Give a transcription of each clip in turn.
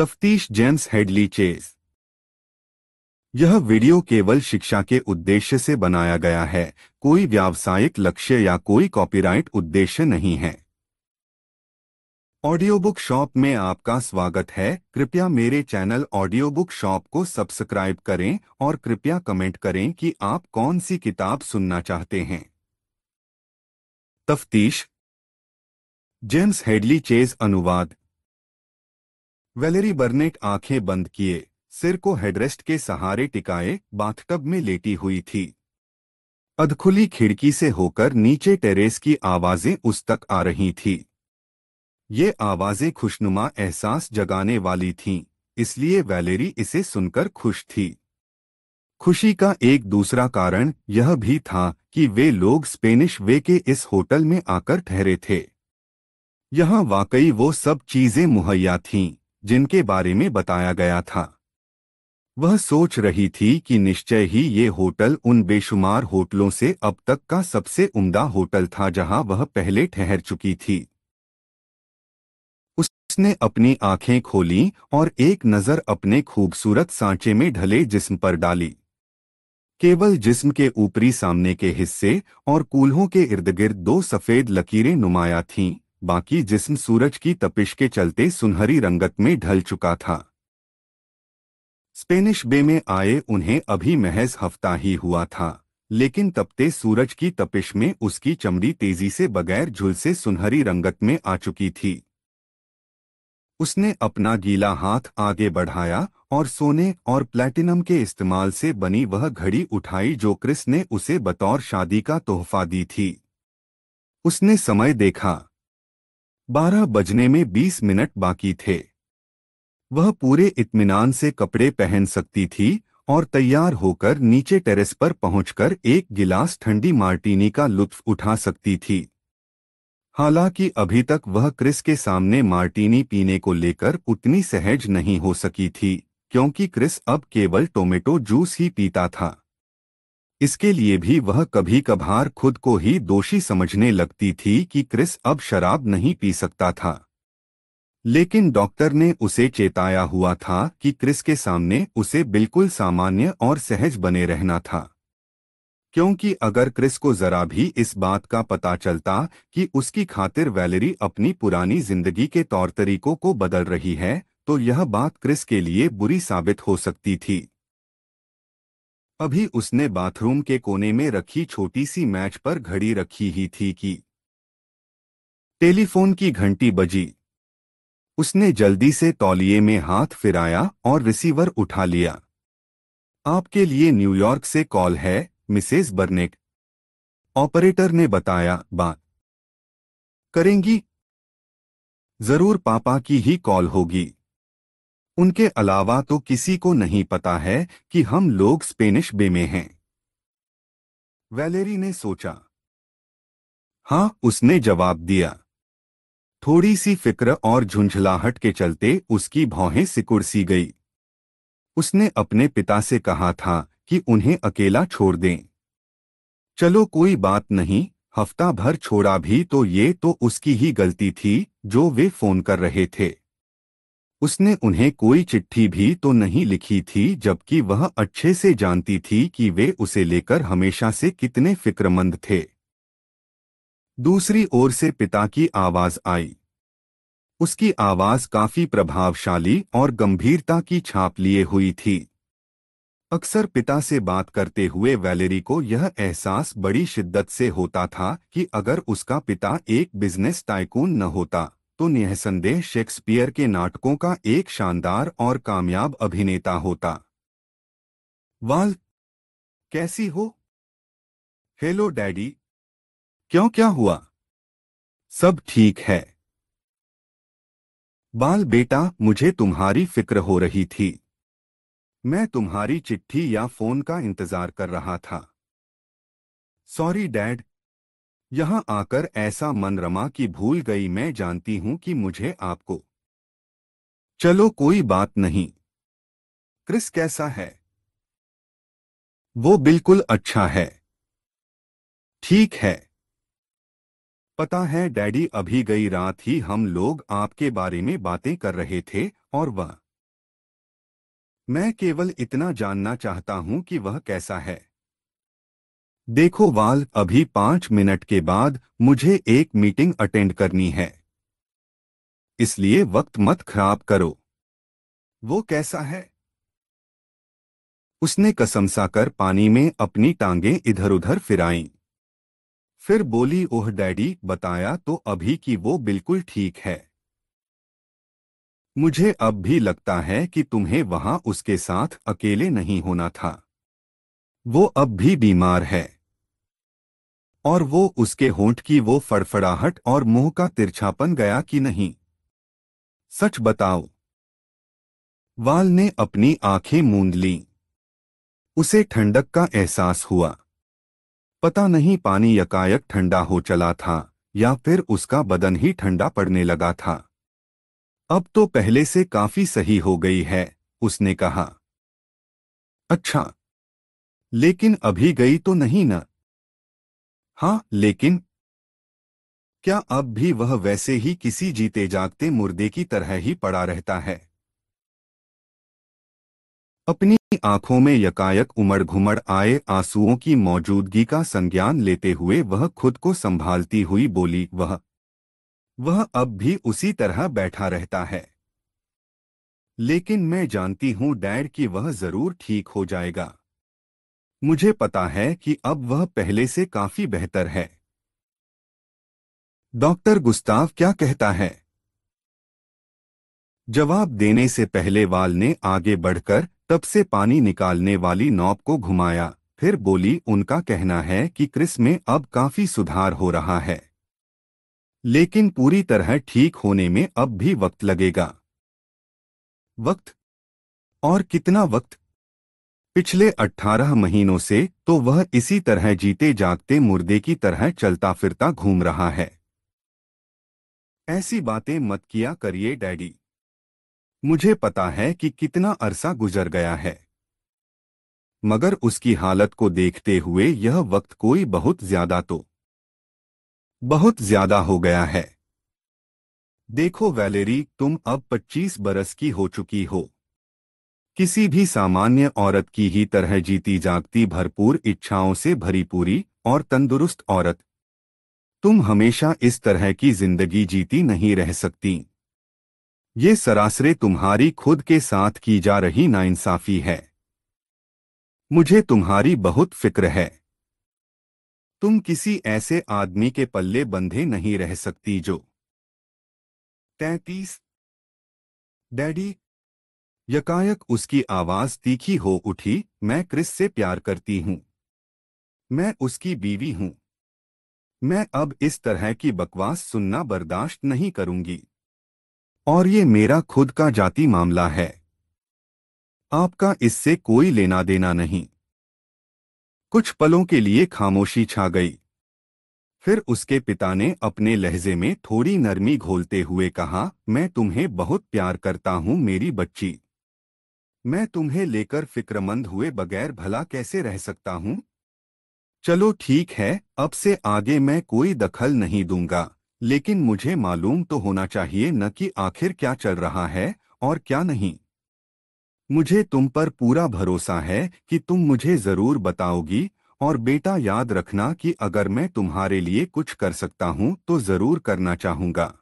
तफ्तीश James Hadley Chase यह video केवल शिक्षा के उद्देश्य से बनाया गया है कोई व्यावसायिक लक्ष्य या कोई कॉपीराइट उद्देश्य नहीं है ऑडियो बुक शॉप में आपका स्वागत है कृपया मेरे चैनल ऑडियो बुक शॉप को सब्सक्राइब करें और कृपया कमेंट करें कि आप कौन सी किताब सुनना चाहते हैं तफ्तीश जेम्स हेडली चेज अनुवाद वेलेरी बर्नेट आंखें बंद किए सिर को हेडरेस्ट के सहारे टिकाए बाथटब में लेटी हुई थी अधखुली खिड़की से होकर नीचे टेरेस की आवाजें उस तक आ रही थी ये आवाजें खुशनुमा एहसास जगाने वाली थीं, इसलिए वैलेरी इसे सुनकर खुश थी खुशी का एक दूसरा कारण यह भी था कि वे लोग स्पेनिश वे के इस होटल में आकर ठहरे थे यहां वाकई वो सब चीजें मुहैया थीं जिनके बारे में बताया गया था वह सोच रही थी कि निश्चय ही ये होटल उन बेशुमार होटलों से अब तक का सबसे उम्दा होटल था जहां वह पहले ठहर चुकी थी उसने अपनी आंखें खोली और एक नज़र अपने खूबसूरत सांचे में ढले जिस्म पर डाली केवल जिस्म के ऊपरी सामने के हिस्से और कूल्हों के इर्द गिर्द दो सफ़ेद लकीरें नुमाया थीं बाकी जिसम सूरज की तपिश के चलते सुनहरी रंगत में ढल चुका था स्पेनिश बे में आए उन्हें अभी महज हफ्ता ही हुआ था लेकिन तपते सूरज की तपिश में उसकी चमड़ी तेजी से बगैर झुल से सुनहरी रंगत में आ चुकी थी उसने अपना गीला हाथ आगे बढ़ाया और सोने और प्लैटिनम के इस्तेमाल से बनी वह घड़ी उठाई जो क्रिस ने उसे बतौर शादी का तोहफा दी थी उसने समय देखा बारह बजने में बीस मिनट बाकी थे वह पूरे इत्मीनान से कपड़े पहन सकती थी और तैयार होकर नीचे टेरेस पर पहुंचकर एक गिलास ठंडी मार्टिनी का लुत्फ उठा सकती थी हालांकि अभी तक वह क्रिस के सामने मार्टिनी पीने को लेकर उतनी सहज नहीं हो सकी थी क्योंकि क्रिस अब केवल टोमेटो जूस ही पीता था इसके लिए भी वह कभी कभार खुद को ही दोषी समझने लगती थी कि क्रिस अब शराब नहीं पी सकता था लेकिन डॉक्टर ने उसे चेताया हुआ था कि क्रिस के सामने उसे बिल्कुल सामान्य और सहज बने रहना था क्योंकि अगर क्रिस को जरा भी इस बात का पता चलता कि उसकी खातिर वैलरी अपनी पुरानी जिंदगी के तौर तरीकों को बदल रही है तो यह बात क्रिस के लिए बुरी साबित हो सकती थी अभी उसने बाथरूम के कोने में रखी छोटी सी मैच पर घड़ी रखी ही थी कि टेलीफोन की घंटी बजी उसने जल्दी से तौलिए में हाथ फिराया और रिसीवर उठा लिया आपके लिए न्यूयॉर्क से कॉल है मिसेस बर्नेक ऑपरेटर ने बताया बात करेंगी जरूर पापा की ही कॉल होगी उनके अलावा तो किसी को नहीं पता है कि हम लोग स्पेनिश बेमे हैं वैलेरी ने सोचा हां उसने जवाब दिया थोड़ी सी फिक्र और झुंझलाहट के चलते उसकी भौहें सिकुड़ सी गई उसने अपने पिता से कहा था कि उन्हें अकेला छोड़ दें चलो कोई बात नहीं हफ्ता भर छोड़ा भी तो ये तो उसकी ही गलती थी जो वे फोन कर रहे थे उसने उन्हें कोई चिट्ठी भी तो नहीं लिखी थी जबकि वह अच्छे से जानती थी कि वे उसे लेकर हमेशा से कितने फिक्रमंद थे दूसरी ओर से पिता की आवाज आई उसकी आवाज काफी प्रभावशाली और गंभीरता की छाप लिए हुई थी अक्सर पिता से बात करते हुए वैलेरी को यह एहसास बड़ी शिद्दत से होता था कि अगर उसका पिता एक बिजनेस टाइकून न होता तो निःसंदेह शेक्सपियर के नाटकों का एक शानदार और कामयाब अभिनेता होता वाल कैसी हो हेलो डैडी क्यों क्या हुआ सब ठीक है बाल बेटा मुझे तुम्हारी फिक्र हो रही थी मैं तुम्हारी चिट्ठी या फोन का इंतजार कर रहा था सॉरी डैड यहाँ आकर ऐसा मन रमा कि भूल गई मैं जानती हूं कि मुझे आपको चलो कोई बात नहीं क्रिस कैसा है वो बिल्कुल अच्छा है ठीक है पता है डैडी अभी गई रात ही हम लोग आपके बारे में बातें कर रहे थे और वह मैं केवल इतना जानना चाहता हूं कि वह कैसा है देखो वाल अभी पांच मिनट के बाद मुझे एक मीटिंग अटेंड करनी है इसलिए वक्त मत खराब करो वो कैसा है उसने सा कर पानी में अपनी टांगें इधर उधर फिराई फिर बोली ओह डैडी बताया तो अभी कि वो बिल्कुल ठीक है मुझे अब भी लगता है कि तुम्हें वहां उसके साथ अकेले नहीं होना था वो अब भी बीमार है और वो उसके होंठ की वो फड़फड़ाहट और मुंह का तिरछापन गया कि नहीं सच बताओ वाल ने अपनी आंखें मूंद ली उसे ठंडक का एहसास हुआ पता नहीं पानी यकायक ठंडा हो चला था या फिर उसका बदन ही ठंडा पड़ने लगा था अब तो पहले से काफी सही हो गई है उसने कहा अच्छा लेकिन अभी गई तो नहीं ना हाँ लेकिन क्या अब भी वह वैसे ही किसी जीते जागते मुर्दे की तरह ही पड़ा रहता है अपनी आंखों में यकायक उमड़ घुमड़ आए आंसुओं की मौजूदगी का संज्ञान लेते हुए वह खुद को संभालती हुई बोली वह वह अब भी उसी तरह बैठा रहता है लेकिन मैं जानती हूं डैड कि वह जरूर ठीक हो जाएगा मुझे पता है कि अब वह पहले से काफी बेहतर है डॉक्टर गुस्ताव क्या कहता है जवाब देने से पहले वाल ने आगे बढ़कर तब से पानी निकालने वाली नौब को घुमाया फिर बोली उनका कहना है कि क्रिस में अब काफी सुधार हो रहा है लेकिन पूरी तरह ठीक होने में अब भी वक्त लगेगा वक्त और कितना वक्त पिछले 18 महीनों से तो वह इसी तरह जीते जागते मुर्दे की तरह चलता फिरता घूम रहा है ऐसी बातें मत किया करिए डैडी मुझे पता है कि कितना अरसा गुजर गया है मगर उसकी हालत को देखते हुए यह वक्त कोई बहुत ज्यादा तो बहुत ज्यादा हो गया है देखो वैलेरी तुम अब 25 बरस की हो चुकी हो किसी भी सामान्य औरत की ही तरह जीती जागती भरपूर इच्छाओं से भरी पूरी और तंदुरुस्त औरत तुम हमेशा इस तरह की जिंदगी जीती नहीं रह सकती ये सरासरे तुम्हारी खुद के साथ की जा रही नाइंसाफी है मुझे तुम्हारी बहुत फिक्र है तुम किसी ऐसे आदमी के पल्ले बंधे नहीं रह सकती जो तैतीस डैडी यकायक उसकी आवाज तीखी हो उठी मैं क्रिस से प्यार करती हूं मैं उसकी बीवी हूं मैं अब इस तरह की बकवास सुनना बर्दाश्त नहीं करूंगी और ये मेरा खुद का जाति मामला है आपका इससे कोई लेना देना नहीं कुछ पलों के लिए खामोशी छा गई फिर उसके पिता ने अपने लहजे में थोड़ी नरमी घोलते हुए कहा मैं तुम्हें बहुत प्यार करता हूं मेरी बच्ची मैं तुम्हें लेकर फिक्रमंद हुए बगैर भला कैसे रह सकता हूँ चलो ठीक है अब से आगे मैं कोई दखल नहीं दूंगा लेकिन मुझे मालूम तो होना चाहिए न कि आखिर क्या चल रहा है और क्या नहीं मुझे तुम पर पूरा भरोसा है कि तुम मुझे ज़रूर बताओगी और बेटा याद रखना कि अगर मैं तुम्हारे लिए कुछ कर सकता हूं तो ज़रूर करना चाहूंगा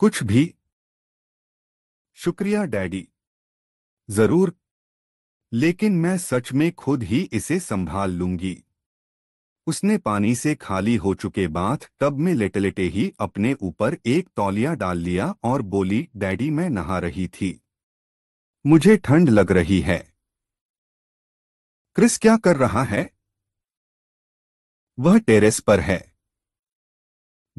कुछ भी शुक्रिया डैडी जरूर लेकिन मैं सच में खुद ही इसे संभाल लूंगी उसने पानी से खाली हो चुके बाथ टब में लेटे लेटे ही अपने ऊपर एक तौलिया डाल लिया और बोली डैडी मैं नहा रही थी मुझे ठंड लग रही है क्रिस क्या कर रहा है वह टेरेस पर है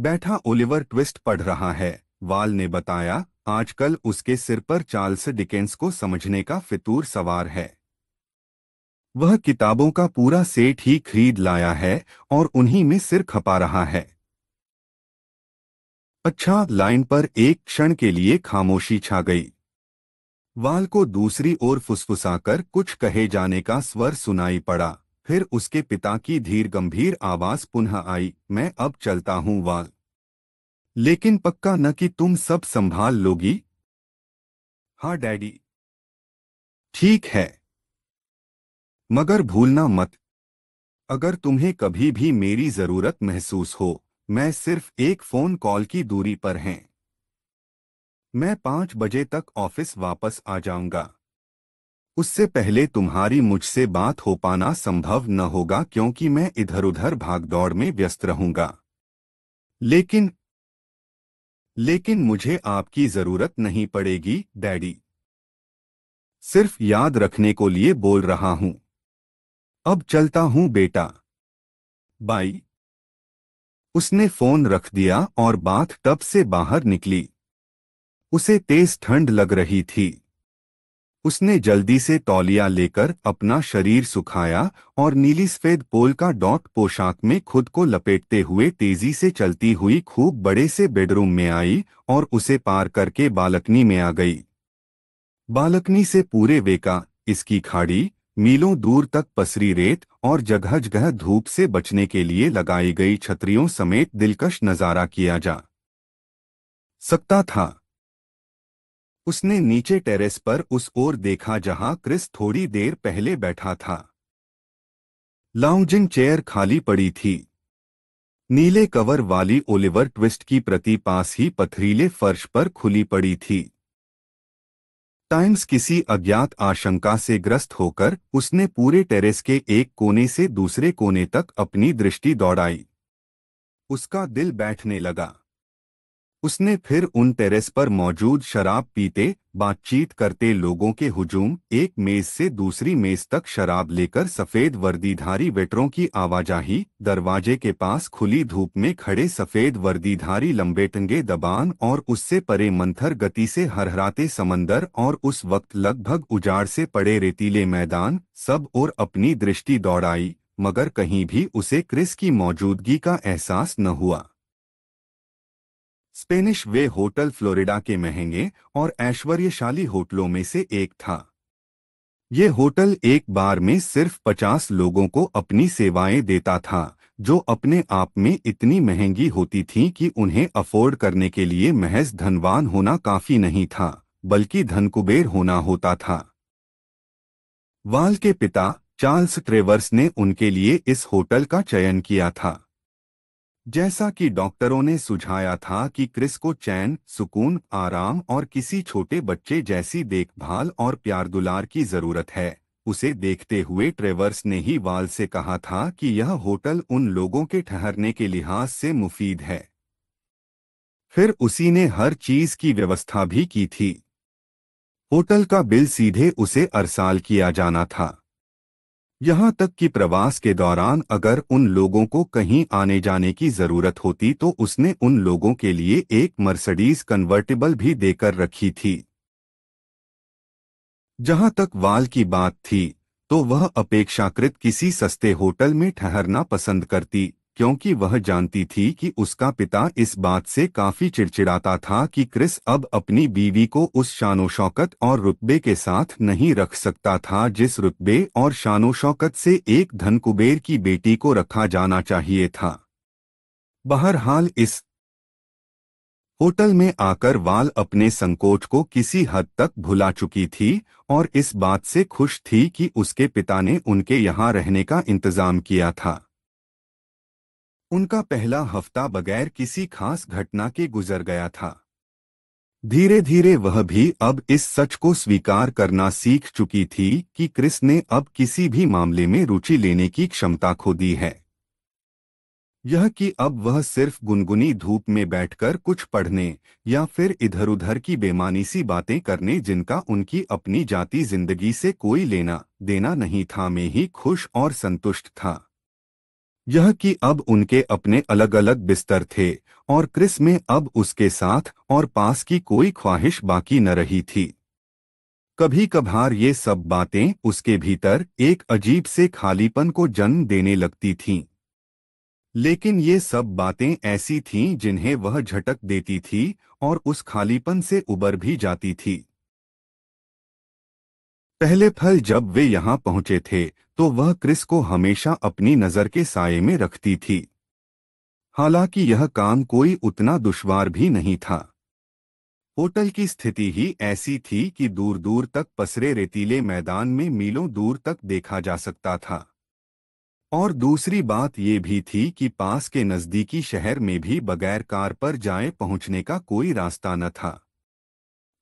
बैठा ओलिवर ट्विस्ट पढ़ रहा है वाल ने बताया आजकल उसके सिर पर चार्ल्स डिकेंस को समझने का फितूर सवार है वह किताबों का पूरा सेट ही खरीद लाया है और उन्हीं में सिर खपा रहा है अच्छा लाइन पर एक क्षण के लिए खामोशी छा गई वाल को दूसरी ओर फुसफुसाकर कुछ कहे जाने का स्वर सुनाई पड़ा फिर उसके पिता की धीर गंभीर आवाज पुनः आई मैं अब चलता हूं वाल लेकिन पक्का न कि तुम सब संभाल लोगी हाँ डैडी ठीक है मगर भूलना मत अगर तुम्हें कभी भी मेरी जरूरत महसूस हो मैं सिर्फ एक फोन कॉल की दूरी पर हैं मैं पांच बजे तक ऑफिस वापस आ जाऊंगा उससे पहले तुम्हारी मुझसे बात हो पाना संभव न होगा क्योंकि मैं इधर उधर भागदौड़ में व्यस्त रहूंगा लेकिन लेकिन मुझे आपकी जरूरत नहीं पड़ेगी डैडी सिर्फ याद रखने को लिए बोल रहा हूं अब चलता हूं बेटा बाई उसने फोन रख दिया और बात तब से बाहर निकली उसे तेज ठंड लग रही थी उसने जल्दी से तौलिया लेकर अपना शरीर सुखाया और नीली सफेद का डॉट पोशाक में खुद को लपेटते हुए तेजी से चलती हुई खूब बड़े से बेडरूम में आई और उसे पार करके बालकनी में आ गई बालकनी से पूरे वेका इसकी खाड़ी मीलों दूर तक पसरी रेत और जगह जगह धूप से बचने के लिए लगाई गई छतरियों समेत दिलकश नजारा किया जा सकता था उसने नीचे टेरेस पर उस ओर देखा जहां क्रिस थोड़ी देर पहले बैठा था लाउंजिंग चेयर खाली पड़ी थी नीले कवर वाली ओलिवर ट्विस्ट की प्रति पास ही पथरीले फर्श पर खुली पड़ी थी टाइम्स किसी अज्ञात आशंका से ग्रस्त होकर उसने पूरे टेरेस के एक कोने से दूसरे कोने तक अपनी दृष्टि दौड़ाई उसका दिल बैठने लगा उसने फिर उन टेरेस पर मौजूद शराब पीते बातचीत करते लोगों के हुजूम एक मेज से दूसरी मेज तक शराब लेकर सफेद वर्दीधारी वेटरों की आवाजाही दरवाजे के पास खुली धूप में खड़े सफेद वर्दीधारी लंबे टंगे दबान और उससे परे मंथर गति से हरहराते समंदर और उस वक्त लगभग उजाड़ से पड़े रेतीले मैदान सब और अपनी दृष्टि दौड़ाई मगर कहीं भी उसे क्रिस की मौजूदगी का एहसास न हुआ स्पेनिश वे होटल फ्लोरिडा के महंगे और ऐश्वर्यशाली होटलों में से एक था ये होटल एक बार में सिर्फ पचास लोगों को अपनी सेवाएं देता था जो अपने आप में इतनी महंगी होती थीं कि उन्हें अफोर्ड करने के लिए महज धनवान होना काफी नहीं था बल्कि धनकुबेर होना होता था वाल के पिता चार्ल्स ट्रेवर्स ने उनके लिए इस होटल का चयन किया था जैसा कि डॉक्टरों ने सुझाया था कि क्रिस को चैन सुकून आराम और किसी छोटे बच्चे जैसी देखभाल और प्यार दुलार की जरूरत है उसे देखते हुए ट्रेवर्स ने ही वाल से कहा था कि यह होटल उन लोगों के ठहरने के लिहाज से मुफीद है फिर उसी ने हर चीज की व्यवस्था भी की थी होटल का बिल सीधे उसे अरसाल किया जाना था यहाँ तक कि प्रवास के दौरान अगर उन लोगों को कहीं आने जाने की जरूरत होती तो उसने उन लोगों के लिए एक मर्सडीज कन्वर्टेबल भी देकर रखी थी जहां तक वाल की बात थी तो वह अपेक्षाकृत किसी सस्ते होटल में ठहरना पसंद करती क्योंकि वह जानती थी कि उसका पिता इस बात से काफी चिड़चिड़ाता था कि क्रिस अब अपनी बीवी को उस शानो शौकत और रुतबे के साथ नहीं रख सकता था जिस रुतबे और शानो शौकत से एक धन कुबेर की बेटी को रखा जाना चाहिए था बहरहाल इस होटल में आकर वाल अपने संकोच को किसी हद तक भुला चुकी थी और इस बात से खुश थी कि उसके पिता ने उनके यहाँ रहने का इंतजाम किया था उनका पहला हफ्ता बगैर किसी खास घटना के गुजर गया था धीरे धीरे वह भी अब इस सच को स्वीकार करना सीख चुकी थी कि क्रिस ने अब किसी भी मामले में रुचि लेने की क्षमता खो दी है यह कि अब वह सिर्फ गुनगुनी धूप में बैठकर कुछ पढ़ने या फिर इधर उधर की बेमानी सी बातें करने जिनका उनकी अपनी जाति जिंदगी से कोई लेना देना नहीं था में ही खुश और संतुष्ट था यह कि अब उनके अपने अलग अलग बिस्तर थे और क्रिस में अब उसके साथ और पास की कोई ख्वाहिश बाकी न रही थी कभी कभार ये सब बातें उसके भीतर एक अजीब से खालीपन को जन्म देने लगती थीं। लेकिन ये सब बातें ऐसी थीं जिन्हें वह झटक देती थी और उस खालीपन से उबर भी जाती थी पहले फल जब वे यहां पहुंचे थे तो वह क्रिस को हमेशा अपनी नज़र के साय में रखती थी हालांकि यह काम कोई उतना दुश्वार भी नहीं था होटल की स्थिति ही ऐसी थी कि दूर दूर तक पसरे रेतीले मैदान में मीलों दूर तक देखा जा सकता था और दूसरी बात ये भी थी कि पास के नज़दीकी शहर में भी बगैर कार पर जाए पहुंचने का कोई रास्ता न था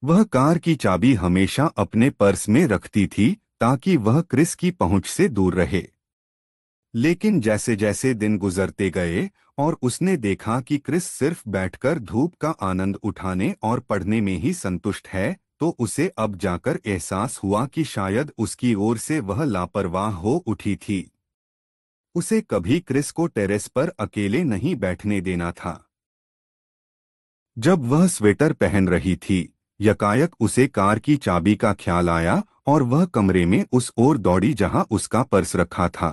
वह कार की चाबी हमेशा अपने पर्स में रखती थी ताकि वह क्रिस की पहुंच से दूर रहे लेकिन जैसे जैसे दिन गुजरते गए और उसने देखा कि क्रिस सिर्फ बैठकर धूप का आनंद उठाने और पढ़ने में ही संतुष्ट है तो उसे अब जाकर एहसास हुआ कि शायद उसकी ओर से वह लापरवाह हो उठी थी उसे कभी क्रिस को टेरेस पर अकेले नहीं बैठने देना था जब वह स्वेटर पहन रही थी यकायक उसे कार की चाबी का ख्याल आया और वह कमरे में उस ओर दौड़ी जहां उसका पर्स रखा था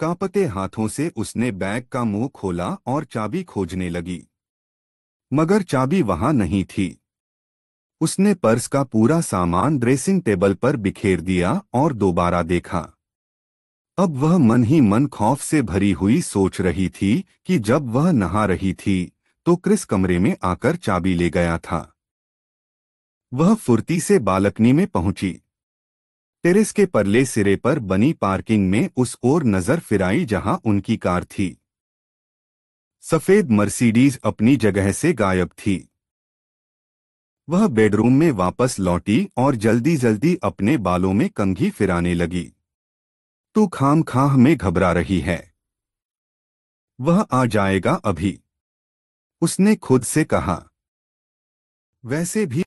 कांपते हाथों से उसने बैग का मुंह खोला और चाबी खोजने लगी मगर चाबी वहां नहीं थी उसने पर्स का पूरा सामान ड्रेसिंग टेबल पर बिखेर दिया और दोबारा देखा अब वह मन ही मन खौफ से भरी हुई सोच रही थी कि जब वह नहा रही थी तो क्रिस कमरे में आकर चाबी ले गया था वह फुर्ती से बालकनी में पहुंची टेरिस के परले सिरे पर बनी पार्किंग में उस ओर नजर फिराई जहां उनकी कार थी सफेद मर्सिडीज अपनी जगह से गायब थी वह बेडरूम में वापस लौटी और जल्दी जल्दी अपने बालों में कंघी फिराने लगी तू खाम खाह में घबरा रही है वह आ जाएगा अभी उसने खुद से कहा वैसे भी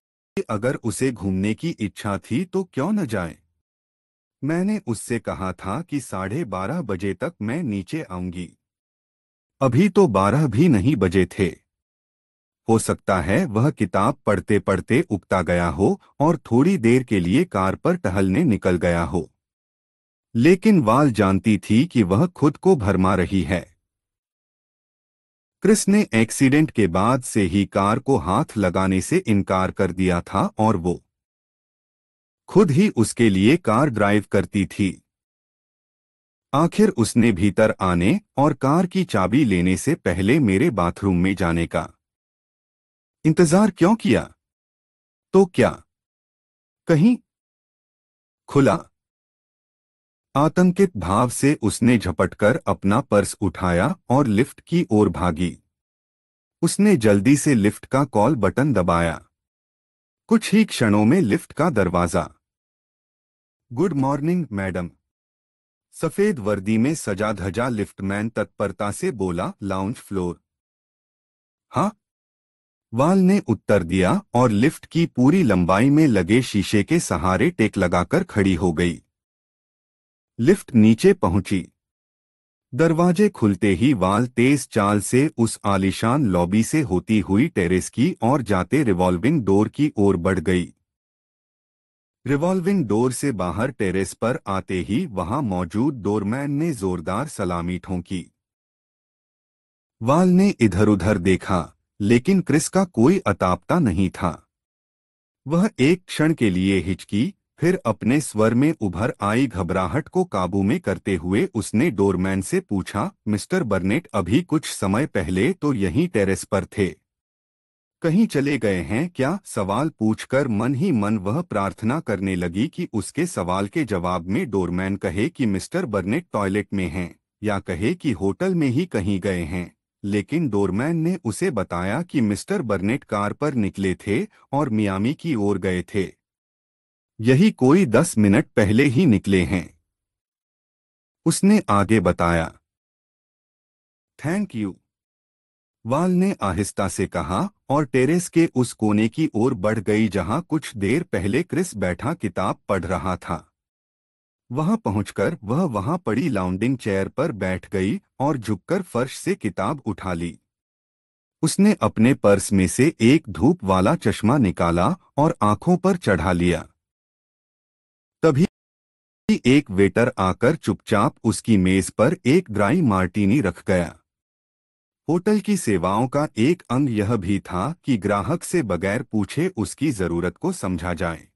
अगर उसे घूमने की इच्छा थी तो क्यों न जाए मैंने उससे कहा था कि साढ़े बारह बजे तक मैं नीचे आऊंगी अभी तो बारह भी नहीं बजे थे हो सकता है वह किताब पढ़ते पढ़ते उगता गया हो और थोड़ी देर के लिए कार पर टहलने निकल गया हो लेकिन वाल जानती थी कि वह खुद को भरमा रही है क्रिस ने एक्सीडेंट के बाद से ही कार को हाथ लगाने से इनकार कर दिया था और वो खुद ही उसके लिए कार ड्राइव करती थी आखिर उसने भीतर आने और कार की चाबी लेने से पहले मेरे बाथरूम में जाने का इंतजार क्यों किया तो क्या कहीं खुला आतंकित भाव से उसने झपटकर अपना पर्स उठाया और लिफ्ट की ओर भागी उसने जल्दी से लिफ्ट का कॉल बटन दबाया कुछ ही क्षणों में लिफ्ट का दरवाजा गुड मॉर्निंग मैडम सफेद वर्दी में सजा धजा लिफ्टमैन तत्परता से बोला लाउंज फ्लोर हाँ वाल ने उत्तर दिया और लिफ्ट की पूरी लंबाई में लगे शीशे के सहारे टेक लगाकर खड़ी हो गई लिफ्ट नीचे पहुंची दरवाजे खुलते ही वाल तेज चाल से उस आलिशान लॉबी से होती हुई टेरेस की और जाते रिवॉल्विंग डोर की ओर बढ़ गई रिवॉल्विंग डोर से बाहर टेरेस पर आते ही वहां मौजूद डोरमैन ने जोरदार सलामी ठोंकी वाल ने इधर उधर देखा लेकिन क्रिस का कोई अतापता नहीं था वह एक क्षण के लिए हिचकी फिर अपने स्वर में उभर आई घबराहट को काबू में करते हुए उसने डोरमैन से पूछा मिस्टर बर्नेट अभी कुछ समय पहले तो यहीं टेरेस पर थे कहीं चले गए हैं क्या सवाल पूछकर मन ही मन वह प्रार्थना करने लगी कि उसके सवाल के जवाब में डोरमैन कहे कि मिस्टर बर्नेट टॉयलेट में हैं या कहे कि होटल में ही कहीं गए हैं लेकिन डोरमैन ने उसे बताया कि मिस्टर बर्नेट कार पर निकले थे और मियामी की ओर गए थे यही कोई दस मिनट पहले ही निकले हैं उसने आगे बताया थैंक यू वाल ने आहिस्ता से कहा और टेरेस के उस कोने की ओर बढ़ गई जहां कुछ देर पहले क्रिस बैठा किताब पढ़ रहा था वहां पहुंचकर वह वहां पड़ी लाउंडिंग चेयर पर बैठ गई और झुककर फर्श से किताब उठा ली उसने अपने पर्स में से एक धूप वाला चश्मा निकाला और आंखों पर चढ़ा लिया कि एक वेटर आकर चुपचाप उसकी मेज पर एक ड्राई मार्टिनी रख गया होटल की सेवाओं का एक अंग यह भी था कि ग्राहक से बगैर पूछे उसकी जरूरत को समझा जाए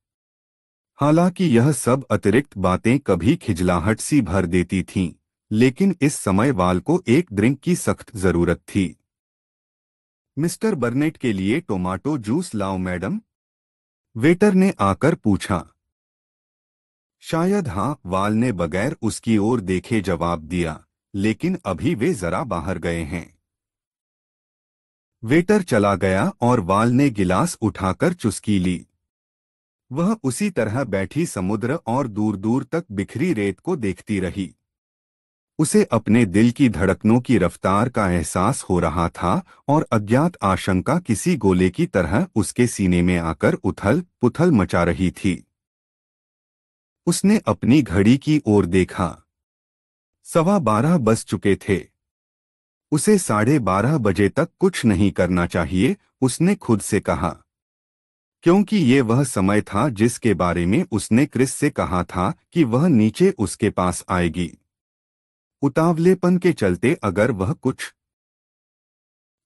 हालांकि यह सब अतिरिक्त बातें कभी खिजलाहट सी भर देती थीं, लेकिन इस समय वाल को एक ड्रिंक की सख्त जरूरत थी मिस्टर बर्नेट के लिए टोमाटो जूस लाओ मैडम वेटर ने आकर पूछा शायद हाँ वाल ने बगैर उसकी ओर देखे जवाब दिया लेकिन अभी वे जरा बाहर गए हैं वेटर चला गया और वाल ने गिलास उठाकर चुस्की ली वह उसी तरह बैठी समुद्र और दूर दूर तक बिखरी रेत को देखती रही उसे अपने दिल की धड़कनों की रफ्तार का एहसास हो रहा था और अज्ञात आशंका किसी गोले की तरह उसके सीने में आकर उथल पुथल मचा रही थी उसने अपनी घड़ी की ओर देखा सवा बारह बज चुके थे उसे साढ़े बारह बजे तक कुछ नहीं करना चाहिए उसने खुद से कहा क्योंकि ये वह समय था जिसके बारे में उसने क्रिस से कहा था कि वह नीचे उसके पास आएगी उतावलेपन के चलते अगर वह कुछ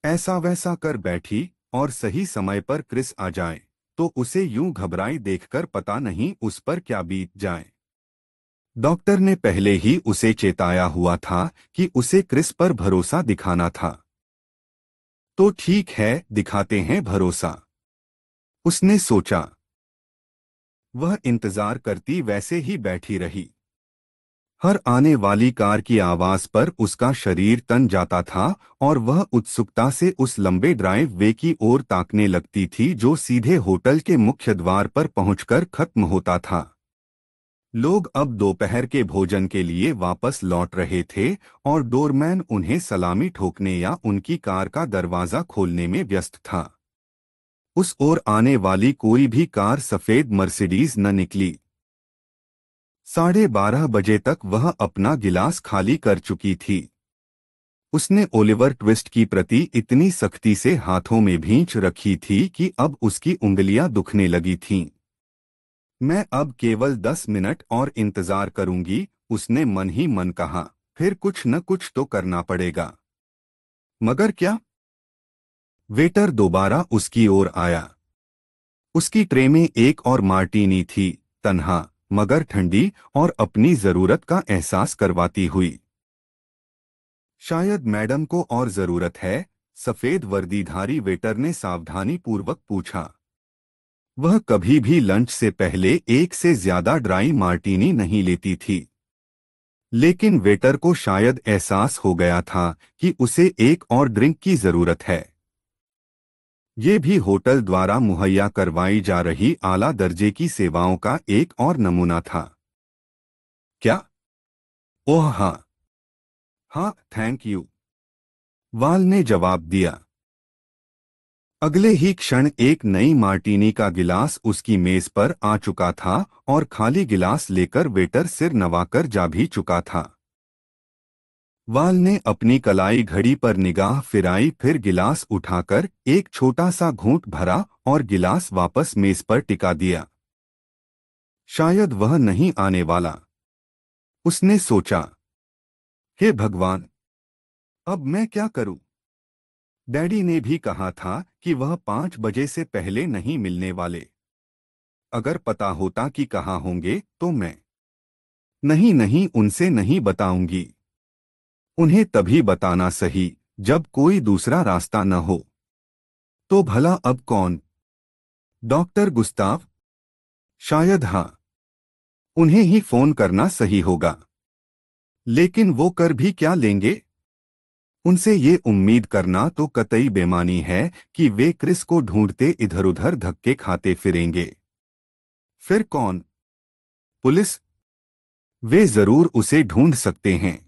ऐसा वैसा कर बैठी और सही समय पर क्रिस आ जाए तो उसे यूं घबराई देखकर पता नहीं उस पर क्या बीत जाए डॉक्टर ने पहले ही उसे चेताया हुआ था कि उसे क्रिस पर भरोसा दिखाना था तो ठीक है दिखाते हैं भरोसा उसने सोचा वह इंतजार करती वैसे ही बैठी रही हर आने वाली कार की आवाज पर उसका शरीर तन जाता था और वह उत्सुकता से उस लंबे ड्राइव वे की ओर ताकने लगती थी जो सीधे होटल के मुख्य द्वार पर पहुंचकर खत्म होता था लोग अब दोपहर के भोजन के लिए वापस लौट रहे थे और डोरमैन उन्हें सलामी ठोकने या उनकी कार का दरवाज़ा खोलने में व्यस्त था उस ओर आने वाली कोई भी कार सफ़ेद मर्सिडीज न निकली साढ़े बारह बजे तक वह अपना गिलास खाली कर चुकी थी उसने ओलिवर ट्विस्ट की प्रति इतनी सख्ती से हाथों में भींच रखी थी कि अब उसकी उंगलियां दुखने लगी थीं। मैं अब केवल दस मिनट और इंतजार करूंगी उसने मन ही मन कहा फिर कुछ न कुछ तो करना पड़ेगा मगर क्या वेटर दोबारा उसकी ओर आया उसकी ट्रे में एक और मार्टीनी थी तन्हा मगर ठंडी और अपनी जरूरत का एहसास करवाती हुई शायद मैडम को और जरूरत है सफेद वर्दीधारी वेटर ने सावधानी पूर्वक पूछा वह कभी भी लंच से पहले एक से ज्यादा ड्राई मार्टिनी नहीं लेती थी लेकिन वेटर को शायद एहसास हो गया था कि उसे एक और ड्रिंक की जरूरत है ये भी होटल द्वारा मुहैया करवाई जा रही आला दर्जे की सेवाओं का एक और नमूना था क्या ओह हाँ हाँ थैंक यू वाल ने जवाब दिया अगले ही क्षण एक नई मार्टिनी का गिलास उसकी मेज पर आ चुका था और खाली गिलास लेकर वेटर सिर नवाकर जा भी चुका था इकबाल ने अपनी कलाई घड़ी पर निगाह फिराई फिर गिलास उठाकर एक छोटा सा घूंट भरा और गिलास वापस मेज पर टिका दिया शायद वह नहीं आने वाला उसने सोचा हे भगवान अब मैं क्या करूं? डैडी ने भी कहा था कि वह पांच बजे से पहले नहीं मिलने वाले अगर पता होता कि कहाँ होंगे तो मैं नहीं नहीं उनसे नहीं बताऊंगी उन्हें तभी बताना सही जब कोई दूसरा रास्ता न हो तो भला अब कौन डॉक्टर गुस्ताव शायद हां उन्हें ही फोन करना सही होगा लेकिन वो कर भी क्या लेंगे उनसे ये उम्मीद करना तो कतई बेमानी है कि वे क्रिस को ढूंढते इधर उधर धक्के खाते फिरेंगे फिर कौन पुलिस वे जरूर उसे ढूंढ सकते हैं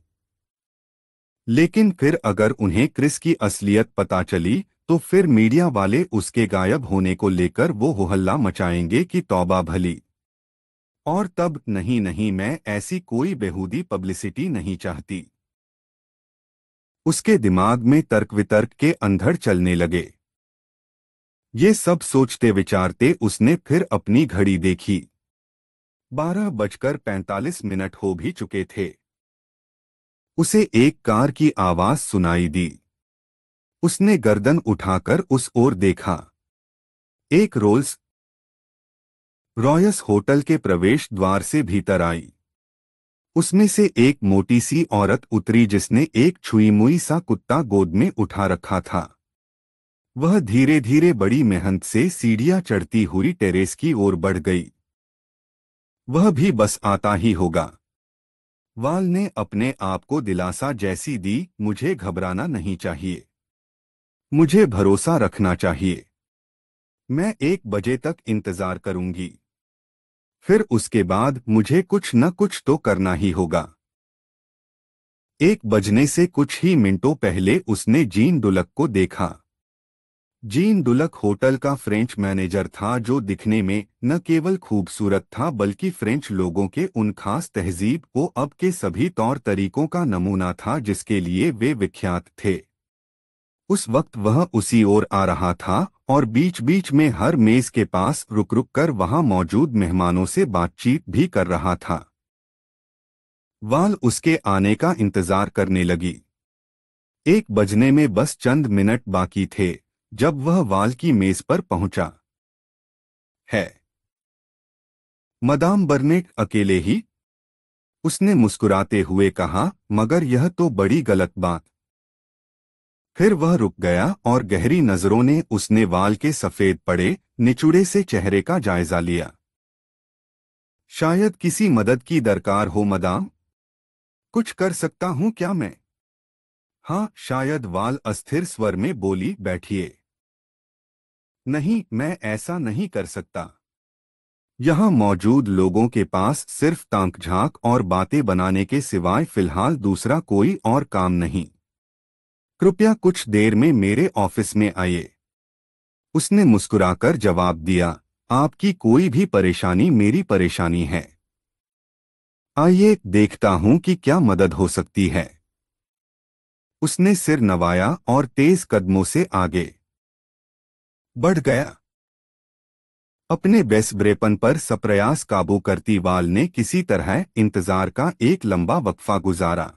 लेकिन फिर अगर उन्हें क्रिस की असलियत पता चली तो फिर मीडिया वाले उसके गायब होने को लेकर वो हो हल्ला मचाएंगे कि तौबा भली और तब नहीं नहीं मैं ऐसी कोई बेहूदी पब्लिसिटी नहीं चाहती उसके दिमाग में तर्क वितर्क के अंधड़ चलने लगे ये सब सोचते विचारते उसने फिर अपनी घड़ी देखी बारह बजकर पैंतालीस मिनट हो भी चुके थे उसे एक कार की आवाज सुनाई दी उसने गर्दन उठाकर उस ओर देखा एक रोल्स रॉयस होटल के प्रवेश द्वार से भीतर आई उसमें से एक मोटी सी औरत उतरी जिसने एक छुईमुई सा कुत्ता गोद में उठा रखा था वह धीरे धीरे बड़ी मेहनत से सीढ़ियां चढ़ती हुई टेरेस की ओर बढ़ गई वह भी बस आता ही होगा वाल ने अपने आप को दिलासा जैसी दी मुझे घबराना नहीं चाहिए मुझे भरोसा रखना चाहिए मैं एक बजे तक इंतजार करूंगी फिर उसके बाद मुझे कुछ न कुछ तो करना ही होगा एक बजने से कुछ ही मिनटों पहले उसने जीन डुलक को देखा जीन डुलक होटल का फ्रेंच मैनेजर था जो दिखने में न केवल खूबसूरत था बल्कि फ्रेंच लोगों के उन खास तहजीब को अब के सभी तौर तरीकों का नमूना था जिसके लिए वे विख्यात थे उस वक्त वह उसी ओर आ रहा था और बीच बीच में हर मेज के पास रुक रुक कर वहां मौजूद मेहमानों से बातचीत भी कर रहा था वाल उसके आने का इंतजार करने लगी एक बजने में बस चंद मिनट बाकी थे जब वह वाल की मेज पर पहुंचा है मदाम बर्नेट अकेले ही उसने मुस्कुराते हुए कहा मगर यह तो बड़ी गलत बात फिर वह रुक गया और गहरी नजरों ने उसने वाल के सफेद पड़े निचुड़े से चेहरे का जायजा लिया शायद किसी मदद की दरकार हो मदाम कुछ कर सकता हूं क्या मैं हां शायद वाल अस्थिर स्वर में बोली बैठिए नहीं मैं ऐसा नहीं कर सकता यहाँ मौजूद लोगों के पास सिर्फ तांक झांक और बातें बनाने के सिवाय फिलहाल दूसरा कोई और काम नहीं कृपया कुछ देर में मेरे ऑफिस में आइए उसने मुस्कुराकर जवाब दिया आपकी कोई भी परेशानी मेरी परेशानी है आइए देखता हूं कि क्या मदद हो सकती है उसने सिर नवाया और तेज कदमों से आगे बढ़ गया अपने बेसब्रेपन पर सप्रयास काबू करती वाल ने किसी तरह इंतजार का एक लंबा वक्फा गुजारा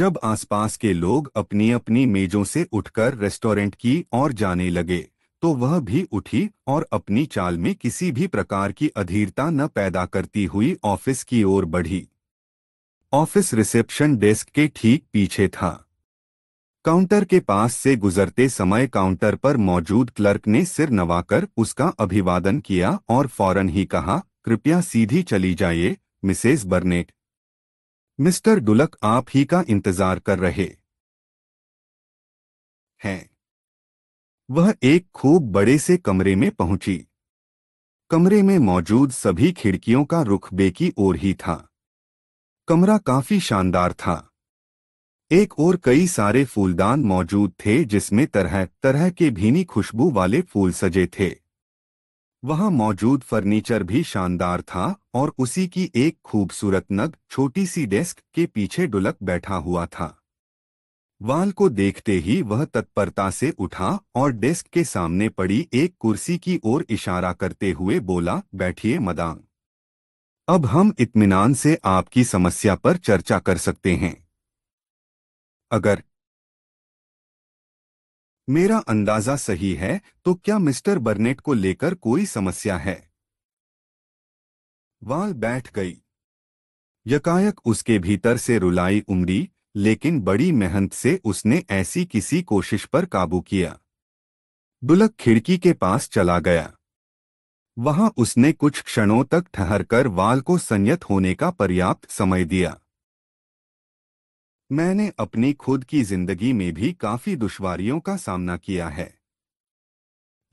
जब आसपास के लोग अपनी अपनी मेजों से उठकर रेस्टोरेंट की ओर जाने लगे तो वह भी उठी और अपनी चाल में किसी भी प्रकार की अधीरता न पैदा करती हुई ऑफिस की ओर बढ़ी ऑफिस रिसेप्शन डेस्क के ठीक पीछे था काउंटर के पास से गुजरते समय काउंटर पर मौजूद क्लर्क ने सिर नवाकर उसका अभिवादन किया और फौरन ही कहा कृपया सीधी चली जाइए मिसेस बर्नेट मिस्टर डुलक आप ही का इंतजार कर रहे हैं वह एक खूब बड़े से कमरे में पहुंची कमरे में मौजूद सभी खिड़कियों का रुख बेकी ओर ही था कमरा काफी शानदार था एक और कई सारे फूलदान मौजूद थे जिसमें तरह तरह के भीनी खुशबू वाले फूल सजे थे वहाँ मौजूद फर्नीचर भी शानदार था और उसी की एक खूबसूरत नग छोटी सी डेस्क के पीछे डुलक बैठा हुआ था वाल को देखते ही वह तत्परता से उठा और डेस्क के सामने पड़ी एक कुर्सी की ओर इशारा करते हुए बोला बैठिए मदांग अब हम इत्मीनान से आपकी समस्या पर चर्चा कर सकते हैं अगर मेरा अंदाजा सही है तो क्या मिस्टर बर्नेट को लेकर कोई समस्या है वाल बैठ गई यकायक उसके भीतर से रुलाई उमड़ी लेकिन बड़ी मेहनत से उसने ऐसी किसी कोशिश पर काबू किया दुलक खिड़की के पास चला गया वहां उसने कुछ क्षणों तक ठहरकर वाल को संयत होने का पर्याप्त समय दिया मैंने अपनी खुद की जिंदगी में भी काफी दुश्वारियों का सामना किया है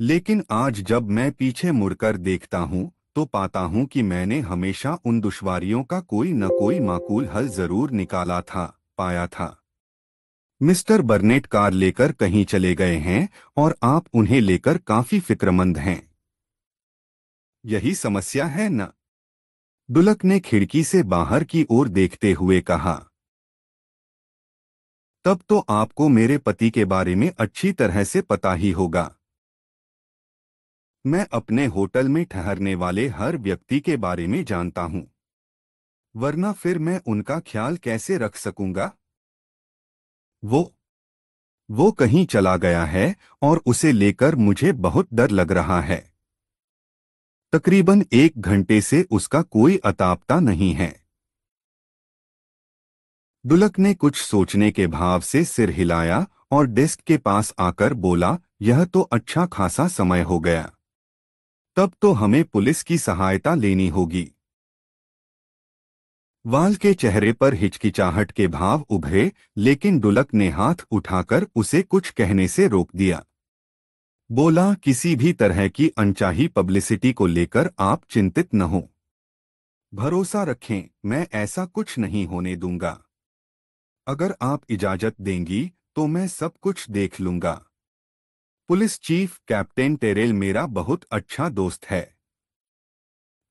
लेकिन आज जब मैं पीछे मुड़कर देखता हूं तो पाता हूं कि मैंने हमेशा उन दुश्वारियों का कोई न कोई माकूल हल जरूर निकाला था पाया था मिस्टर बर्नेट कार लेकर कहीं चले गए हैं और आप उन्हें लेकर काफी फिक्रमंद हैं यही समस्या है न दुलक ने खिड़की से बाहर की ओर देखते हुए कहा तब तो आपको मेरे पति के बारे में अच्छी तरह से पता ही होगा मैं अपने होटल में ठहरने वाले हर व्यक्ति के बारे में जानता हूं वरना फिर मैं उनका ख्याल कैसे रख सकूंगा वो वो कहीं चला गया है और उसे लेकर मुझे बहुत डर लग रहा है तकरीबन एक घंटे से उसका कोई अतापता नहीं है दुलक ने कुछ सोचने के भाव से सिर हिलाया और डेस्क के पास आकर बोला यह तो अच्छा खासा समय हो गया तब तो हमें पुलिस की सहायता लेनी होगी वाल के चेहरे पर हिचकिचाहट के भाव उभरे लेकिन डुलक ने हाथ उठाकर उसे कुछ कहने से रोक दिया बोला किसी भी तरह की अनचाही पब्लिसिटी को लेकर आप चिंतित न हो भरोसा रखें मैं ऐसा कुछ नहीं होने दूंगा अगर आप इजाजत देंगी तो मैं सब कुछ देख लूंगा पुलिस चीफ कैप्टन टेरेल मेरा बहुत अच्छा दोस्त है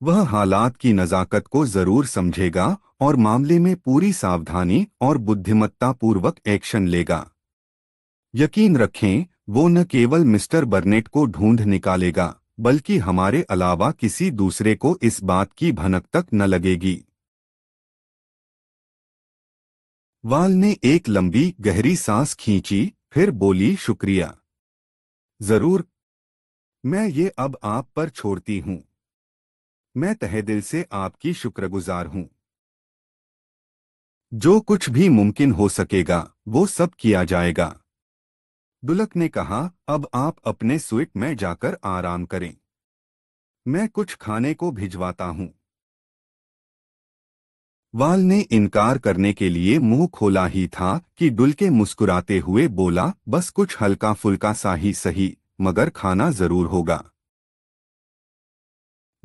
वह हालात की नज़ाकत को जरूर समझेगा और मामले में पूरी सावधानी और बुद्धिमत्तापूर्वक एक्शन लेगा यकीन रखें वो न केवल मिस्टर बर्नेट को ढूंढ निकालेगा बल्कि हमारे अलावा किसी दूसरे को इस बात की भनक तक न लगेगी वाल ने एक लंबी गहरी सांस खींची फिर बोली शुक्रिया जरूर मैं ये अब आप पर छोड़ती हूं मैं दिल से आपकी शुक्रगुजार हूं जो कुछ भी मुमकिन हो सकेगा वो सब किया जाएगा दुलक ने कहा अब आप अपने स्वीट में जाकर आराम करें मैं कुछ खाने को भिजवाता हूं वाल ने इनकार करने के लिए मुंह खोला ही था कि डुलके मुस्कुराते हुए बोला बस कुछ हल्का फुल्का सा ही सही मगर खाना जरूर होगा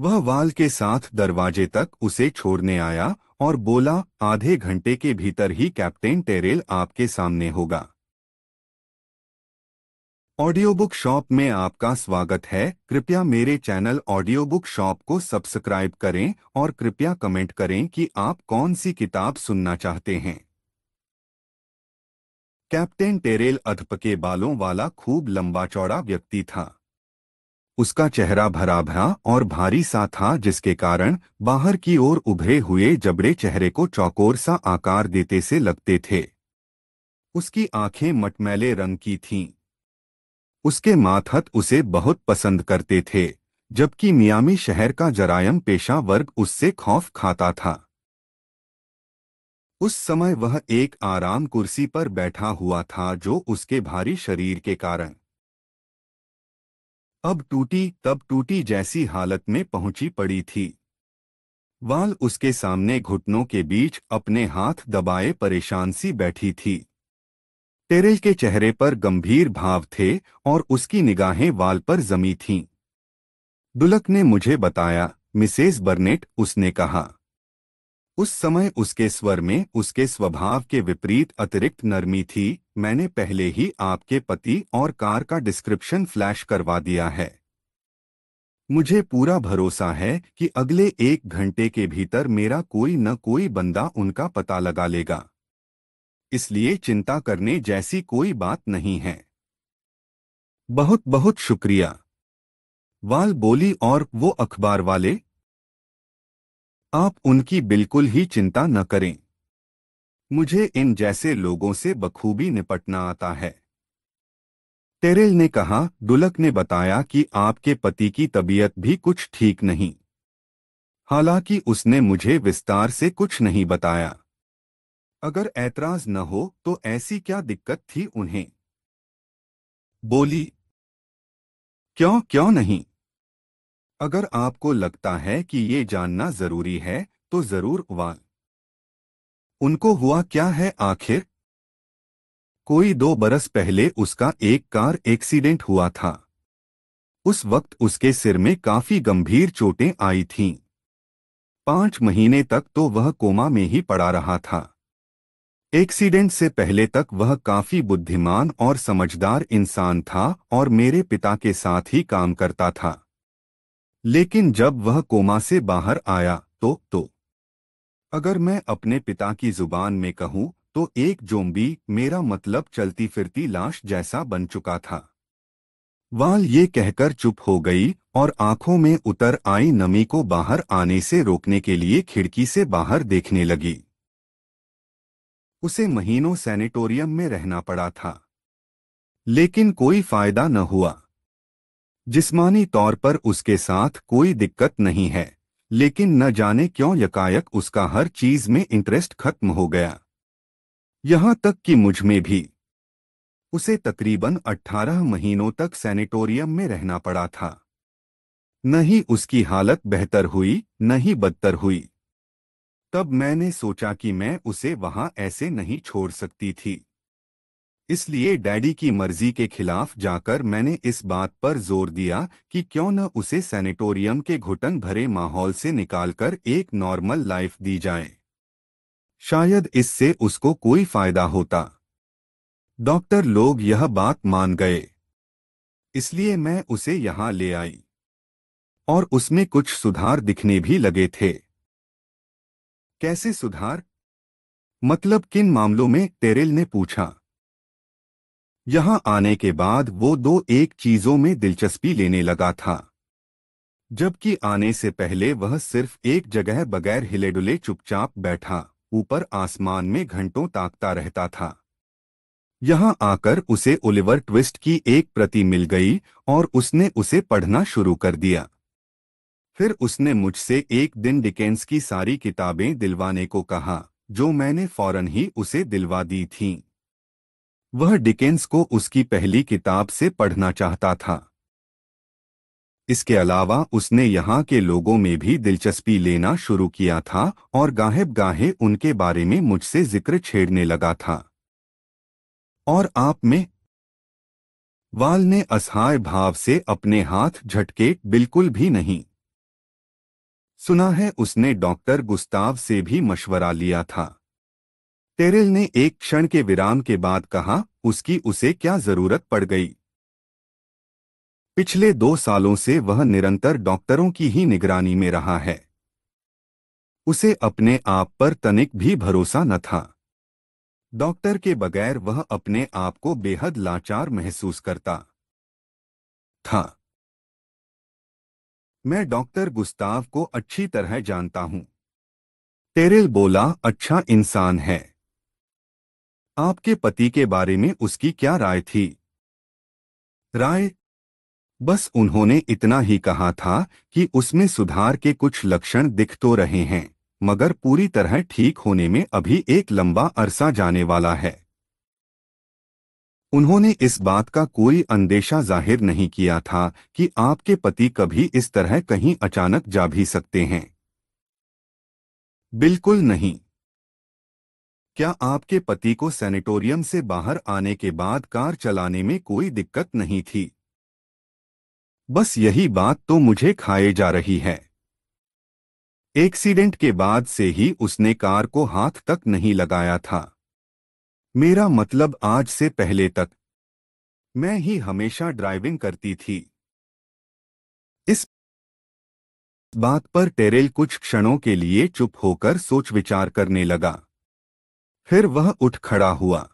वह वाल के साथ दरवाजे तक उसे छोड़ने आया और बोला आधे घंटे के भीतर ही कैप्टन टेरेल आपके सामने होगा ऑडियो बुक शॉप में आपका स्वागत है कृपया मेरे चैनल ऑडियो बुक शॉप को सब्सक्राइब करें और कृपया कमेंट करें कि आप कौन सी किताब सुनना चाहते हैं कैप्टन टेरेल अधपके बालों वाला खूब लंबा चौड़ा व्यक्ति था उसका चेहरा भरा भरा और भारी सा था जिसके कारण बाहर की ओर उभरे हुए जबड़े चेहरे को चौकोर सा आकार देते से लगते थे उसकी आंखें मटमैले रंग की थीं उसके मातहत उसे बहुत पसंद करते थे जबकि मियामी शहर का जरायम पेशा वर्ग उससे खौफ खाता था उस समय वह एक आराम कुर्सी पर बैठा हुआ था जो उसके भारी शरीर के कारण अब टूटी तब टूटी जैसी हालत में पहुंची पड़ी थी वाल उसके सामने घुटनों के बीच अपने हाथ दबाए परेशान सी बैठी थी टेरिल के चेहरे पर गंभीर भाव थे और उसकी निगाहें वाल पर जमी थीं। दुलक ने मुझे बताया मिसेस बर्नेट उसने कहा उस समय उसके स्वर में उसके स्वभाव के विपरीत अतिरिक्त नरमी थी मैंने पहले ही आपके पति और कार का डिस्क्रिप्शन फ्लैश करवा दिया है मुझे पूरा भरोसा है कि अगले एक घंटे के भीतर मेरा कोई न कोई बंदा उनका पता लगा लेगा इसलिए चिंता करने जैसी कोई बात नहीं है बहुत बहुत शुक्रिया वाल बोली और वो अखबार वाले आप उनकी बिल्कुल ही चिंता न करें मुझे इन जैसे लोगों से बखूबी निपटना आता है टेरेल ने कहा डुलक ने बताया कि आपके पति की तबीयत भी कुछ ठीक नहीं हालांकि उसने मुझे विस्तार से कुछ नहीं बताया अगर ऐतराज न हो तो ऐसी क्या दिक्कत थी उन्हें बोली क्यों क्यों नहीं अगर आपको लगता है कि ये जानना जरूरी है तो जरूर वाल उनको हुआ क्या है आखिर कोई दो बरस पहले उसका एक कार एक्सीडेंट हुआ था उस वक्त उसके सिर में काफी गंभीर चोटें आई थीं। पांच महीने तक तो वह कोमा में ही पड़ा रहा था एक्सीडेंट से पहले तक वह काफी बुद्धिमान और समझदार इंसान था और मेरे पिता के साथ ही काम करता था लेकिन जब वह कोमा से बाहर आया तो तो अगर मैं अपने पिता की जुबान में कहूँ तो एक जोम्बी मेरा मतलब चलती फिरती लाश जैसा बन चुका था वाल ये कहकर चुप हो गई और आंखों में उतर आई नमी को बाहर आने से रोकने के लिए खिड़की से बाहर देखने लगी उसे महीनों सैनिटोरियम में रहना पड़ा था लेकिन कोई फायदा न हुआ जिस्मानी तौर पर उसके साथ कोई दिक्कत नहीं है लेकिन न जाने क्यों यकायक उसका हर चीज में इंटरेस्ट खत्म हो गया यहां तक कि मुझ में भी उसे तकरीबन 18 महीनों तक सैनिटोरियम में रहना पड़ा था न ही उसकी हालत बेहतर हुई न ही बदतर हुई तब मैंने सोचा कि मैं उसे वहां ऐसे नहीं छोड़ सकती थी इसलिए डैडी की मर्जी के खिलाफ जाकर मैंने इस बात पर जोर दिया कि क्यों न उसे सैनिटोरियम के घुटन भरे माहौल से निकालकर एक नॉर्मल लाइफ दी जाए शायद इससे उसको कोई फायदा होता डॉक्टर लोग यह बात मान गए इसलिए मैं उसे यहां ले आई और उसमें कुछ सुधार दिखने भी लगे थे कैसे सुधार मतलब किन मामलों में टेरिल ने पूछा यहां आने के बाद वो दो एक चीजों में दिलचस्पी लेने लगा था जबकि आने से पहले वह सिर्फ एक जगह बगैर हिलेडुले चुपचाप बैठा ऊपर आसमान में घंटों ताकता रहता था यहां आकर उसे ओलिवर ट्विस्ट की एक प्रति मिल गई और उसने उसे पढ़ना शुरू कर दिया फिर उसने मुझसे एक दिन डिकेंस की सारी किताबें दिलवाने को कहा जो मैंने फौरन ही उसे दिलवा दी थीं। वह डिकेंस को उसकी पहली किताब से पढ़ना चाहता था इसके अलावा उसने यहाँ के लोगों में भी दिलचस्पी लेना शुरू किया था और गाहेब गाहे उनके बारे में मुझसे जिक्र छेड़ने लगा था और आप में वाल ने असहाय भाव से अपने हाथ झटके बिल्कुल भी नहीं सुना है उसने डॉक्टर गुस्ताव से भी मशवरा लिया था टेरिल ने एक क्षण के विराम के बाद कहा उसकी उसे क्या जरूरत पड़ गई पिछले दो सालों से वह निरंतर डॉक्टरों की ही निगरानी में रहा है उसे अपने आप पर तनिक भी भरोसा न था डॉक्टर के बगैर वह अपने आप को बेहद लाचार महसूस करता था मैं डॉक्टर गुस्ताव को अच्छी तरह जानता हूं टेरिल बोला अच्छा इंसान है आपके पति के बारे में उसकी क्या राय थी राय बस उन्होंने इतना ही कहा था कि उसमें सुधार के कुछ लक्षण दिख तो रहे हैं मगर पूरी तरह ठीक होने में अभी एक लंबा अरसा जाने वाला है उन्होंने इस बात का कोई अंदेशा जाहिर नहीं किया था कि आपके पति कभी इस तरह कहीं अचानक जा भी सकते हैं बिल्कुल नहीं क्या आपके पति को सैनिटोरियम से बाहर आने के बाद कार चलाने में कोई दिक्कत नहीं थी बस यही बात तो मुझे खाए जा रही है एक्सीडेंट के बाद से ही उसने कार को हाथ तक नहीं लगाया था मेरा मतलब आज से पहले तक मैं ही हमेशा ड्राइविंग करती थी इस बात पर टेरेल कुछ क्षणों के लिए चुप होकर सोच विचार करने लगा फिर वह उठ खड़ा हुआ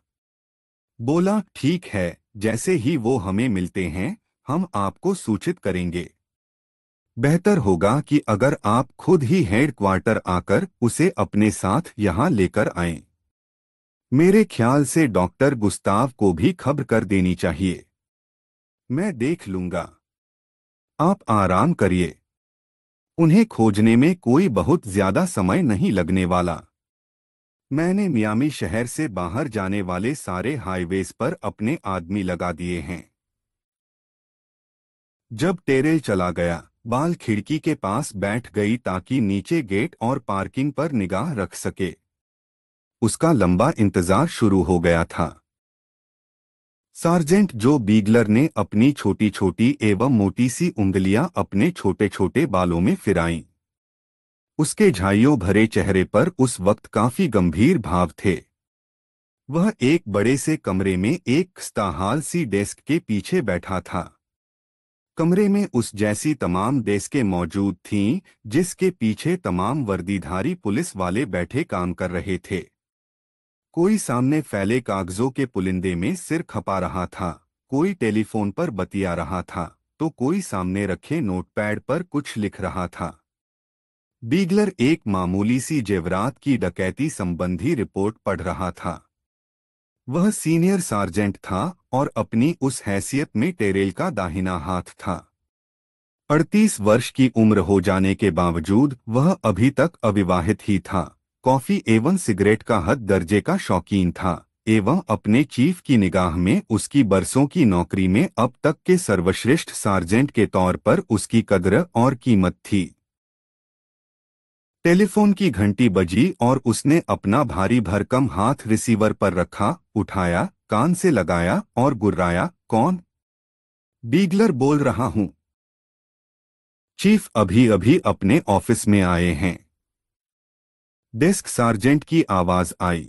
बोला ठीक है जैसे ही वो हमें मिलते हैं हम आपको सूचित करेंगे बेहतर होगा कि अगर आप खुद ही हेडक्वार्टर आकर उसे अपने साथ यहाँ लेकर आएं। मेरे ख्याल से डॉक्टर गुस्ताव को भी खबर कर देनी चाहिए मैं देख लूंगा आप आराम करिए उन्हें खोजने में कोई बहुत ज्यादा समय नहीं लगने वाला मैंने मियामी शहर से बाहर जाने वाले सारे हाईवेज पर अपने आदमी लगा दिए हैं जब टेरेल चला गया बाल खिड़की के पास बैठ गई ताकि नीचे गेट और पार्किंग पर निगाह रख सके उसका लंबा इंतजार शुरू हो गया था सार्जेंट जो बीगलर ने अपनी छोटी छोटी एवं मोटी सी उंगलियां अपने छोटे छोटे बालों में फिराई उसके झाइयों भरे चेहरे पर उस वक्त काफी गंभीर भाव थे वह एक बड़े से कमरे में एक खस्ताहाल सी डेस्क के पीछे बैठा था कमरे में उस जैसी तमाम डेस्कें मौजूद थीं जिसके पीछे तमाम वर्दीधारी पुलिस वाले बैठे काम कर रहे थे कोई सामने फैले कागजों के पुलिंदे में सिर खपा रहा था कोई टेलीफोन पर बतिया रहा था तो कोई सामने रखे नोटपैड पर कुछ लिख रहा था बीगलर एक मामूली सी जेवरात की डकैती संबंधी रिपोर्ट पढ़ रहा था वह सीनियर सार्जेंट था और अपनी उस हैसियत में टेरेल का दाहिना हाथ था अड़तीस वर्ष की उम्र हो जाने के बावजूद वह अभी तक अविवाहित ही था कॉफी एवं सिगरेट का हद दर्जे का शौकीन था एवं अपने चीफ की निगाह में उसकी बरसों की नौकरी में अब तक के सर्वश्रेष्ठ सार्जेंट के तौर पर उसकी कदर और कीमत थी टेलीफोन की घंटी बजी और उसने अपना भारी भरकम हाथ रिसीवर पर रखा उठाया कान से लगाया और गुर्राया कौन बीगलर बोल रहा हूं चीफ अभी अभी अपने ऑफिस में आए हैं डेस्क सार्जेंट की आवाज आई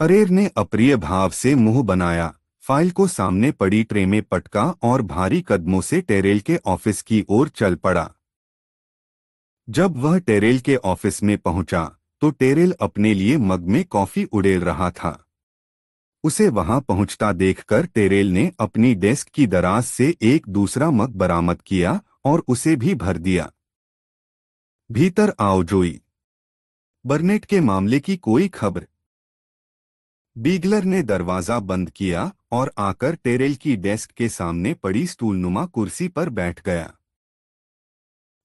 परेर ने अप्रिय भाव से मुंह बनाया फाइल को सामने पड़ी ट्रे में पटका और भारी कदमों से टेरेल के ऑफिस की ओर चल पड़ा जब वह टेरेल के ऑफिस में पहुंचा तो टेरेल अपने लिए मग में कॉफी उड़ेल रहा था उसे वहां पहुंचता देखकर टेरेल ने अपनी डेस्क की दराज से एक दूसरा मग बरामद किया और उसे भी भर दिया भीतर आओ जोई बर्नेट के मामले की कोई खबर बीगलर ने दरवाजा बंद किया और आकर टेरेल की डेस्क के सामने पड़ी स्टूलनुमा कुर्सी पर बैठ गया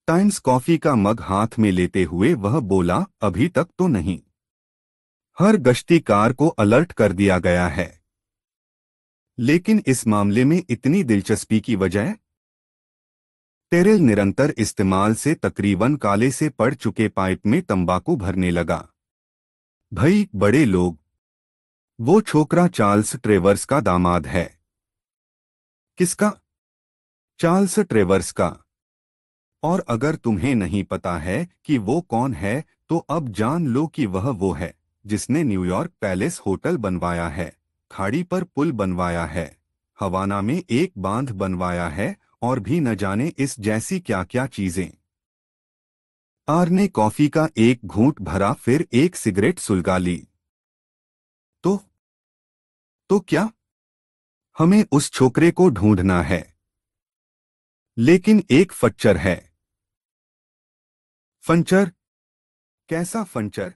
टाइम्स कॉफी का मग हाथ में लेते हुए वह बोला अभी तक तो नहीं हर गश्ती कार को अलर्ट कर दिया गया है लेकिन इस मामले में इतनी दिलचस्पी की वजह टेरिल निरंतर इस्तेमाल से तकरीबन काले से पड़ चुके पाइप में तंबाकू भरने लगा भई बड़े लोग वो छोकरा चार्ल्स ट्रेवर्स का दामाद है किसका चार्ल्स ट्रेवर्स का और अगर तुम्हें नहीं पता है कि वो कौन है तो अब जान लो कि वह वो है जिसने न्यूयॉर्क पैलेस होटल बनवाया है खाड़ी पर पुल बनवाया है हवाना में एक बांध बनवाया है और भी न जाने इस जैसी क्या क्या चीजें आर ने कॉफी का एक घूंट भरा फिर एक सिगरेट सुलगा ली तो तो क्या हमें उस छोकरे को ढूंढना है लेकिन एक फच्चर है फंचर कैसा फंचर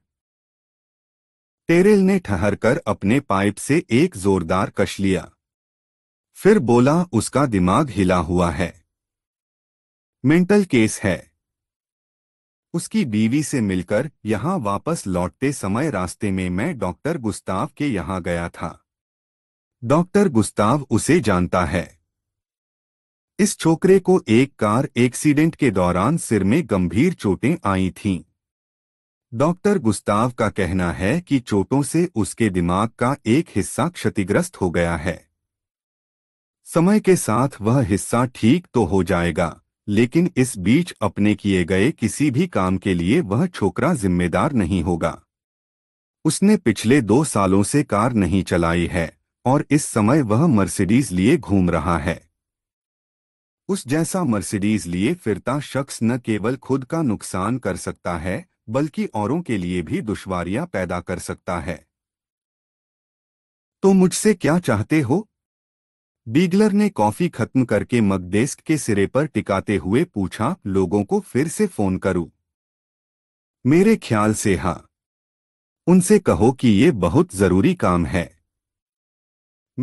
टेरेल ने ठहरकर अपने पाइप से एक जोरदार कश लिया फिर बोला उसका दिमाग हिला हुआ है मेंटल केस है उसकी बीवी से मिलकर यहाँ वापस लौटते समय रास्ते में मैं डॉक्टर गुस्ताव के यहाँ गया था डॉक्टर गुस्ताव उसे जानता है इस छोकरे को एक कार एक्सीडेंट के दौरान सिर में गंभीर चोटें आई थीं। डॉक्टर गुस्ताव का कहना है कि चोटों से उसके दिमाग का एक हिस्सा क्षतिग्रस्त हो गया है समय के साथ वह हिस्सा ठीक तो हो जाएगा लेकिन इस बीच अपने किए गए किसी भी काम के लिए वह छोकरा जिम्मेदार नहीं होगा उसने पिछले दो सालों से कार नहीं चलाई है और इस समय वह मर्सिडीज लिए घूम रहा है उस जैसा मर्सिडीज लिए फिरता शख्स न केवल खुद का नुकसान कर सकता है बल्कि औरों के लिए भी दुश्वारियां पैदा कर सकता है तो मुझसे क्या चाहते हो बीगलर ने कॉफी खत्म करके मगडेस्क के सिरे पर टिकाते हुए पूछा लोगों को फिर से फोन करूं मेरे ख्याल से हां उनसे कहो कि ये बहुत जरूरी काम है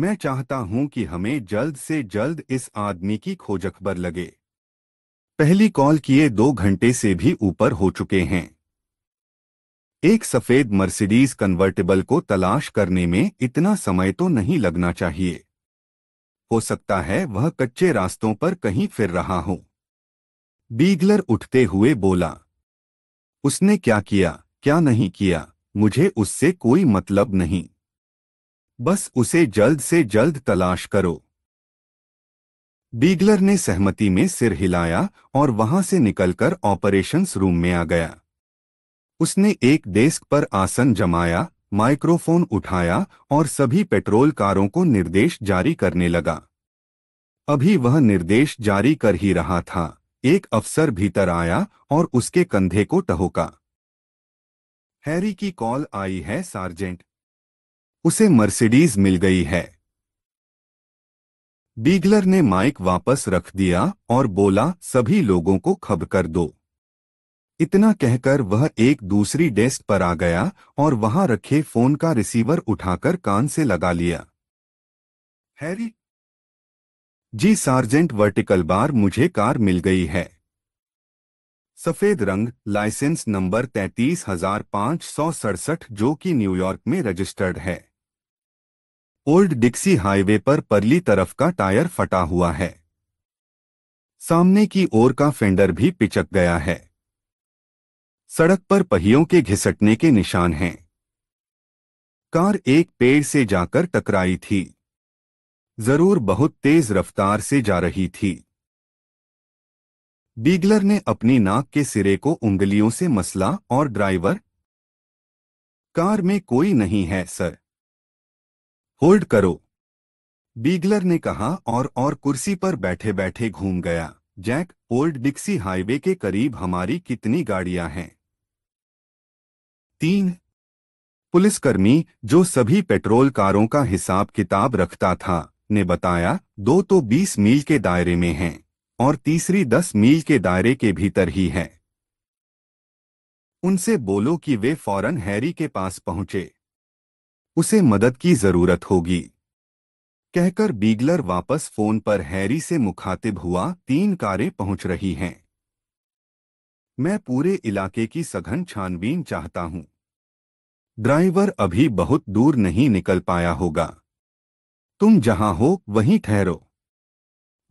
मैं चाहता हूं कि हमें जल्द से जल्द इस आदमी की खोजखबर लगे पहली कॉल किए दो घंटे से भी ऊपर हो चुके हैं एक सफेद मर्सिडीज कन्वर्टेबल को तलाश करने में इतना समय तो नहीं लगना चाहिए हो सकता है वह कच्चे रास्तों पर कहीं फिर रहा हो बीगलर उठते हुए बोला उसने क्या किया क्या नहीं किया मुझे उससे कोई मतलब नहीं बस उसे जल्द से जल्द तलाश करो बीगलर ने सहमति में सिर हिलाया और वहां से निकलकर ऑपरेशंस रूम में आ गया उसने एक डेस्क पर आसन जमाया माइक्रोफोन उठाया और सभी पेट्रोल कारों को निर्देश जारी करने लगा अभी वह निर्देश जारी कर ही रहा था एक अफसर भीतर आया और उसके कंधे को टहोका हैरी की कॉल आई है सार्जेंट उसे मर्सिडीज मिल गई है बीगलर ने माइक वापस रख दिया और बोला सभी लोगों को खब कर दो इतना कहकर वह एक दूसरी डेस्क पर आ गया और वहां रखे फोन का रिसीवर उठाकर कान से लगा लिया Harry G sergeant vertical bar मुझे कार मिल गई है सफेद रंग लाइसेंस नंबर तैतीस हजार पांच सौ सड़सठ जो कि न्यूयॉर्क में रजिस्टर्ड है ओल्ड डिक्सी हाईवे पर परली तरफ का टायर फटा हुआ है सामने की ओर का फेंडर भी पिचक गया है सड़क पर पहियों के घिसटने के निशान हैं कार एक पेड़ से जाकर टकराई थी जरूर बहुत तेज रफ्तार से जा रही थी बीगलर ने अपनी नाक के सिरे को उंगलियों से मसला और ड्राइवर कार में कोई नहीं है सर होल्ड करो बीगलर ने कहा और और कुर्सी पर बैठे बैठे घूम गया जैक ओल्ड डिक्सी हाईवे के करीब हमारी कितनी गाड़ियां हैं तीन पुलिसकर्मी जो सभी पेट्रोल कारों का हिसाब किताब रखता था ने बताया दो तो 20 मील के दायरे में हैं और तीसरी 10 मील के दायरे के भीतर ही है उनसे बोलो कि वे फौरन हैरी के पास पहुंचे उसे मदद की जरूरत होगी कहकर बीगलर वापस फोन पर हैरी से मुखातिब हुआ तीन कारें पहुंच रही हैं मैं पूरे इलाके की सघन छानबीन चाहता हूं ड्राइवर अभी बहुत दूर नहीं निकल पाया होगा तुम जहां हो वहीं ठहरो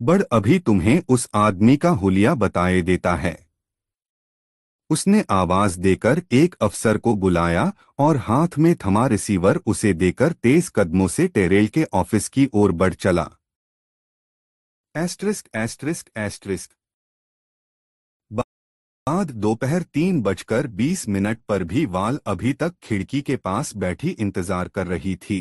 बड़ अभी तुम्हें उस आदमी का हुलिया बताए देता है उसने आवाज देकर एक अफसर को बुलाया और हाथ में थमा रिसीवर उसे देकर तेज कदमों से टेरेल के ऑफिस की ओर बढ़ चला एस्ट्रिस्क एस्ट्रिस्क एस्ट्रिस्क बाद दोपहर तीन बजकर बीस मिनट पर भी वाल अभी तक खिड़की के पास बैठी इंतजार कर रही थी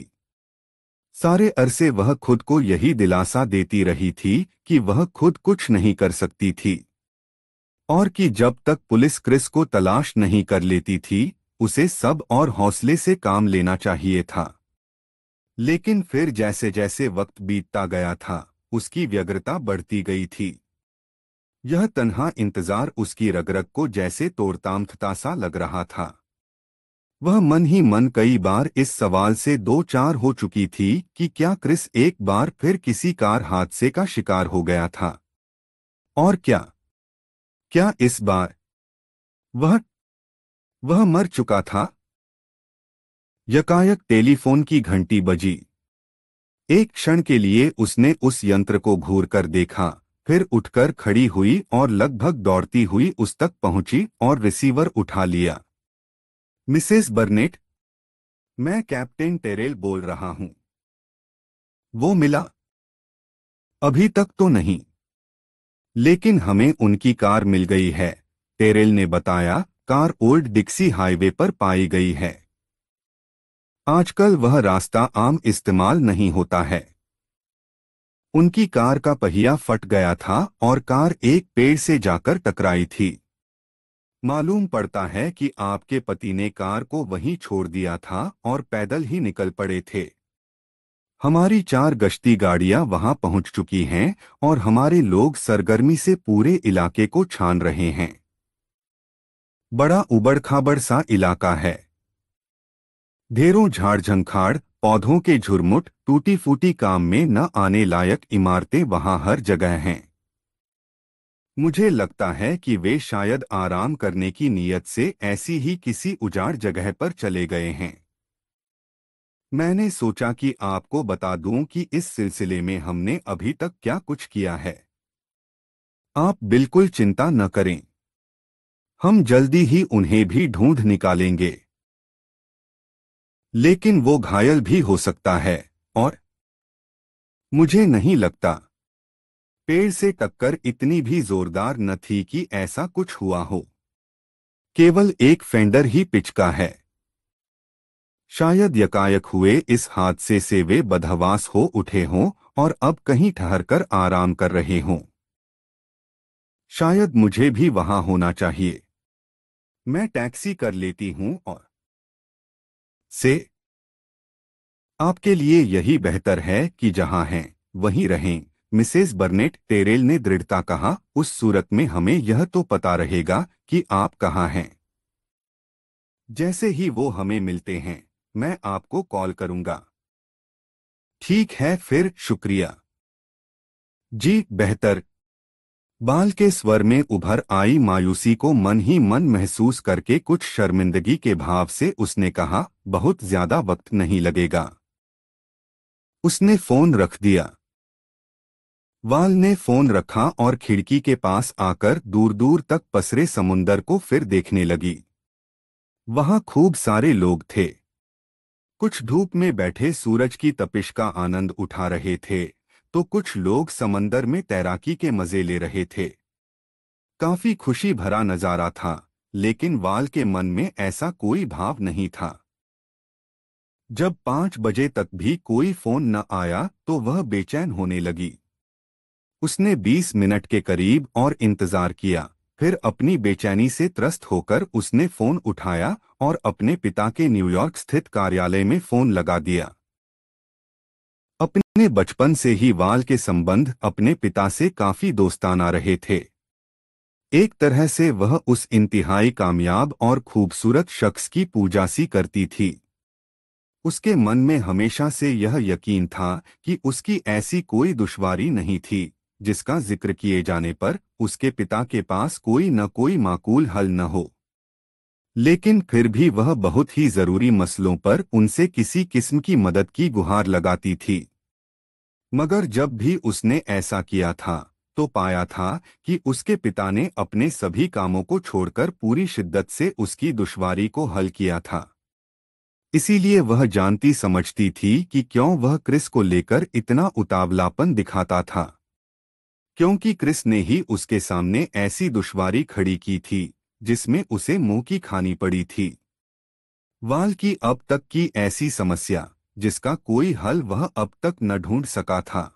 सारे अरसे वह खुद को यही दिलासा देती रही थी कि वह खुद कुछ नहीं कर सकती थी और कि जब तक पुलिस क्रिस को तलाश नहीं कर लेती थी उसे सब और हौसले से काम लेना चाहिए था लेकिन फिर जैसे जैसे वक्त बीतता गया था उसकी व्यग्रता बढ़ती गई थी यह तन्हा इंतजार उसकी रगरग को जैसे तोड़ताम सा लग रहा था वह मन ही मन कई बार इस सवाल से दो चार हो चुकी थी कि क्या क्रिस एक बार फिर किसी कार हादसे का शिकार हो गया था और क्या क्या इस बार वह वह मर चुका था यकायक टेलीफोन की घंटी बजी एक क्षण के लिए उसने उस यंत्र को घूर कर देखा फिर उठकर खड़ी हुई और लगभग दौड़ती हुई उस तक पहुंची और रिसीवर उठा लिया मिसेस बर्नेट मैं कैप्टन टेरेल बोल रहा हूं वो मिला अभी तक तो नहीं लेकिन हमें उनकी कार मिल गई है टेरेल ने बताया कार ओल्ड डिक्सी हाईवे पर पाई गई है आजकल वह रास्ता आम इस्तेमाल नहीं होता है उनकी कार का पहिया फट गया था और कार एक पेड़ से जाकर टकराई थी मालूम पड़ता है कि आपके पति ने कार को वहीं छोड़ दिया था और पैदल ही निकल पड़े थे हमारी चार गश्ती गाड़ियां वहां पहुंच चुकी हैं और हमारे लोग सरगर्मी से पूरे इलाके को छान रहे हैं बड़ा उबड़ खाबड़ सा इलाका है ढेरों झाड़ झंखाड़ पौधों के झुरमुट टूटी फूटी काम में न आने लायक इमारतें वहां हर जगह हैं मुझे लगता है कि वे शायद आराम करने की नीयत से ऐसी ही किसी उजाड़ जगह पर चले गए हैं मैंने सोचा कि आपको बता दूं कि इस सिलसिले में हमने अभी तक क्या कुछ किया है आप बिल्कुल चिंता न करें हम जल्दी ही उन्हें भी ढूंढ निकालेंगे लेकिन वो घायल भी हो सकता है और मुझे नहीं लगता पेड़ से टक्कर इतनी भी जोरदार न थी कि ऐसा कुछ हुआ हो केवल एक फेंडर ही पिचका है शायद यकायक हुए इस हादसे से वे बदहवास हो उठे हों और अब कहीं ठहरकर आराम कर रहे हों शायद मुझे भी वहां होना चाहिए मैं टैक्सी कर लेती हूं और से आपके लिए यही बेहतर है कि जहां हैं वहीं रहें मिसेस बर्नेट टेरेल ने दृढ़ता कहा उस सूरत में हमें यह तो पता रहेगा कि आप कहाँ हैं जैसे ही वो हमें मिलते हैं मैं आपको कॉल करूंगा ठीक है फिर शुक्रिया जी बेहतर बाल के स्वर में उभर आई मायूसी को मन ही मन महसूस करके कुछ शर्मिंदगी के भाव से उसने कहा बहुत ज्यादा वक्त नहीं लगेगा उसने फोन रख दिया वाल ने फोन रखा और खिड़की के पास आकर दूर दूर तक पसरे समुंदर को फिर देखने लगी वहां खूब सारे लोग थे कुछ धूप में बैठे सूरज की तपिश का आनंद उठा रहे थे तो कुछ लोग समंदर में तैराकी के मजे ले रहे थे काफी खुशी भरा नजारा था लेकिन वाल के मन में ऐसा कोई भाव नहीं था जब पांच बजे तक भी कोई फोन न आया तो वह बेचैन होने लगी उसने बीस मिनट के करीब और इंतजार किया फिर अपनी बेचैनी से त्रस्त होकर उसने फोन उठाया और अपने पिता के न्यूयॉर्क स्थित कार्यालय में फोन लगा दिया अपने बचपन से ही वाल के संबंध अपने पिता से काफी दोस्ताना रहे थे एक तरह से वह उस इंतहाई कामयाब और खूबसूरत शख्स की पूजा सी करती थी उसके मन में हमेशा से यह यकीन था कि उसकी ऐसी कोई दुश्वारी नहीं थी जिसका जिक्र किए जाने पर उसके पिता के पास कोई न कोई माकूल हल न हो लेकिन फिर भी वह बहुत ही जरूरी मसलों पर उनसे किसी किस्म की मदद की गुहार लगाती थी मगर जब भी उसने ऐसा किया था तो पाया था कि उसके पिता ने अपने सभी कामों को छोड़कर पूरी शिद्दत से उसकी दुश्वारी को हल किया था इसीलिए वह जानती समझती थी कि क्यों वह क्रिस को लेकर इतना उतावलापन दिखाता था क्योंकि क्रिस ने ही उसके सामने ऐसी दुश्वारी खड़ी की थी जिसमें उसे मुंह की खानी पड़ी थी वाल की अब तक की ऐसी समस्या जिसका कोई हल वह अब तक न ढूंढ सका था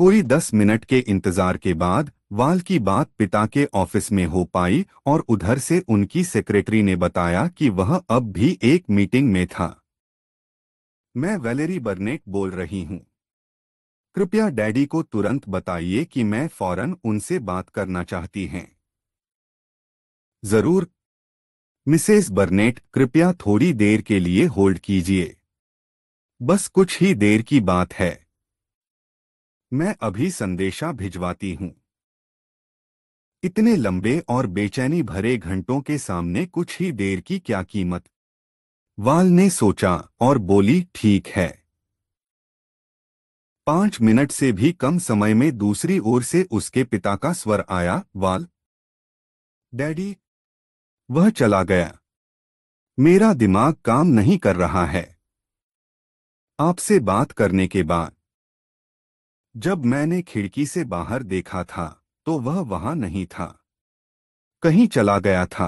कोई दस मिनट के इंतजार के बाद वाल की बात पिता के ऑफिस में हो पाई और उधर से उनकी सेक्रेटरी ने बताया कि वह अब भी एक मीटिंग में था मैं वेलेरी बर्नेट बोल रही हूं कृपया डैडी को तुरंत बताइए कि मैं फौरन उनसे बात करना चाहती हैं जरूर मिसेस बर्नेट कृपया थोड़ी देर के लिए होल्ड कीजिए बस कुछ ही देर की बात है मैं अभी संदेशा भिजवाती हूं इतने लंबे और बेचैनी भरे घंटों के सामने कुछ ही देर की क्या कीमत वाल ने सोचा और बोली ठीक है पांच मिनट से भी कम समय में दूसरी ओर से उसके पिता का स्वर आया वाल डैडी वह चला गया मेरा दिमाग काम नहीं कर रहा है आपसे बात करने के बाद जब मैंने खिड़की से बाहर देखा था तो वह वहां नहीं था कहीं चला गया था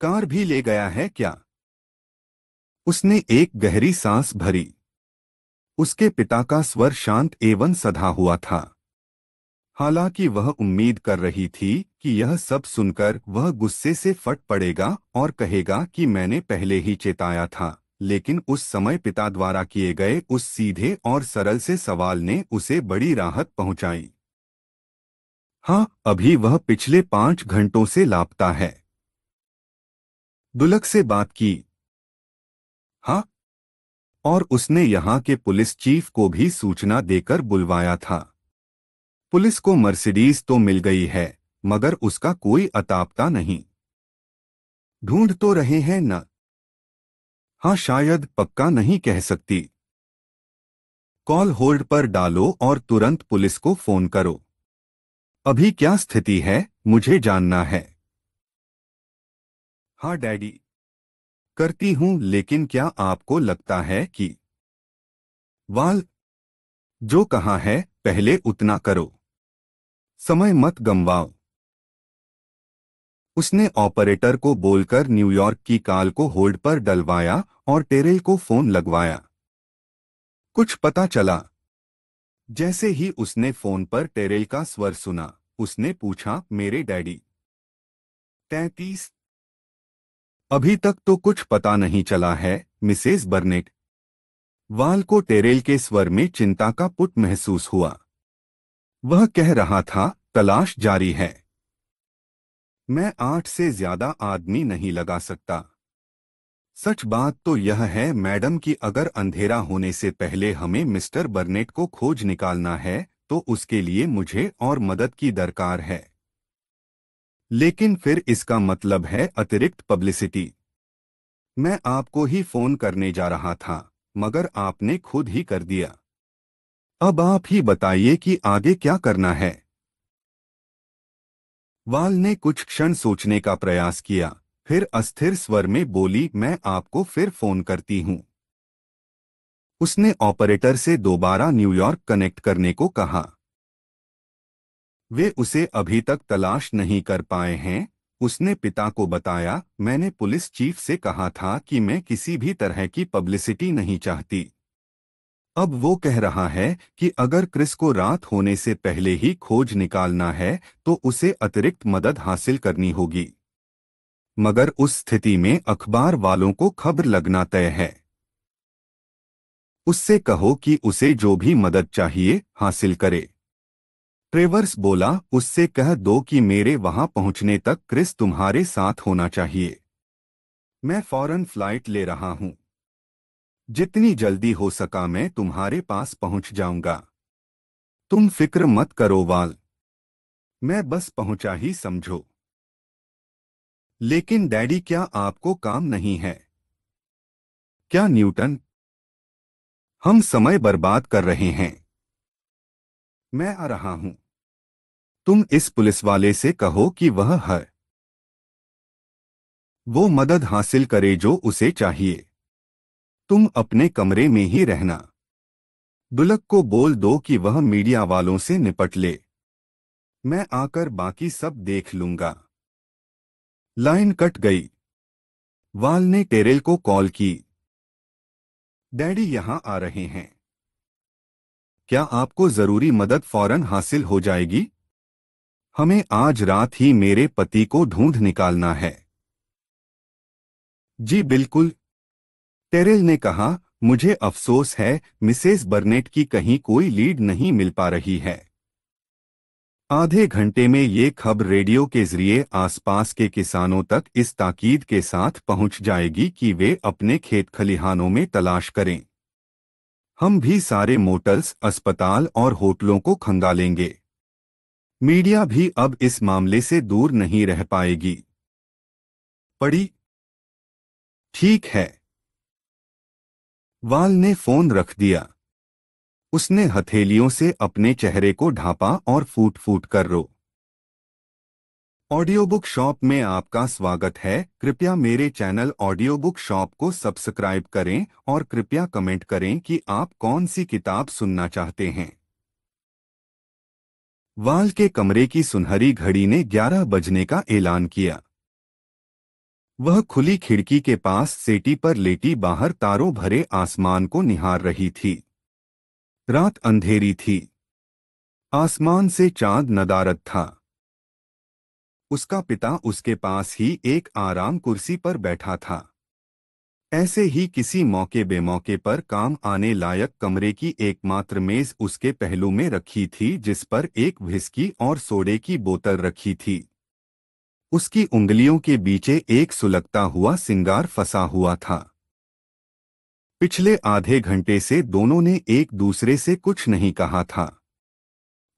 कार भी ले गया है क्या उसने एक गहरी सांस भरी उसके पिता का स्वर शांत एवं सधा हुआ था हालांकि वह उम्मीद कर रही थी कि यह सब सुनकर वह गुस्से से फट पड़ेगा और कहेगा कि मैंने पहले ही चेताया था लेकिन उस समय पिता द्वारा किए गए उस सीधे और सरल से सवाल ने उसे बड़ी राहत पहुंचाई हाँ अभी वह पिछले पांच घंटों से लापता है दुलक से बात की हाँ और उसने यहाँ के पुलिस चीफ को भी सूचना देकर बुलवाया था पुलिस को मर्सिडीज तो मिल गई है मगर उसका कोई अतापता नहीं ढूंढ तो रहे हैं न हाँ शायद पक्का नहीं कह सकती कॉल होल्ड पर डालो और तुरंत पुलिस को फोन करो अभी क्या स्थिति है मुझे जानना है हाँ डैडी करती हूं लेकिन क्या आपको लगता है कि वाल जो कहा है पहले उतना करो समय मत गंवाओ उसने ऑपरेटर को बोलकर न्यूयॉर्क की काल को होल्ड पर डलवाया और टेरेल को फोन लगवाया कुछ पता चला जैसे ही उसने फोन पर टेरेल का स्वर सुना उसने पूछा मेरे डैडी तैतीस अभी तक तो कुछ पता नहीं चला है मिसेस बर्नेट वाल को टेरेल के स्वर में चिंता का पुट महसूस हुआ वह कह रहा था तलाश जारी है मैं आठ से ज्यादा आदमी नहीं लगा सकता सच बात तो यह है मैडम कि अगर अंधेरा होने से पहले हमें मिस्टर बर्नेट को खोज निकालना है तो उसके लिए मुझे और मदद की दरकार है लेकिन फिर इसका मतलब है अतिरिक्त पब्लिसिटी मैं आपको ही फोन करने जा रहा था मगर आपने खुद ही कर दिया अब आप ही बताइए कि आगे क्या करना है वाल ने कुछ क्षण सोचने का प्रयास किया फिर अस्थिर स्वर में बोली मैं आपको फिर फोन करती हूं उसने ऑपरेटर से दोबारा न्यूयॉर्क कनेक्ट करने को कहा वे उसे अभी तक तलाश नहीं कर पाए हैं उसने पिता को बताया मैंने पुलिस चीफ से कहा था कि मैं किसी भी तरह की पब्लिसिटी नहीं चाहती अब वो कह रहा है कि अगर क्रिस को रात होने से पहले ही खोज निकालना है तो उसे अतिरिक्त मदद हासिल करनी होगी मगर उस स्थिति में अखबार वालों को खबर लगना तय है उससे कहो कि उसे जो भी मदद चाहिए हासिल करे ट्रेवर्स बोला उससे कह दो कि मेरे वहां पहुंचने तक क्रिस तुम्हारे साथ होना चाहिए मैं फौरन फ्लाइट ले रहा हूं जितनी जल्दी हो सका मैं तुम्हारे पास पहुंच जाऊंगा तुम फिक्र मत करो वाल मैं बस पहुंचा ही समझो लेकिन डैडी क्या आपको काम नहीं है क्या न्यूटन हम समय बर्बाद कर रहे हैं मैं आ रहा हूं तुम इस पुलिस वाले से कहो कि वह है वो मदद हासिल करे जो उसे चाहिए तुम अपने कमरे में ही रहना दुलक को बोल दो कि वह मीडिया वालों से निपट ले मैं आकर बाकी सब देख लूंगा लाइन कट गई वाल ने टेरेल को कॉल की डैडी यहां आ रहे हैं क्या आपको जरूरी मदद फौरन हासिल हो जाएगी हमें आज रात ही मेरे पति को ढूंढ निकालना है जी बिल्कुल टेरेल ने कहा मुझे अफसोस है मिसेस बर्नेट की कहीं कोई लीड नहीं मिल पा रही है आधे घंटे में ये खबर रेडियो के जरिए आसपास के किसानों तक इस ताकीद के साथ पहुंच जाएगी कि वे अपने खेत खलिहानों में तलाश करें हम भी सारे मोटल्स अस्पताल और होटलों को खंगालेंगे मीडिया भी अब इस मामले से दूर नहीं रह पाएगी पड़ी ठीक है वाल ने फोन रख दिया उसने हथेलियों से अपने चेहरे को ढांपा और फूट फूट कर रो ऑडियो बुक शॉप में आपका स्वागत है कृपया मेरे चैनल ऑडियो बुक शॉप को सब्सक्राइब करें और कृपया कमेंट करें कि आप कौन सी किताब सुनना चाहते हैं वाल के कमरे की सुनहरी घड़ी ने 11 बजने का ऐलान किया वह खुली खिड़की के पास सेटी पर लेटी बाहर तारों भरे आसमान को निहार रही थी रात अंधेरी थी आसमान से चांद नदारत था उसका पिता उसके पास ही एक आराम कुर्सी पर बैठा था ऐसे ही किसी मौके बेमौके पर काम आने लायक कमरे की एकमात्र मेज उसके पहलू में रखी थी जिस पर एक भिस्की और सोडे की बोतल रखी थी उसकी उंगलियों के बीचे एक सुलगता हुआ सिंगार फंसा हुआ था पिछले आधे घंटे से दोनों ने एक दूसरे से कुछ नहीं कहा था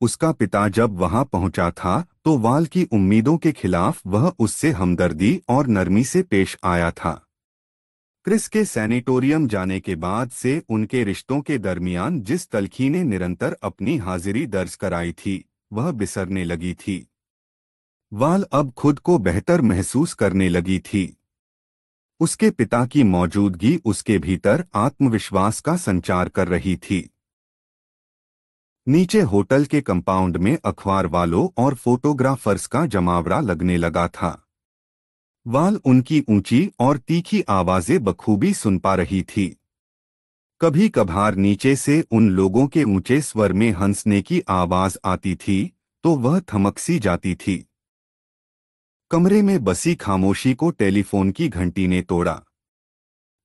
उसका पिता जब वहां पहुंचा था तो वाल की उम्मीदों के खिलाफ वह उससे हमदर्दी और नरमी से पेश आया था क्रिस के सैनिटोरियम जाने के बाद से उनके रिश्तों के दरमियान जिस तलखी ने निरंतर अपनी हाजिरी दर्ज कराई थी वह बिसरने लगी थी वाल अब खुद को बेहतर महसूस करने लगी थी उसके पिता की मौजूदगी उसके भीतर आत्मविश्वास का संचार कर रही थी नीचे होटल के कंपाउंड में अखबार वालों और फोटोग्राफर्स का जमावड़ा लगने लगा था वाल उनकी ऊंची और तीखी आवाजें बखूबी सुन पा रही थी कभी कभार नीचे से उन लोगों के ऊंचे स्वर में हंसने की आवाज आती थी तो वह थमक सी जाती थी कमरे में बसी खामोशी को टेलीफोन की घंटी ने तोड़ा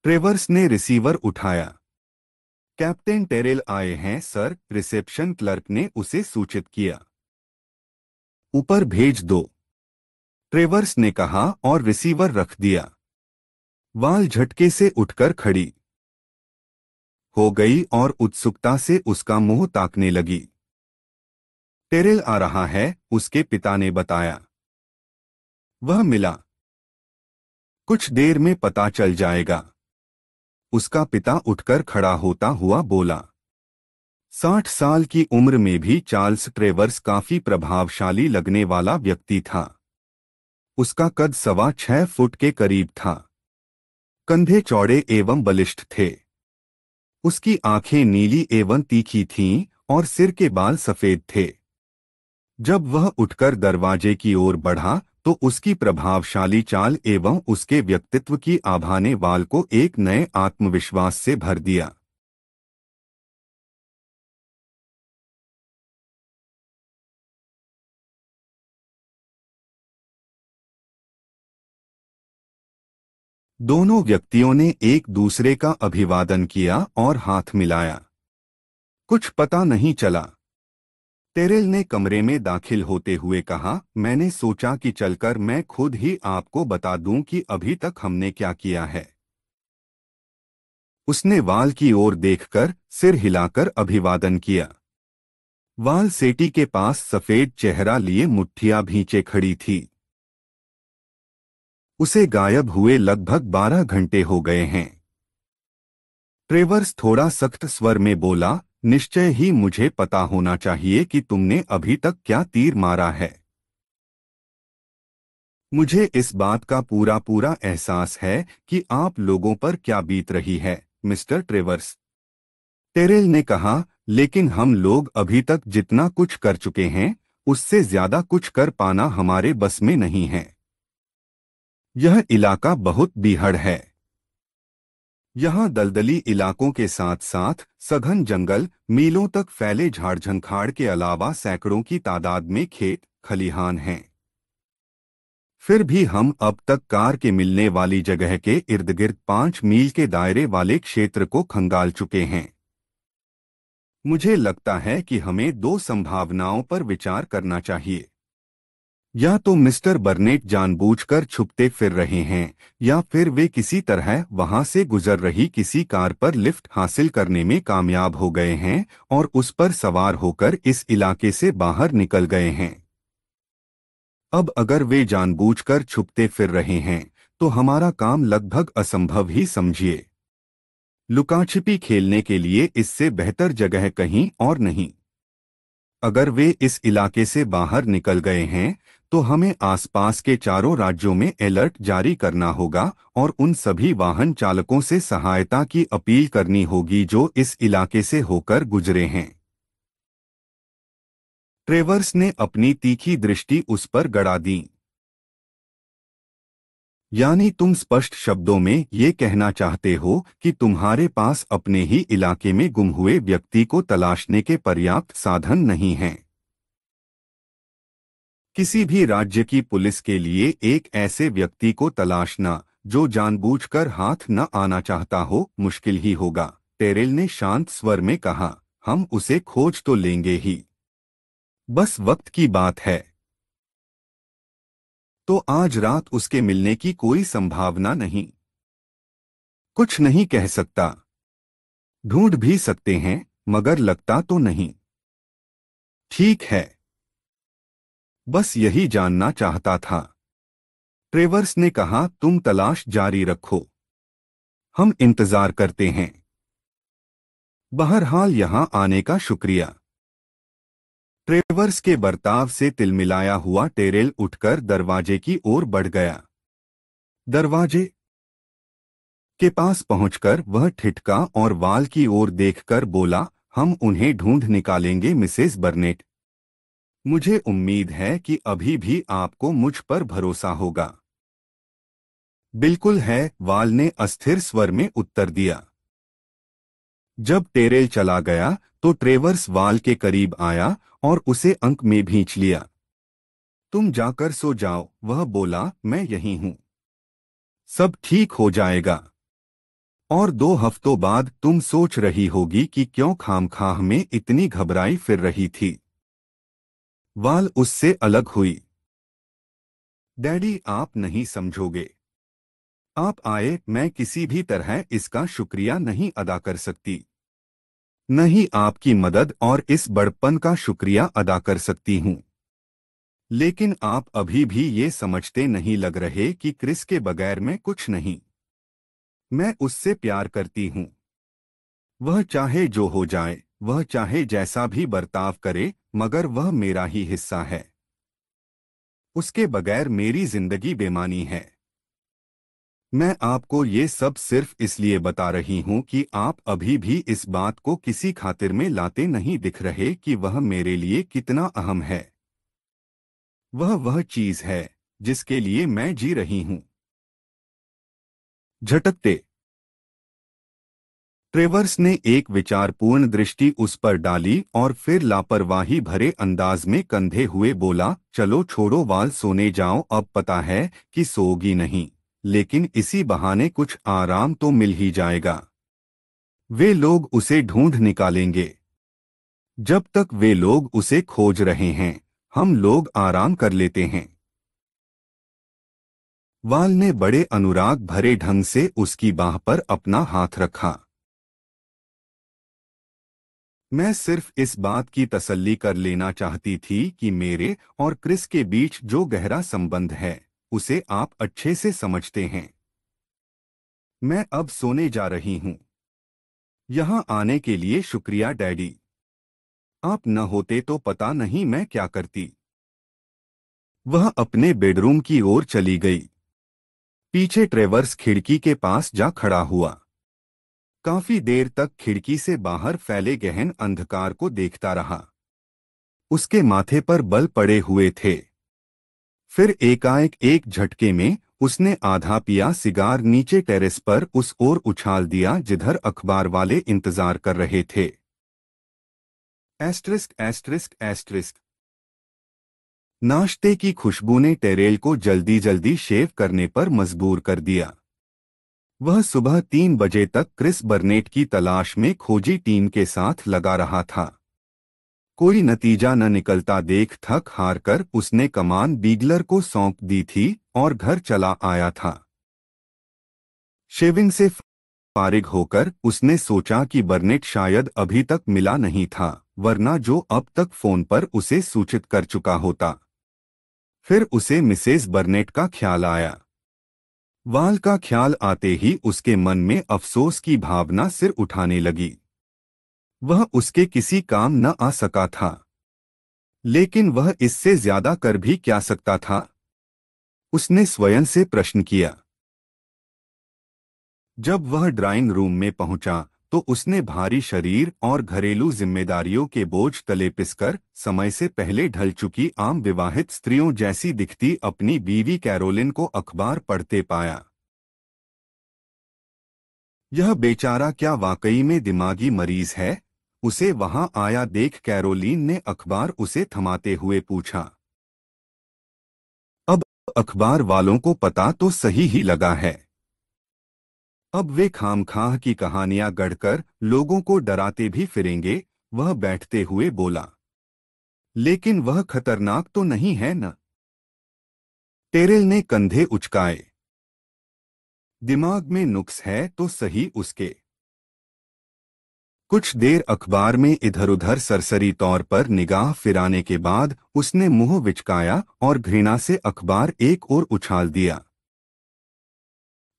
ट्रेवर्स ने रिसीवर उठाया कैप्टन टेरेल आए हैं सर रिसेप्शन क्लर्क ने उसे सूचित किया ऊपर भेज दो ट्रेवर्स ने कहा और रिसीवर रख दिया वाल झटके से उठकर खड़ी हो गई और उत्सुकता से उसका मुंह ताकने लगी टेरेल आ रहा है उसके पिता ने बताया वह मिला कुछ देर में पता चल जाएगा उसका पिता उठकर खड़ा होता हुआ बोला साठ साल की उम्र में भी चार्ल्स ट्रेवर्स काफी प्रभावशाली लगने वाला व्यक्ति था उसका कद सवा छह फुट के करीब था कंधे चौड़े एवं बलिष्ठ थे उसकी आंखें नीली एवं तीखी थीं और सिर के बाल सफेद थे जब वह उठकर दरवाजे की ओर बढ़ा तो उसकी प्रभावशाली चाल एवं उसके व्यक्तित्व की आभाने वाल को एक नए आत्मविश्वास से भर दिया दोनों व्यक्तियों ने एक दूसरे का अभिवादन किया और हाथ मिलाया कुछ पता नहीं चला तेरेल ने कमरे में दाखिल होते हुए कहा मैंने सोचा कि चलकर मैं खुद ही आपको बता दूं कि अभी तक हमने क्या किया है उसने वाल की ओर देखकर सिर हिलाकर अभिवादन किया वाल सेटी के पास सफेद चेहरा लिए मुठ्ठियां भींचे खड़ी थी उसे गायब हुए लगभग बारह घंटे हो गए हैं ट्रेवर्स थोड़ा सख्त स्वर में बोला निश्चय ही मुझे पता होना चाहिए कि तुमने अभी तक क्या तीर मारा है मुझे इस बात का पूरा पूरा एहसास है कि आप लोगों पर क्या बीत रही है मिस्टर ट्रेवर्स टेरेल ने कहा लेकिन हम लोग अभी तक जितना कुछ कर चुके हैं उससे ज्यादा कुछ कर पाना हमारे बस में नहीं है यह इलाका बहुत बीहड़ है यहाँ दलदली इलाकों के साथ साथ सघन जंगल मीलों तक फैले झाड़झंखाड़ के अलावा सैकड़ों की तादाद में खेत खलिहान हैं फिर भी हम अब तक कार के मिलने वाली जगह के इर्द गिर्द पांच मील के दायरे वाले क्षेत्र को खंगाल चुके हैं मुझे लगता है कि हमें दो संभावनाओं पर विचार करना चाहिए या तो मिस्टर बर्नेट जानबूझकर छुपते फिर रहे हैं या फिर वे किसी तरह वहां से गुजर रही किसी कार पर लिफ्ट हासिल करने में कामयाब हो गए हैं और उस पर सवार होकर इस इलाके से बाहर निकल गए हैं अब अगर वे जानबूझकर छुपते फिर रहे हैं तो हमारा काम लगभग असंभव ही समझिए लुकाछिपी खेलने के लिए इससे बेहतर जगह कहीं और नहीं अगर वे इस इलाके से बाहर निकल गए हैं तो हमें आसपास के चारों राज्यों में अलर्ट जारी करना होगा और उन सभी वाहन चालकों से सहायता की अपील करनी होगी जो इस इलाके से होकर गुजरे हैं ट्रेवर्स ने अपनी तीखी दृष्टि उस पर गड़ा दी यानी तुम स्पष्ट शब्दों में ये कहना चाहते हो कि तुम्हारे पास अपने ही इलाके में गुम हुए व्यक्ति को तलाशने के पर्याप्त साधन नहीं हैं किसी भी राज्य की पुलिस के लिए एक ऐसे व्यक्ति को तलाशना जो जानबूझकर हाथ न आना चाहता हो मुश्किल ही होगा टेरेल ने शांत स्वर में कहा हम उसे खोज तो लेंगे ही बस वक्त की बात है तो आज रात उसके मिलने की कोई संभावना नहीं कुछ नहीं कह सकता ढूंढ भी सकते हैं मगर लगता तो नहीं ठीक है बस यही जानना चाहता था ट्रेवर्स ने कहा तुम तलाश जारी रखो हम इंतजार करते हैं बहरहाल यहां आने का शुक्रिया ट्रेवर्स के बर्ताव से तिलमिलाया हुआ टेरेल उठकर दरवाजे की ओर बढ़ गया दरवाजे के पास पहुंचकर वह ठिठका और वाल की ओर देखकर बोला हम उन्हें ढूंढ निकालेंगे मिसेस बर्नेट मुझे उम्मीद है कि अभी भी आपको मुझ पर भरोसा होगा बिल्कुल है वाल ने अस्थिर स्वर में उत्तर दिया जब टेरेल चला गया तो ट्रेवर्स वाल के करीब आया और उसे अंक में भींच लिया तुम जाकर सो जाओ वह बोला मैं यहीं हूं सब ठीक हो जाएगा और दो हफ्तों बाद तुम सोच रही होगी कि क्यों खामखाह में इतनी घबराई फिर रही थी वाल उससे अलग हुई डैडी आप नहीं समझोगे आप आए मैं किसी भी तरह इसका शुक्रिया नहीं अदा कर सकती नहीं आपकी मदद और इस बड़पन का शुक्रिया अदा कर सकती हूं लेकिन आप अभी भी ये समझते नहीं लग रहे कि क्रिस के बगैर मैं कुछ नहीं मैं उससे प्यार करती हूं वह चाहे जो हो जाए वह चाहे जैसा भी बर्ताव करे मगर वह मेरा ही हिस्सा है उसके बगैर मेरी जिंदगी बेमानी है मैं आपको ये सब सिर्फ इसलिए बता रही हूं कि आप अभी भी इस बात को किसी खातिर में लाते नहीं दिख रहे कि वह मेरे लिए कितना अहम है वह वह चीज है जिसके लिए मैं जी रही हूं झटकते ट्रेवर्स ने एक विचारपूर्ण दृष्टि उस पर डाली और फिर लापरवाही भरे अंदाज में कंधे हुए बोला चलो छोड़ो वाल सोने जाओ अब पता है कि सोगी नहीं लेकिन इसी बहाने कुछ आराम तो मिल ही जाएगा वे लोग उसे ढूंढ निकालेंगे जब तक वे लोग उसे खोज रहे हैं हम लोग आराम कर लेते हैं वाल ने बड़े अनुराग भरे ढंग से उसकी बाह पर अपना हाथ रखा मैं सिर्फ इस बात की तसल्ली कर लेना चाहती थी कि मेरे और क्रिस के बीच जो गहरा संबंध है उसे आप अच्छे से समझते हैं मैं अब सोने जा रही हूं यहां आने के लिए शुक्रिया डैडी आप न होते तो पता नहीं मैं क्या करती वह अपने बेडरूम की ओर चली गई पीछे ट्रेवर्स खिड़की के पास जा खड़ा हुआ काफी देर तक खिड़की से बाहर फैले गहन अंधकार को देखता रहा उसके माथे पर बल पड़े हुए थे फिर एकाएक एक झटके में उसने आधा पिया सिगार नीचे टेरेस पर उस ओर उछाल दिया जिधर अखबार वाले इंतजार कर रहे थे एस्ट्रिस्क एस्ट्रिस्क एस्ट्रिस्क नाश्ते की खुशबू ने टेरेल को जल्दी जल्दी शेव करने पर मजबूर कर दिया वह सुबह तीन बजे तक क्रिस बर्नेट की तलाश में खोजी टीम के साथ लगा रहा था कोई नतीजा न निकलता देख थक हार कर उसने कमान बीगलर को सौंप दी थी और घर चला आया था शेविंग से फारिग होकर उसने सोचा कि बर्नेट शायद अभी तक मिला नहीं था वरना जो अब तक फोन पर उसे सूचित कर चुका होता फिर उसे मिसेस बर्नेट का ख्याल आया वाल का ख्याल आते ही उसके मन में अफसोस की भावना सिर उठाने लगी वह उसके किसी काम न आ सका था लेकिन वह इससे ज्यादा कर भी क्या सकता था उसने स्वयं से प्रश्न किया जब वह ड्राइंग रूम में पहुंचा तो उसने भारी शरीर और घरेलू जिम्मेदारियों के बोझ तले पिसकर समय से पहले ढल चुकी आम विवाहित स्त्रियों जैसी दिखती अपनी बीवी कैरोलिन को अखबार पढ़ते पाया यह बेचारा क्या वाकई में दिमागी मरीज है उसे वहां आया देख कैरोलिन ने अखबार उसे थमाते हुए पूछा अब अखबार वालों को पता तो सही ही लगा है अब वे खामखाह की कहानियां गढ़कर लोगों को डराते भी फिरेंगे वह बैठते हुए बोला लेकिन वह खतरनाक तो नहीं है न टेरेल ने कंधे उचकाए दिमाग में नुक्स है तो सही उसके कुछ देर अखबार में इधर उधर सरसरी तौर पर निगाह फिराने के बाद उसने मुंह विचकाया और घृणा से अखबार एक और उछाल दिया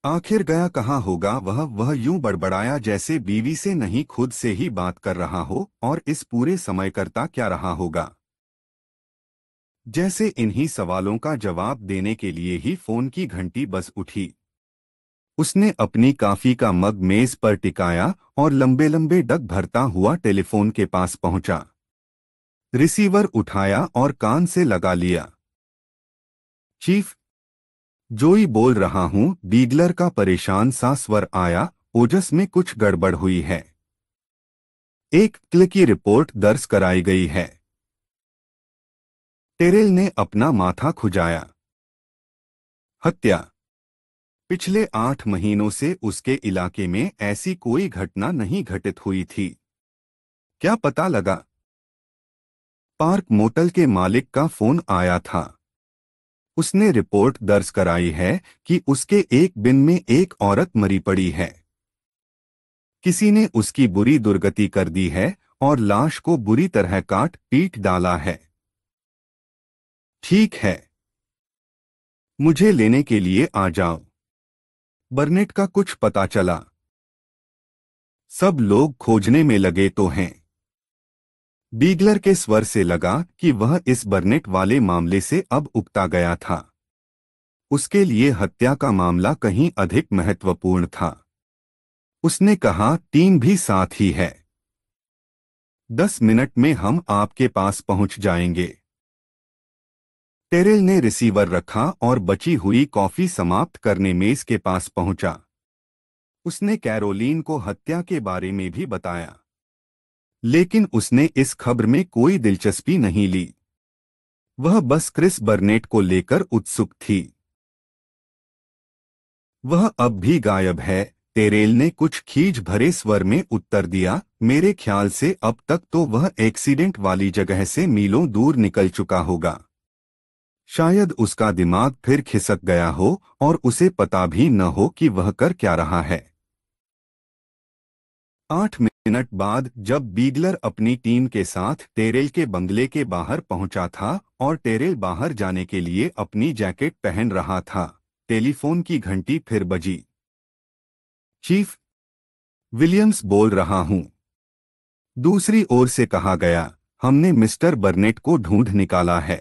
आखिर गया कहाँ होगा वह वह यूं बड़बड़ाया जैसे बीवी से नहीं खुद से ही बात कर रहा हो और इस पूरे समय करता क्या रहा होगा जैसे इन्हीं सवालों का जवाब देने के लिए ही फोन की घंटी बस उठी उसने अपनी काफी का मग मेज पर टिकाया और लंबे लंबे डग भरता हुआ टेलीफोन के पास पहुंचा रिसीवर उठाया और कान से लगा लिया चीफ जोई बोल रहा हूँ बीगलर का परेशान सा स्वर आया ओजस में कुछ गड़बड़ हुई है एक क्लिकी की रिपोर्ट दर्ज कराई गई है टेरेल ने अपना माथा खुजाया हत्या पिछले आठ महीनों से उसके इलाके में ऐसी कोई घटना नहीं घटित हुई थी क्या पता लगा पार्क मोटल के मालिक का फोन आया था उसने रिपोर्ट दर्ज कराई है कि उसके एक बिन में एक औरत मरी पड़ी है किसी ने उसकी बुरी दुर्गति कर दी है और लाश को बुरी तरह काट पीट डाला है ठीक है मुझे लेने के लिए आ जाओ बर्नेट का कुछ पता चला सब लोग खोजने में लगे तो हैं बीगलर के स्वर से लगा कि वह इस बर्नेट वाले मामले से अब उगता गया था उसके लिए हत्या का मामला कहीं अधिक महत्वपूर्ण था उसने कहा टीम भी साथ ही है दस मिनट में हम आपके पास पहुंच जाएंगे टेरेल ने रिसीवर रखा और बची हुई कॉफी समाप्त करने मेज के पास पहुंचा उसने कैरोलीन को हत्या के बारे में भी बताया लेकिन उसने इस खबर में कोई दिलचस्पी नहीं ली वह बस क्रिस बर्नेट को लेकर उत्सुक थी वह अब भी गायब है तेरेल ने कुछ खींच भरे स्वर में उत्तर दिया मेरे ख्याल से अब तक तो वह एक्सीडेंट वाली जगह से मीलों दूर निकल चुका होगा शायद उसका दिमाग फिर खिसक गया हो और उसे पता भी न हो कि वह कर क्या रहा है आठ में मिनट बाद जब बीगलर अपनी टीम के साथ टेरेल के बंगले के बाहर पहुंचा था और टेरेल बाहर जाने के लिए अपनी जैकेट पहन रहा था टेलीफोन की घंटी फिर बजी चीफ विलियम्स बोल रहा हूं दूसरी ओर से कहा गया हमने मिस्टर बर्नेट को ढूंढ निकाला है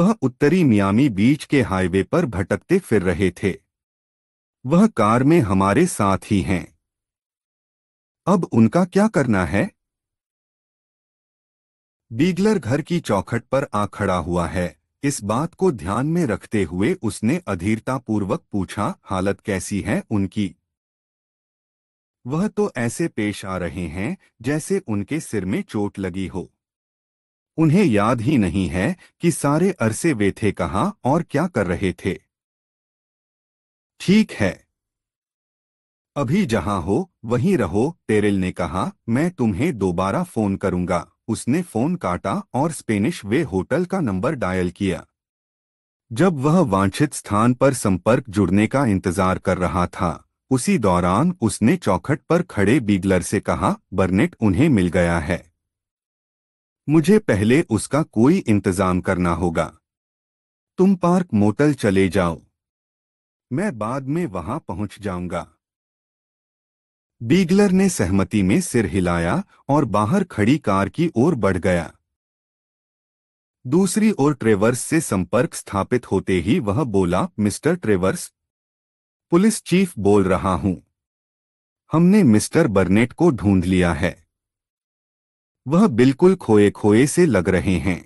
वह उत्तरी मियामी बीच के हाईवे पर भटकते फिर रहे थे वह कार में हमारे साथ ही हैं अब उनका क्या करना है बीगलर घर की चौखट पर आ खड़ा हुआ है इस बात को ध्यान में रखते हुए उसने अधीरतापूर्वक पूछा हालत कैसी है उनकी वह तो ऐसे पेश आ रहे हैं जैसे उनके सिर में चोट लगी हो उन्हें याद ही नहीं है कि सारे अरसे वे थे कहा और क्या कर रहे थे ठीक है अभी जहां हो वहीं रहो टेरिल ने कहा मैं तुम्हें दोबारा फोन करूंगा उसने फोन काटा और स्पेनिश वे होटल का नंबर डायल किया जब वह वांछित स्थान पर संपर्क जुड़ने का इंतजार कर रहा था उसी दौरान उसने चौखट पर खड़े बीगलर से कहा बर्नेट उन्हें मिल गया है मुझे पहले उसका कोई इंतजाम करना होगा तुम पार्क मोटल चले जाओ मैं बाद में वहां पहुंच जाऊंगा बीगलर ने सहमति में सिर हिलाया और बाहर खड़ी कार की ओर बढ़ गया दूसरी ओर ट्रेवर्स से संपर्क स्थापित होते ही वह बोला मिस्टर ट्रेवर्स पुलिस चीफ बोल रहा हूं हमने मिस्टर बर्नेट को ढूंढ लिया है वह बिल्कुल खोए खोए से लग रहे हैं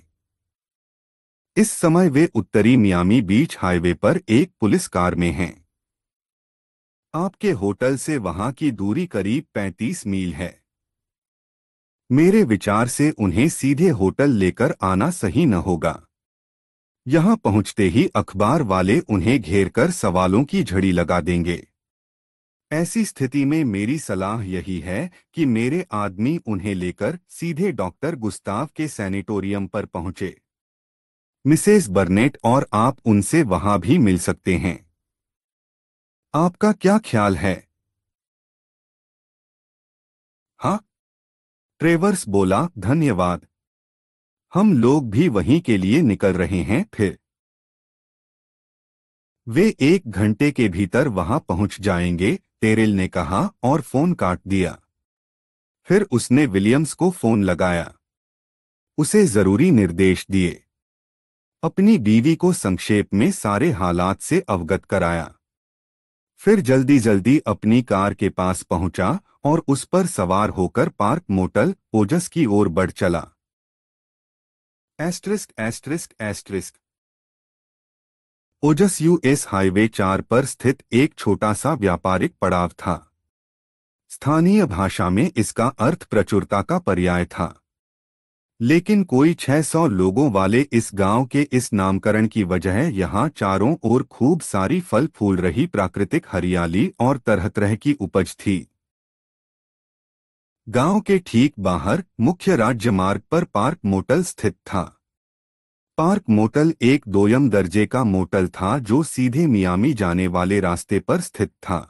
इस समय वे उत्तरी मियामी बीच हाईवे पर एक पुलिस कार में हैं आपके होटल से वहां की दूरी करीब 35 मील है मेरे विचार से उन्हें सीधे होटल लेकर आना सही न होगा यहां पहुंचते ही अखबार वाले उन्हें घेरकर सवालों की झड़ी लगा देंगे ऐसी स्थिति में मेरी सलाह यही है कि मेरे आदमी उन्हें लेकर सीधे डॉक्टर गुस्ताव के सैनिटोरियम पर पहुंचे मिसेस बर्नेट और आप उनसे वहां भी मिल सकते हैं आपका क्या ख्याल है हाँ ट्रेवर्स बोला धन्यवाद हम लोग भी वहीं के लिए निकल रहे हैं फिर वे एक घंटे के भीतर वहां पहुंच जाएंगे टेरिल ने कहा और फोन काट दिया फिर उसने विलियम्स को फोन लगाया उसे जरूरी निर्देश दिए अपनी बीवी को संक्षेप में सारे हालात से अवगत कराया फिर जल्दी जल्दी अपनी कार के पास पहुंचा और उस पर सवार होकर पार्क मोटल ओजस की ओर बढ़ चला एस्ट्रिस्क एस्ट्रिस्क एस्ट्रिस्क ओजस यूएस हाईवे चार पर स्थित एक छोटा सा व्यापारिक पड़ाव था स्थानीय भाषा में इसका अर्थ प्रचुरता का पर्याय था लेकिन कोई 600 लोगों वाले इस गांव के इस नामकरण की वजह यहां चारों ओर खूब सारी फल फूल रही प्राकृतिक हरियाली और तरह तरह की उपज थी गांव के ठीक बाहर मुख्य राज्य मार्ग पर पार्क मोटल स्थित था पार्क मोटल एक दोयम दर्जे का मोटल था जो सीधे मियामी जाने वाले रास्ते पर स्थित था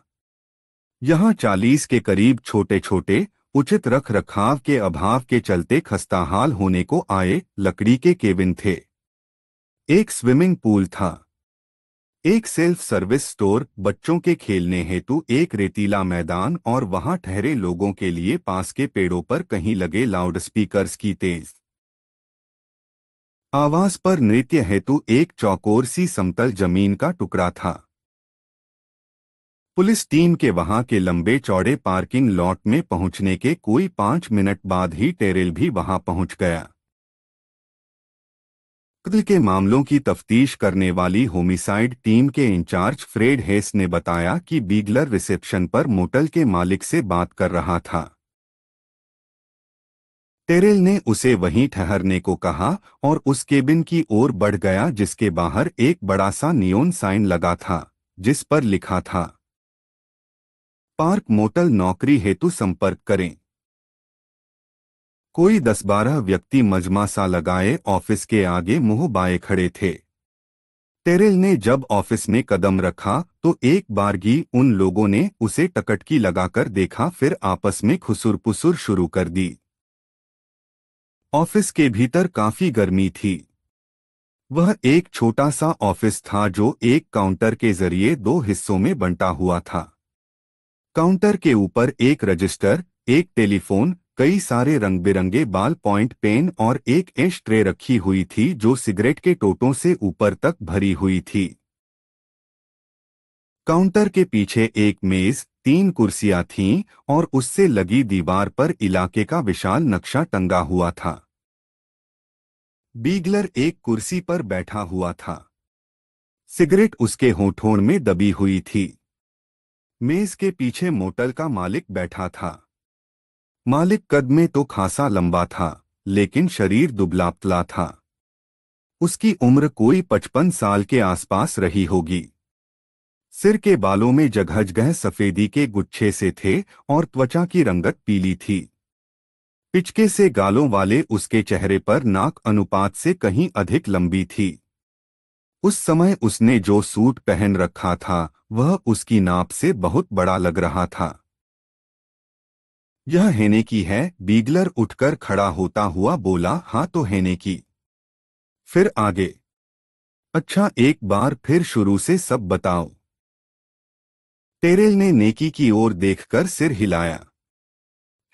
यहां चालीस के करीब छोटे छोटे उचित रख रखाव के अभाव के चलते खस्ताहाल होने को आए लकड़ी के केविन थे एक स्विमिंग पूल था एक सेल्फ सर्विस स्टोर बच्चों के खेलने हेतु एक रेतीला मैदान और वहां ठहरे लोगों के लिए पास के पेड़ों पर कहीं लगे लाउडस्पीकर्स की तेज आवास पर नृत्य हेतु एक चौकोर सी समतल जमीन का टुकड़ा था पुलिस टीम के वहां के लंबे चौड़े पार्किंग लॉट में पहुंचने के कोई पांच मिनट बाद ही टेरेल भी वहां पहुंच गया कत्ल के मामलों की तफ्तीश करने वाली होमिसाइड टीम के इंचार्ज फ्रेड हेस ने बताया कि बीगलर रिसेप्शन पर मोटल के मालिक से बात कर रहा था टेरेल ने उसे वहीं ठहरने को कहा और उस केबिन की ओर बढ़ गया जिसके बाहर एक बड़ा सा नियोन साइन लगा था जिस पर लिखा था पार्क मोटल नौकरी हेतु संपर्क करें कोई दस बारह व्यक्ति मजमा सा लगाए ऑफिस के आगे मुंह बाए खड़े थे टेरिल ने जब ऑफिस में कदम रखा तो एक बारगी उन लोगों ने उसे टकटकी लगाकर देखा फिर आपस में खुसुर पुसुर शुरू कर दी ऑफिस के भीतर काफी गर्मी थी वह एक छोटा सा ऑफिस था जो एक काउंटर के जरिए दो हिस्सों में बंटा हुआ था काउंटर के ऊपर एक रजिस्टर एक टेलीफोन कई सारे रंग बिरंगे बाल पॉइंट पेन और एक एश ट्रे रखी हुई थी जो सिगरेट के टोटों से ऊपर तक भरी हुई थी काउंटर के पीछे एक मेज तीन कुर्सियां थीं और उससे लगी दीवार पर इलाके का विशाल नक्शा टंगा हुआ था बीगलर एक कुर्सी पर बैठा हुआ था सिगरेट उसके होठोड़ में दबी हुई थी मेज के पीछे मोटर का मालिक बैठा था मालिक कद में तो खासा लंबा था लेकिन शरीर दुबलापतला था उसकी उम्र कोई पचपन साल के आसपास रही होगी सिर के बालों में जगह जगह सफेदी के गुच्छे से थे और त्वचा की रंगत पीली थी पिचके से गालों वाले उसके चेहरे पर नाक अनुपात से कहीं अधिक लंबी थी उस समय उसने जो सूट पहन रखा था वह उसकी नाप से बहुत बड़ा लग रहा था यह हेने की है बीगलर उठकर खड़ा होता हुआ बोला हाँ तो हेने की फिर आगे अच्छा एक बार फिर शुरू से सब बताओ टेरेल ने नेकी की ओर देखकर सिर हिलाया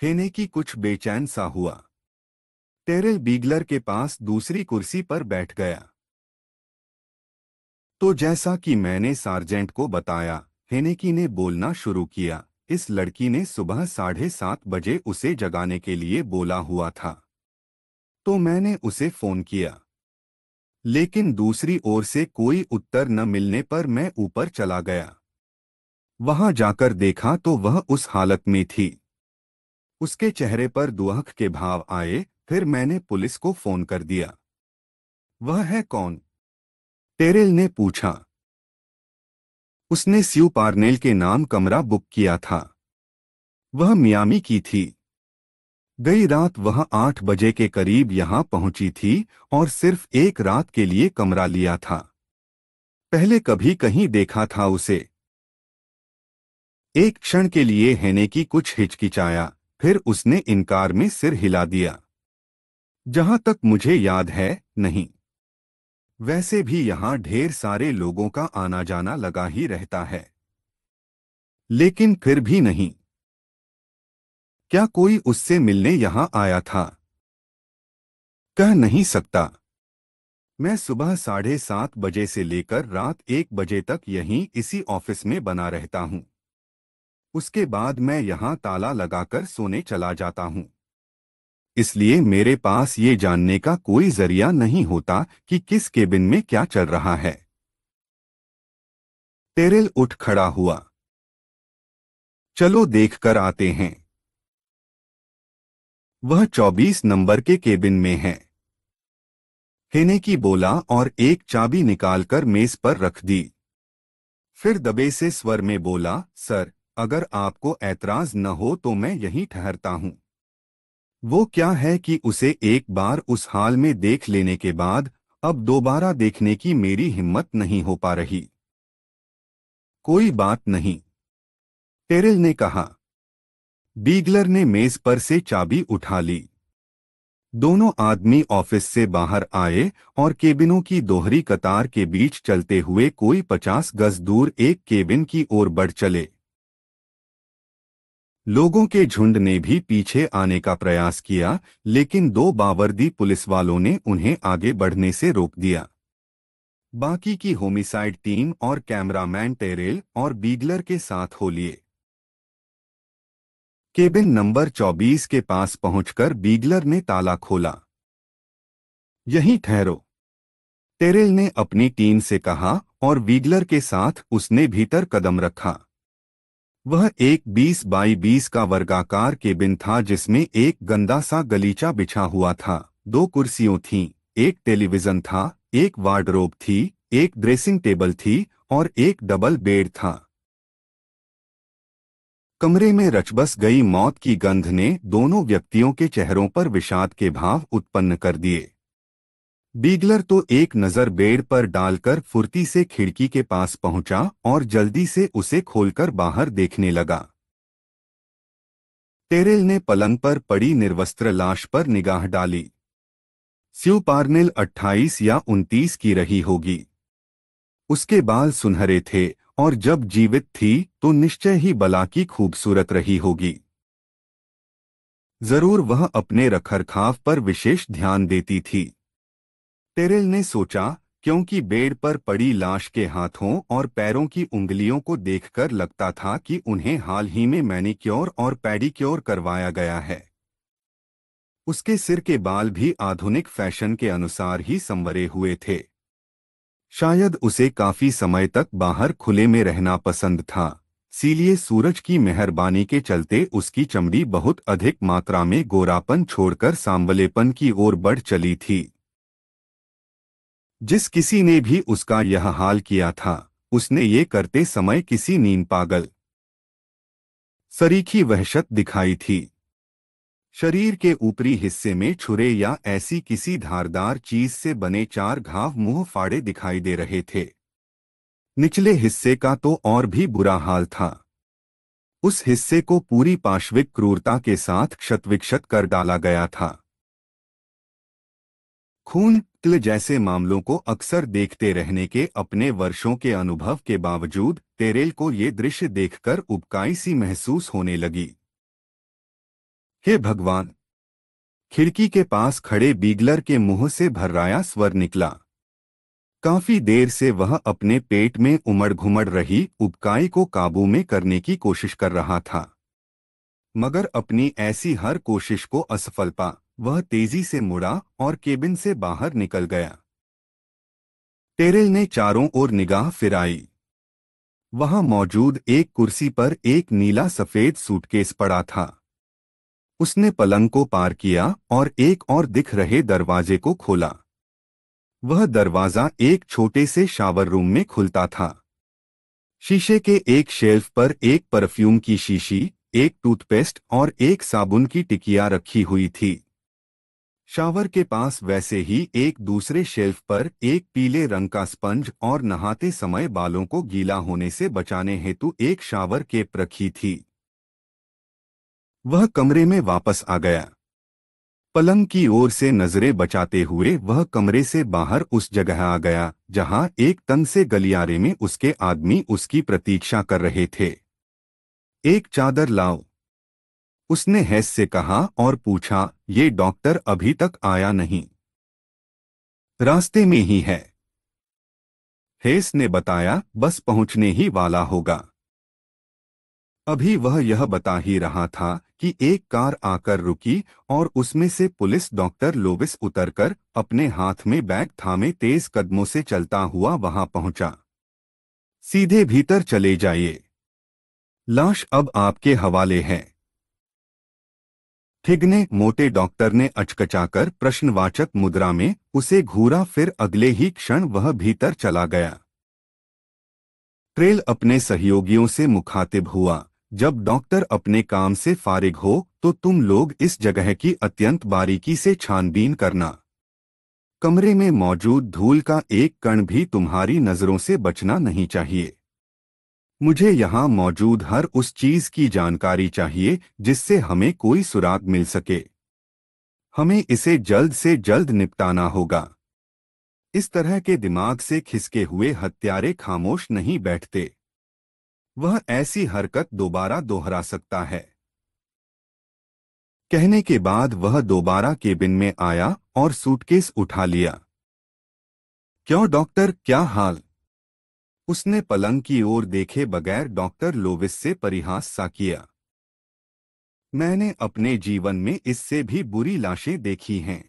हेने की कुछ बेचैन सा हुआ टेरेल बीगलर के पास दूसरी कुर्सी पर बैठ गया तो जैसा कि मैंने सार्जेंट को बताया हेनेकी ने बोलना शुरू किया इस लड़की ने सुबह साढ़े सात बजे उसे जगाने के लिए बोला हुआ था तो मैंने उसे फोन किया लेकिन दूसरी ओर से कोई उत्तर न मिलने पर मैं ऊपर चला गया वहां जाकर देखा तो वह उस हालत में थी उसके चेहरे पर दुहक के भाव आए फिर मैंने पुलिस को फोन कर दिया वह है कौन टेरेल ने पूछा उसने स्यू पार्नेल के नाम कमरा बुक किया था वह मियामी की थी गई रात वह आठ बजे के करीब यहां पहुंची थी और सिर्फ एक रात के लिए कमरा लिया था पहले कभी कहीं देखा था उसे एक क्षण के लिए हैने की कुछ हिचकिचाया फिर उसने इनकार में सिर हिला दिया जहां तक मुझे याद है नहीं वैसे भी यहाँ ढेर सारे लोगों का आना जाना लगा ही रहता है लेकिन फिर भी नहीं क्या कोई उससे मिलने यहां आया था कह नहीं सकता मैं सुबह साढ़े सात बजे से लेकर रात एक बजे तक यहीं इसी ऑफिस में बना रहता हूं उसके बाद मैं यहां ताला लगाकर सोने चला जाता हूं इसलिए मेरे पास ये जानने का कोई जरिया नहीं होता कि किस केबिन में क्या चल रहा है तेरिल उठ खड़ा हुआ चलो देखकर आते हैं वह 24 नंबर के केबिन में है की बोला और एक चाबी निकालकर मेज पर रख दी फिर दबे से स्वर में बोला सर अगर आपको ऐतराज न हो तो मैं यहीं ठहरता हूं वो क्या है कि उसे एक बार उस हाल में देख लेने के बाद अब दोबारा देखने की मेरी हिम्मत नहीं हो पा रही कोई बात नहीं टेरिल ने कहा बीगलर ने मेज पर से चाबी उठा ली दोनों आदमी ऑफिस से बाहर आए और केबिनों की दोहरी कतार के बीच चलते हुए कोई पचास गज दूर एक केबिन की ओर बढ़ चले लोगों के झुंड ने भी पीछे आने का प्रयास किया लेकिन दो बावर्दी पुलिस वालों ने उन्हें आगे बढ़ने से रोक दिया बाकी की होमिसाइड टीम और कैमरामैन टेरेल और बीगलर के साथ हो लिए केबिन नंबर 24 के पास पहुंचकर बीगलर ने ताला खोला यहीं ठहरो टेरेल ने अपनी टीम से कहा और बीगलर के साथ उसने भीतर कदम रखा वह एक बीस बाई बीस का वर्गाकार केबिन था जिसमें एक गंदा सा गलीचा बिछा हुआ था दो कुर्सियों थीं एक टेलीविज़न था एक वार्डरोब थी एक ड्रेसिंग टेबल थी और एक डबल बेड था कमरे में रचबस गई मौत की गंध ने दोनों व्यक्तियों के चेहरों पर विषाद के भाव उत्पन्न कर दिए बीगलर तो एक नज़र बेड पर डालकर फुर्ती से खिड़की के पास पहुंचा और जल्दी से उसे खोलकर बाहर देखने लगा टेरेल ने पलंग पर पड़ी निर्वस्त्र लाश पर निगाह डाली स्यू पार्नेल 28 या 29 की रही होगी उसके बाल सुनहरे थे और जब जीवित थी तो निश्चय ही बला की खूबसूरत रही होगी जरूर वह अपने रखरखाव पर विशेष ध्यान देती थी टेरिल ने सोचा क्योंकि बेड पर पड़ी लाश के हाथों और पैरों की उंगलियों को देखकर लगता था कि उन्हें हाल ही में मैनिक्योर और पैडिक्योर करवाया गया है उसके सिर के बाल भी आधुनिक फैशन के अनुसार ही संवरे हुए थे शायद उसे काफी समय तक बाहर खुले में रहना पसंद था इसीलिए सूरज की मेहरबानी के चलते उसकी चमड़ी बहुत अधिक मात्रा में गोरापन छोड़कर सांवलेपन की ओर बढ़ चली थी जिस किसी ने भी उसका यह हाल किया था उसने ये करते समय किसी नीम पागल सरीखी वहशत दिखाई थी शरीर के ऊपरी हिस्से में छुरे या ऐसी किसी धारदार चीज से बने चार घाव मुंह फाड़े दिखाई दे रहे थे निचले हिस्से का तो और भी बुरा हाल था उस हिस्से को पूरी पाश्विक क्रूरता के साथ क्षतविक्षत कर डाला गया था खून तिल जैसे मामलों को अक्सर देखते रहने के अपने वर्षों के अनुभव के बावजूद तेरेल को ये दृश्य देखकर उपकाई सी महसूस होने लगी हे भगवान खिड़की के पास खड़े बीगलर के मुंह से भर्राया स्वर निकला काफी देर से वह अपने पेट में उमड़ घुमड़ रही उपकाई को काबू में करने की कोशिश कर रहा था मगर अपनी ऐसी हर कोशिश को असफल पा वह तेजी से मुड़ा और केबिन से बाहर निकल गया टेरिल ने चारों ओर निगाह फिराई वहां मौजूद एक कुर्सी पर एक नीला सफेद सूटकेस पड़ा था उसने पलंग को पार किया और एक और दिख रहे दरवाजे को खोला वह दरवाजा एक छोटे से शावर रूम में खुलता था शीशे के एक शेल्फ पर एक परफ्यूम की शीशी एक टूथपेस्ट और एक साबुन की टिकिया रखी हुई थी शावर के पास वैसे ही एक दूसरे शेल्फ पर एक पीले रंग का स्पंज और नहाते समय बालों को गीला होने से बचाने हेतु एक शावर के रखी थी वह कमरे में वापस आ गया पलंग की ओर से नजरें बचाते हुए वह कमरे से बाहर उस जगह आ गया जहां एक तंग से गलियारे में उसके आदमी उसकी प्रतीक्षा कर रहे थे एक चादर लाओ उसने हैस से कहा और पूछा ये डॉक्टर अभी तक आया नहीं रास्ते में ही है हेस ने बताया बस पहुंचने ही वाला होगा अभी वह यह बता ही रहा था कि एक कार आकर रुकी और उसमें से पुलिस डॉक्टर लोविस उतरकर अपने हाथ में बैग थामे तेज कदमों से चलता हुआ वहां पहुंचा सीधे भीतर चले जाइए लाश अब आपके हवाले है थिगने मोटे डॉक्टर ने अचकचाकर प्रश्नवाचक मुद्रा में उसे घूरा फिर अगले ही क्षण वह भीतर चला गया ट्रेल अपने सहयोगियों से मुखातिब हुआ जब डॉक्टर अपने काम से फारिग हो तो तुम लोग इस जगह की अत्यंत बारीकी से छानबीन करना कमरे में मौजूद धूल का एक कण भी तुम्हारी नज़रों से बचना नहीं चाहिए मुझे यहाँ मौजूद हर उस चीज की जानकारी चाहिए जिससे हमें कोई सुराग मिल सके हमें इसे जल्द से जल्द निपटाना होगा इस तरह के दिमाग से खिसके हुए हत्यारे खामोश नहीं बैठते वह ऐसी हरकत दोबारा दोहरा सकता है कहने के बाद वह दोबारा केबिन में आया और सूटकेस उठा लिया क्यों डॉक्टर क्या हाल उसने पलंग की ओर देखे बगैर डॉक्टर लोविस से परिहास सा किया मैंने अपने जीवन में इससे भी बुरी लाशें देखी हैं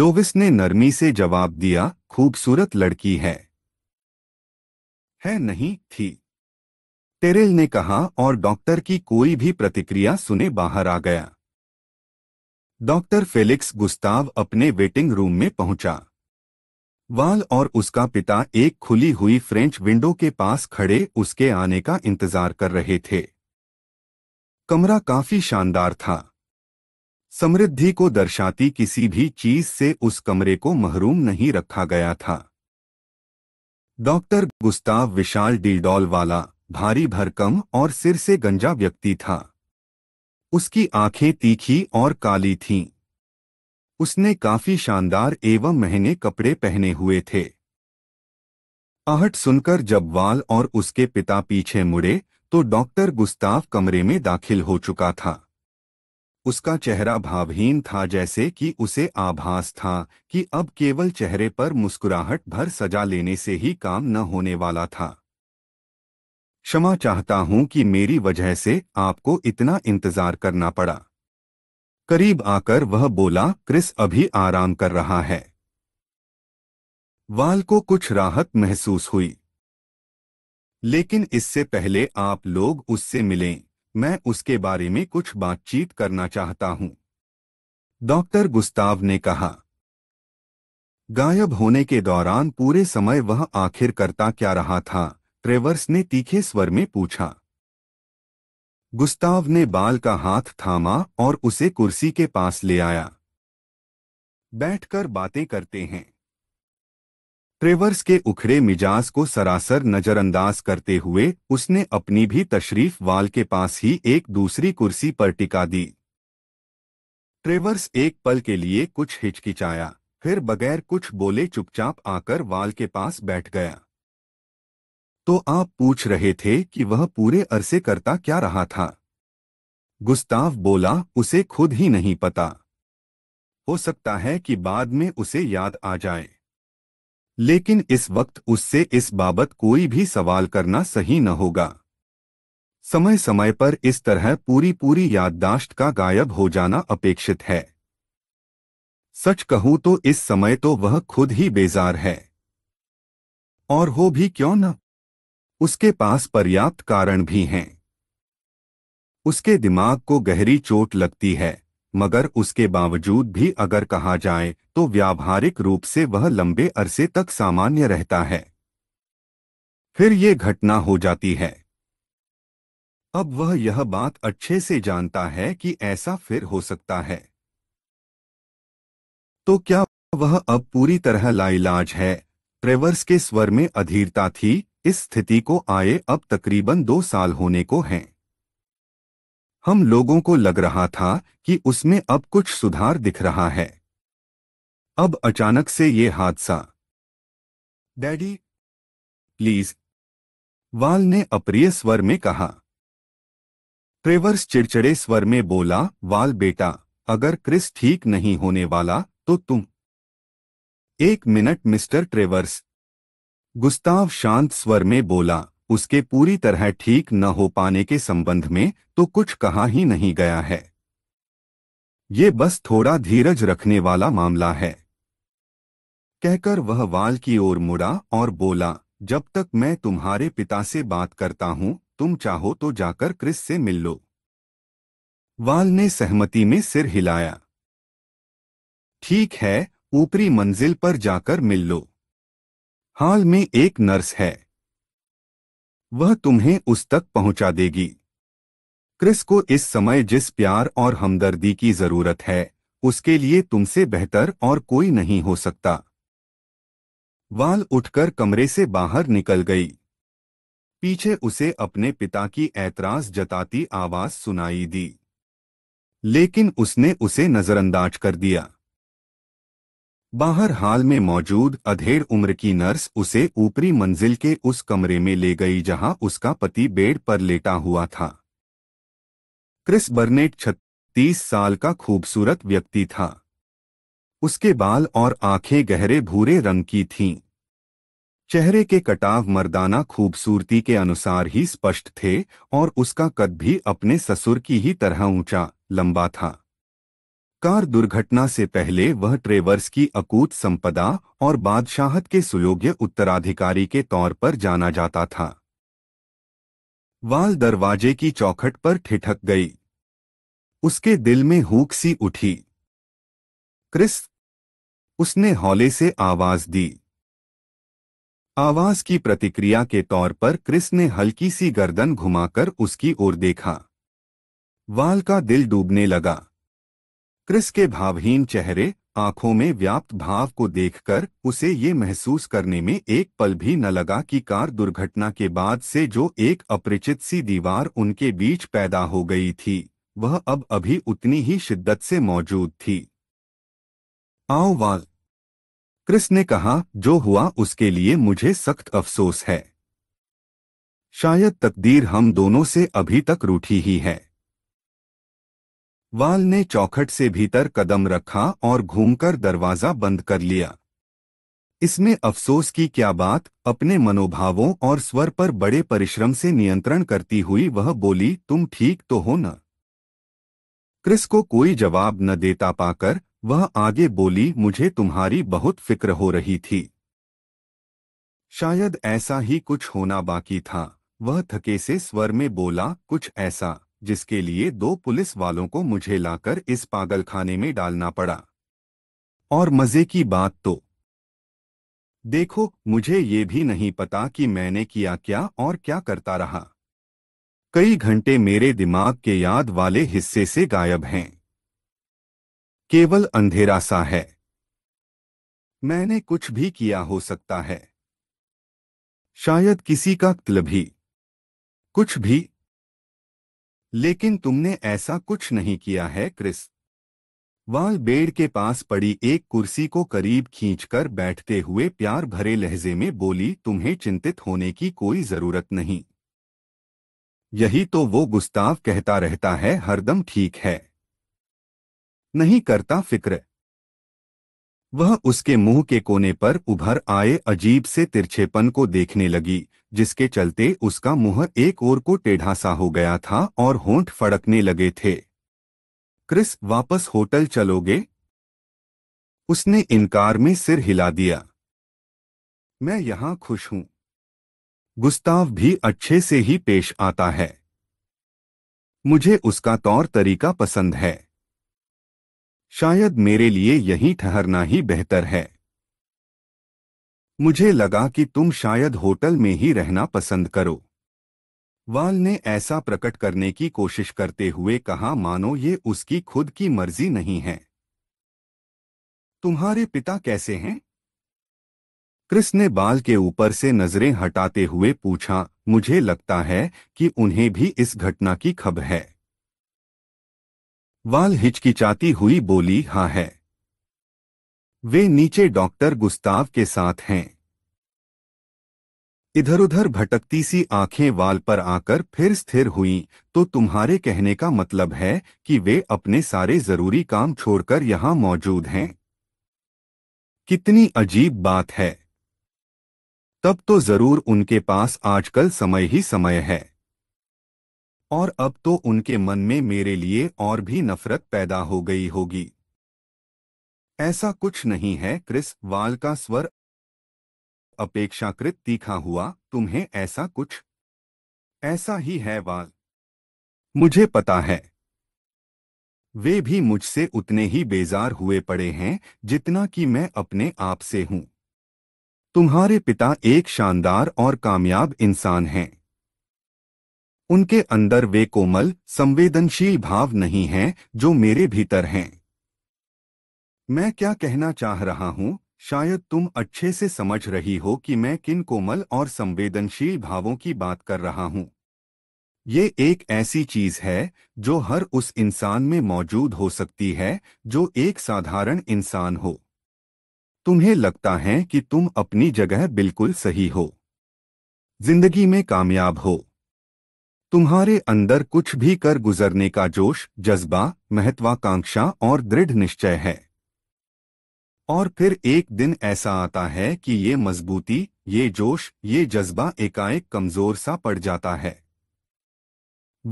लोविस ने नरमी से जवाब दिया खूबसूरत लड़की है है नहीं थी टेरिल ने कहा और डॉक्टर की कोई भी प्रतिक्रिया सुने बाहर आ गया डॉक्टर फेलिक्स गुस्ताव अपने वेटिंग रूम में पहुंचा वाल और उसका पिता एक खुली हुई फ्रेंच विंडो के पास खड़े उसके आने का इंतजार कर रहे थे कमरा काफी शानदार था समृद्धि को दर्शाती किसी भी चीज से उस कमरे को महरूम नहीं रखा गया था डॉक्टर गुस्ताव विशाल डीडॉल वाला भारी भरकम और सिर से गंजा व्यक्ति था उसकी आंखें तीखी और काली थीं उसने काफी शानदार एवं महंगे कपड़े पहने हुए थे आहट सुनकर जब वाल और उसके पिता पीछे मुड़े तो डॉक्टर गुस्ताव कमरे में दाखिल हो चुका था उसका चेहरा भावहीन था जैसे कि उसे आभास था कि अब केवल चेहरे पर मुस्कुराहट भर सजा लेने से ही काम न होने वाला था क्षमा चाहता हूं कि मेरी वजह से आपको इतना इंतजार करना पड़ा करीब आकर वह बोला क्रिस अभी आराम कर रहा है वाल को कुछ राहत महसूस हुई लेकिन इससे पहले आप लोग उससे मिलें मैं उसके बारे में कुछ बातचीत करना चाहता हूं डॉक्टर गुस्ताव ने कहा गायब होने के दौरान पूरे समय वह आखिर करता क्या रहा था ट्रेवर्स ने तीखे स्वर में पूछा गुस्ताव ने बाल का हाथ थामा और उसे कुर्सी के पास ले आया बैठकर बातें करते हैं ट्रेवर्स के उखड़े मिजाज को सरासर नज़रअंदाज करते हुए उसने अपनी भी तशरीफ वाल के पास ही एक दूसरी कुर्सी पर टिका दी ट्रेवर्स एक पल के लिए कुछ हिचकिचाया फिर बगैर कुछ बोले चुपचाप आकर वाल के पास बैठ गया तो आप पूछ रहे थे कि वह पूरे अरसे करता क्या रहा था गुस्ताव बोला उसे खुद ही नहीं पता हो सकता है कि बाद में उसे याद आ जाए लेकिन इस वक्त उससे इस बाबत कोई भी सवाल करना सही न होगा समय समय पर इस तरह पूरी पूरी याददाश्त का गायब हो जाना अपेक्षित है सच कहूं तो इस समय तो वह खुद ही बेजार है और हो भी क्यों ना उसके पास पर्याप्त कारण भी हैं उसके दिमाग को गहरी चोट लगती है मगर उसके बावजूद भी अगर कहा जाए तो व्यावहारिक रूप से वह लंबे अरसे तक सामान्य रहता है फिर ये घटना हो जाती है अब वह यह बात अच्छे से जानता है कि ऐसा फिर हो सकता है तो क्या वह अब पूरी तरह लाइलाज है ट्रेवर्स के स्वर में अधीरता थी इस स्थिति को आए अब तकरीबन दो साल होने को हैं हम लोगों को लग रहा था कि उसमें अब कुछ सुधार दिख रहा है अब अचानक से ये हादसा डैडी प्लीज वाल ने अप्रिय स्वर में कहा ट्रेवर्स चिड़चिड़े स्वर में बोला वाल बेटा अगर क्रिस ठीक नहीं होने वाला तो तुम एक मिनट मिस्टर ट्रेवर्स गुस्ताव शांत स्वर में बोला उसके पूरी तरह ठीक न हो पाने के संबंध में तो कुछ कहा ही नहीं गया है ये बस थोड़ा धीरज रखने वाला मामला है कहकर वह वाल की ओर मुड़ा और बोला जब तक मैं तुम्हारे पिता से बात करता हूं तुम चाहो तो जाकर क्रिस से मिल लो वाल ने सहमति में सिर हिलाया ठीक है ऊपरी मंजिल पर जाकर मिल लो हाल में एक नर्स है वह तुम्हें उस तक पहुंचा देगी क्रिस को इस समय जिस प्यार और हमदर्दी की जरूरत है उसके लिए तुमसे बेहतर और कोई नहीं हो सकता वाल उठकर कमरे से बाहर निकल गई पीछे उसे अपने पिता की ऐतराज जताती आवाज सुनाई दी लेकिन उसने उसे नजरअंदाज कर दिया बाहर हाल में मौजूद अधेड़ उम्र की नर्स उसे ऊपरी मंजिल के उस कमरे में ले गई जहां उसका पति बेड पर लेटा हुआ था क्रिस बर्नेट छत्तीस साल का खूबसूरत व्यक्ति था उसके बाल और आंखें गहरे भूरे रंग की थीं चेहरे के कटाव मर्दाना खूबसूरती के अनुसार ही स्पष्ट थे और उसका कद भी अपने ससुर की ही तरह ऊंचा लंबा था कार दुर्घटना से पहले वह ट्रेवर्स की अकूत संपदा और बादशाहत के सुयोग्य उत्तराधिकारी के तौर पर जाना जाता था वाल दरवाजे की चौखट पर ठिठक गई उसके दिल में हूक सी उठी क्रिस उसने हौले से आवाज दी आवाज की प्रतिक्रिया के तौर पर क्रिस ने हल्की सी गर्दन घुमाकर उसकी ओर देखा वाल का दिल डूबने लगा क्रिस के भावहीन चेहरे आंखों में व्याप्त भाव को देखकर उसे ये महसूस करने में एक पल भी न लगा कि कार दुर्घटना के बाद से जो एक अपरिचित सी दीवार उनके बीच पैदा हो गई थी वह अब अभी उतनी ही शिद्दत से मौजूद थी आओ वाल क्रिस ने कहा जो हुआ उसके लिए मुझे सख्त अफसोस है शायद तकदीर हम दोनों से अभी तक रूठी ही है वाल ने चौखट से भीतर कदम रखा और घूमकर दरवाज़ा बंद कर लिया इसमें अफसोस की क्या बात अपने मनोभावों और स्वर पर बड़े परिश्रम से नियंत्रण करती हुई वह बोली तुम ठीक तो हो न क्रिस को कोई जवाब न देता पाकर वह आगे बोली मुझे तुम्हारी बहुत फिक्र हो रही थी शायद ऐसा ही कुछ होना बाकी था वह थके से स्वर में बोला कुछ ऐसा जिसके लिए दो पुलिस वालों को मुझे लाकर इस पागलखाने में डालना पड़ा और मज़े की बात तो देखो मुझे ये भी नहीं पता कि मैंने किया क्या और क्या करता रहा कई घंटे मेरे दिमाग के याद वाले हिस्से से गायब हैं केवल अंधेरा सा है मैंने कुछ भी किया हो सकता है शायद किसी का कत्ल भी कुछ भी लेकिन तुमने ऐसा कुछ नहीं किया है क्रिस वाल बेड के पास पड़ी एक कुर्सी को करीब खींचकर बैठते हुए प्यार भरे लहजे में बोली तुम्हें चिंतित होने की कोई जरूरत नहीं यही तो वो गुस्ताव कहता रहता है हरदम ठीक है नहीं करता फिक्र वह उसके मुंह के कोने पर उभर आए अजीब से तिरछेपन को देखने लगी जिसके चलते उसका मुंह एक ओर को टेढ़ा सा हो गया था और होंठ फड़कने लगे थे क्रिस वापस होटल चलोगे उसने इनकार में सिर हिला दिया मैं यहां खुश हूं गुस्ताव भी अच्छे से ही पेश आता है मुझे उसका तौर तरीका पसंद है शायद मेरे लिए यही ठहरना ही बेहतर है मुझे लगा कि तुम शायद होटल में ही रहना पसंद करो वाल ने ऐसा प्रकट करने की कोशिश करते हुए कहा मानो ये उसकी खुद की मर्जी नहीं है तुम्हारे पिता कैसे हैं क्रिस ने बाल के ऊपर से नजरें हटाते हुए पूछा मुझे लगता है कि उन्हें भी इस घटना की खब है वाल हिचकिचाती हुई बोली हां है वे नीचे डॉक्टर गुस्ताव के साथ हैं इधर उधर भटकती सी आंखें वाल पर आकर फिर स्थिर हुई तो तुम्हारे कहने का मतलब है कि वे अपने सारे जरूरी काम छोड़कर यहां मौजूद हैं कितनी अजीब बात है तब तो जरूर उनके पास आजकल समय ही समय है और अब तो उनके मन में मेरे लिए और भी नफरत पैदा हो गई होगी ऐसा कुछ नहीं है क्रिस वाल का स्वर अपेक्षाकृत तीखा हुआ तुम्हें ऐसा कुछ ऐसा ही है वाल मुझे पता है वे भी मुझसे उतने ही बेजार हुए पड़े हैं जितना कि मैं अपने आप से हूं तुम्हारे पिता एक शानदार और कामयाब इंसान हैं उनके अंदर वे कोमल संवेदनशील भाव नहीं हैं जो मेरे भीतर हैं मैं क्या कहना चाह रहा हूँ शायद तुम अच्छे से समझ रही हो कि मैं किन कोमल और संवेदनशील भावों की बात कर रहा हूँ ये एक ऐसी चीज है जो हर उस इंसान में मौजूद हो सकती है जो एक साधारण इंसान हो तुम्हें लगता है कि तुम अपनी जगह बिल्कुल सही हो जिंदगी में कामयाब हो तुम्हारे अंदर कुछ भी कर गुजरने का जोश जज्बा महत्वाकांक्षा और दृढ़ निश्चय है और फिर एक दिन ऐसा आता है कि ये मजबूती ये जोश ये जज्बा एकाएक कमजोर सा पड़ जाता है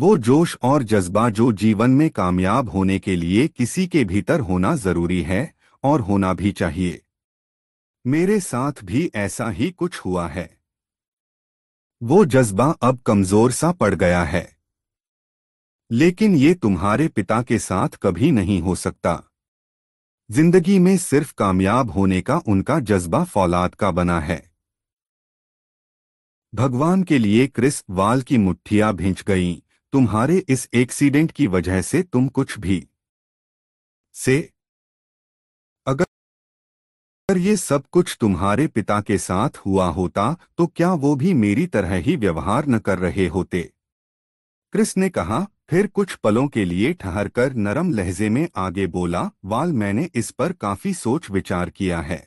वो जोश और जज्बा जो जीवन में कामयाब होने के लिए किसी के भीतर होना जरूरी है और होना भी चाहिए मेरे साथ भी ऐसा ही कुछ हुआ है वो जज्बा अब कमजोर सा पड़ गया है लेकिन ये तुम्हारे पिता के साथ कभी नहीं हो सकता जिंदगी में सिर्फ कामयाब होने का उनका जज्बा फौलाद का बना है भगवान के लिए क्रिस वाल की मुट्ठियां भिंच गईं तुम्हारे इस एक्सीडेंट की वजह से तुम कुछ भी से अगर ये सब कुछ तुम्हारे पिता के साथ हुआ होता तो क्या वो भी मेरी तरह ही व्यवहार न कर रहे होते क्रिस ने कहा फिर कुछ पलों के लिए ठहरकर नरम लहजे में आगे बोला वाल मैंने इस पर काफी सोच विचार किया है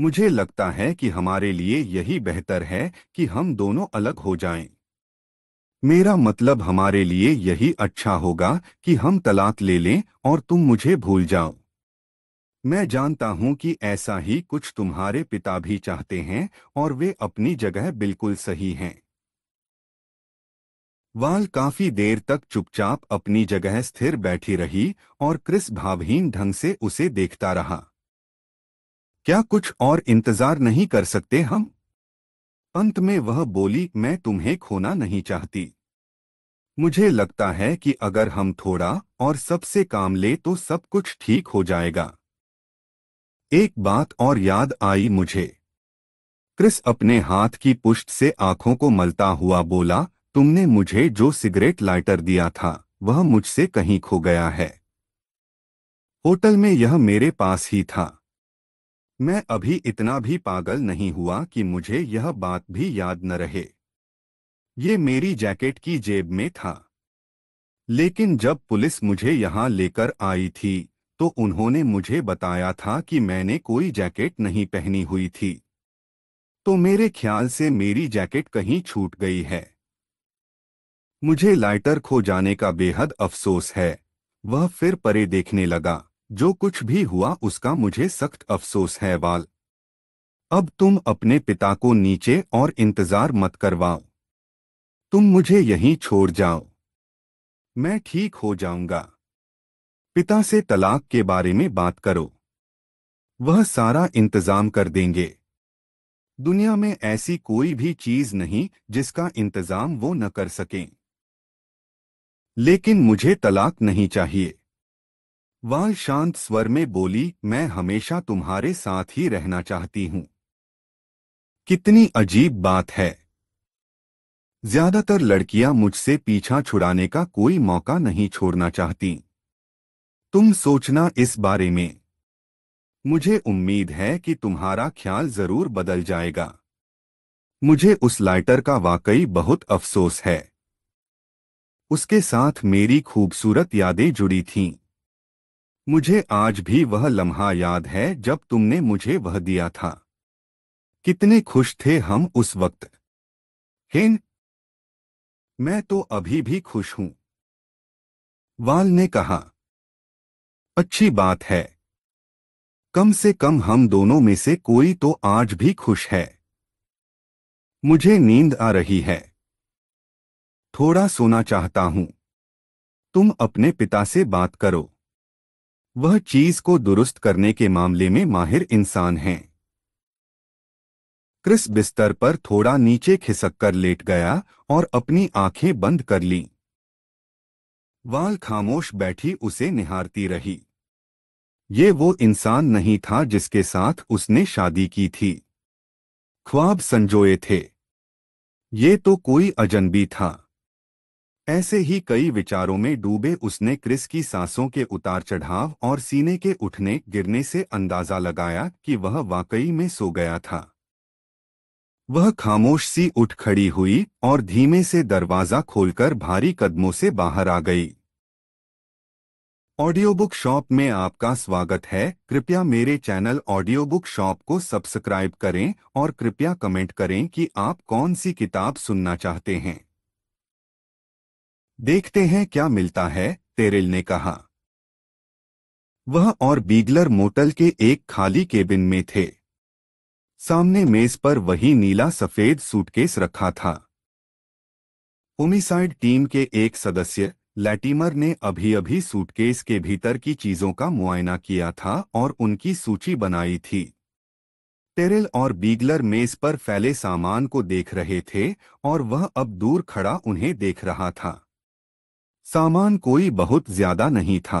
मुझे लगता है कि हमारे लिए यही बेहतर है कि हम दोनों अलग हो जाएं। मेरा मतलब हमारे लिए यही अच्छा होगा कि हम तलाक ले लें और तुम मुझे भूल जाओ मैं जानता हूं कि ऐसा ही कुछ तुम्हारे पिता भी चाहते हैं और वे अपनी जगह बिल्कुल सही हैं वाल काफी देर तक चुपचाप अपनी जगह स्थिर बैठी रही और क्रिस भावहीन ढंग से उसे देखता रहा क्या कुछ और इंतजार नहीं कर सकते हम अंत में वह बोली मैं तुम्हें खोना नहीं चाहती मुझे लगता है कि अगर हम थोड़ा और सबसे काम ले तो सब कुछ ठीक हो जाएगा एक बात और याद आई मुझे क्रिस अपने हाथ की पुष्ट से आंखों को मलता हुआ बोला तुमने मुझे जो सिगरेट लाइटर दिया था वह मुझसे कहीं खो गया है होटल में यह मेरे पास ही था मैं अभी इतना भी पागल नहीं हुआ कि मुझे यह बात भी याद न रहे ये मेरी जैकेट की जेब में था लेकिन जब पुलिस मुझे यहां लेकर आई थी तो उन्होंने मुझे बताया था कि मैंने कोई जैकेट नहीं पहनी हुई थी तो मेरे ख्याल से मेरी जैकेट कहीं छूट गई है मुझे लाइटर खो जाने का बेहद अफसोस है वह फिर परे देखने लगा जो कुछ भी हुआ उसका मुझे सख्त अफसोस है वाल अब तुम अपने पिता को नीचे और इंतजार मत करवाओ तुम मुझे यहीं छोड़ जाओ मैं ठीक हो जाऊंगा पिता से तलाक के बारे में बात करो वह सारा इंतजाम कर देंगे दुनिया में ऐसी कोई भी चीज नहीं जिसका इंतजाम वो न कर सकें लेकिन मुझे तलाक नहीं चाहिए वह शांत स्वर में बोली मैं हमेशा तुम्हारे साथ ही रहना चाहती हूं कितनी अजीब बात है ज्यादातर लड़कियां मुझसे पीछा छुड़ाने का कोई मौका नहीं छोड़ना चाहती तुम सोचना इस बारे में मुझे उम्मीद है कि तुम्हारा ख्याल जरूर बदल जाएगा मुझे उस लाइटर का वाकई बहुत अफसोस है उसके साथ मेरी खूबसूरत यादें जुड़ी थीं मुझे आज भी वह लम्हा याद है जब तुमने मुझे वह दिया था कितने खुश थे हम उस वक्त हेन मैं तो अभी भी खुश हूं वाल ने कहा अच्छी बात है कम से कम हम दोनों में से कोई तो आज भी खुश है मुझे नींद आ रही है थोड़ा सोना चाहता हूं तुम अपने पिता से बात करो वह चीज को दुरुस्त करने के मामले में माहिर इंसान हैं क्रिस बिस्तर पर थोड़ा नीचे खिसक कर लेट गया और अपनी आंखें बंद कर लीं वाल खामोश बैठी उसे निहारती रही ये वो इंसान नहीं था जिसके साथ उसने शादी की थी ख्वाब संजोए थे ये तो कोई अजनबी था ऐसे ही कई विचारों में डूबे उसने क्रिस की सांसों के उतार चढ़ाव और सीने के उठने गिरने से अंदाजा लगाया कि वह वाकई में सो गया था वह खामोश सी उठ खड़ी हुई और धीमे से दरवाजा खोलकर भारी कदमों से बाहर आ गई ऑडियो बुक शॉप में आपका स्वागत है कृपया मेरे चैनल ऑडियो बुक शॉप को सब्सक्राइब करें और कृपया कमेंट करें कि आप कौन सी किताब सुनना चाहते हैं देखते हैं क्या मिलता है तेरिल ने कहा वह और बीगलर मोटल के एक खाली केबिन में थे सामने मेज पर वही नीला सफेद सूटकेस रखा था होमिसाइड टीम के एक सदस्य लैटिमर ने अभी अभी सूटकेस के भीतर की चीजों का मुआयना किया था और उनकी सूची बनाई थी टेरिल और बीगलर मेज पर फैले सामान को देख रहे थे और वह अब दूर खड़ा उन्हें देख रहा था सामान कोई बहुत ज्यादा नहीं था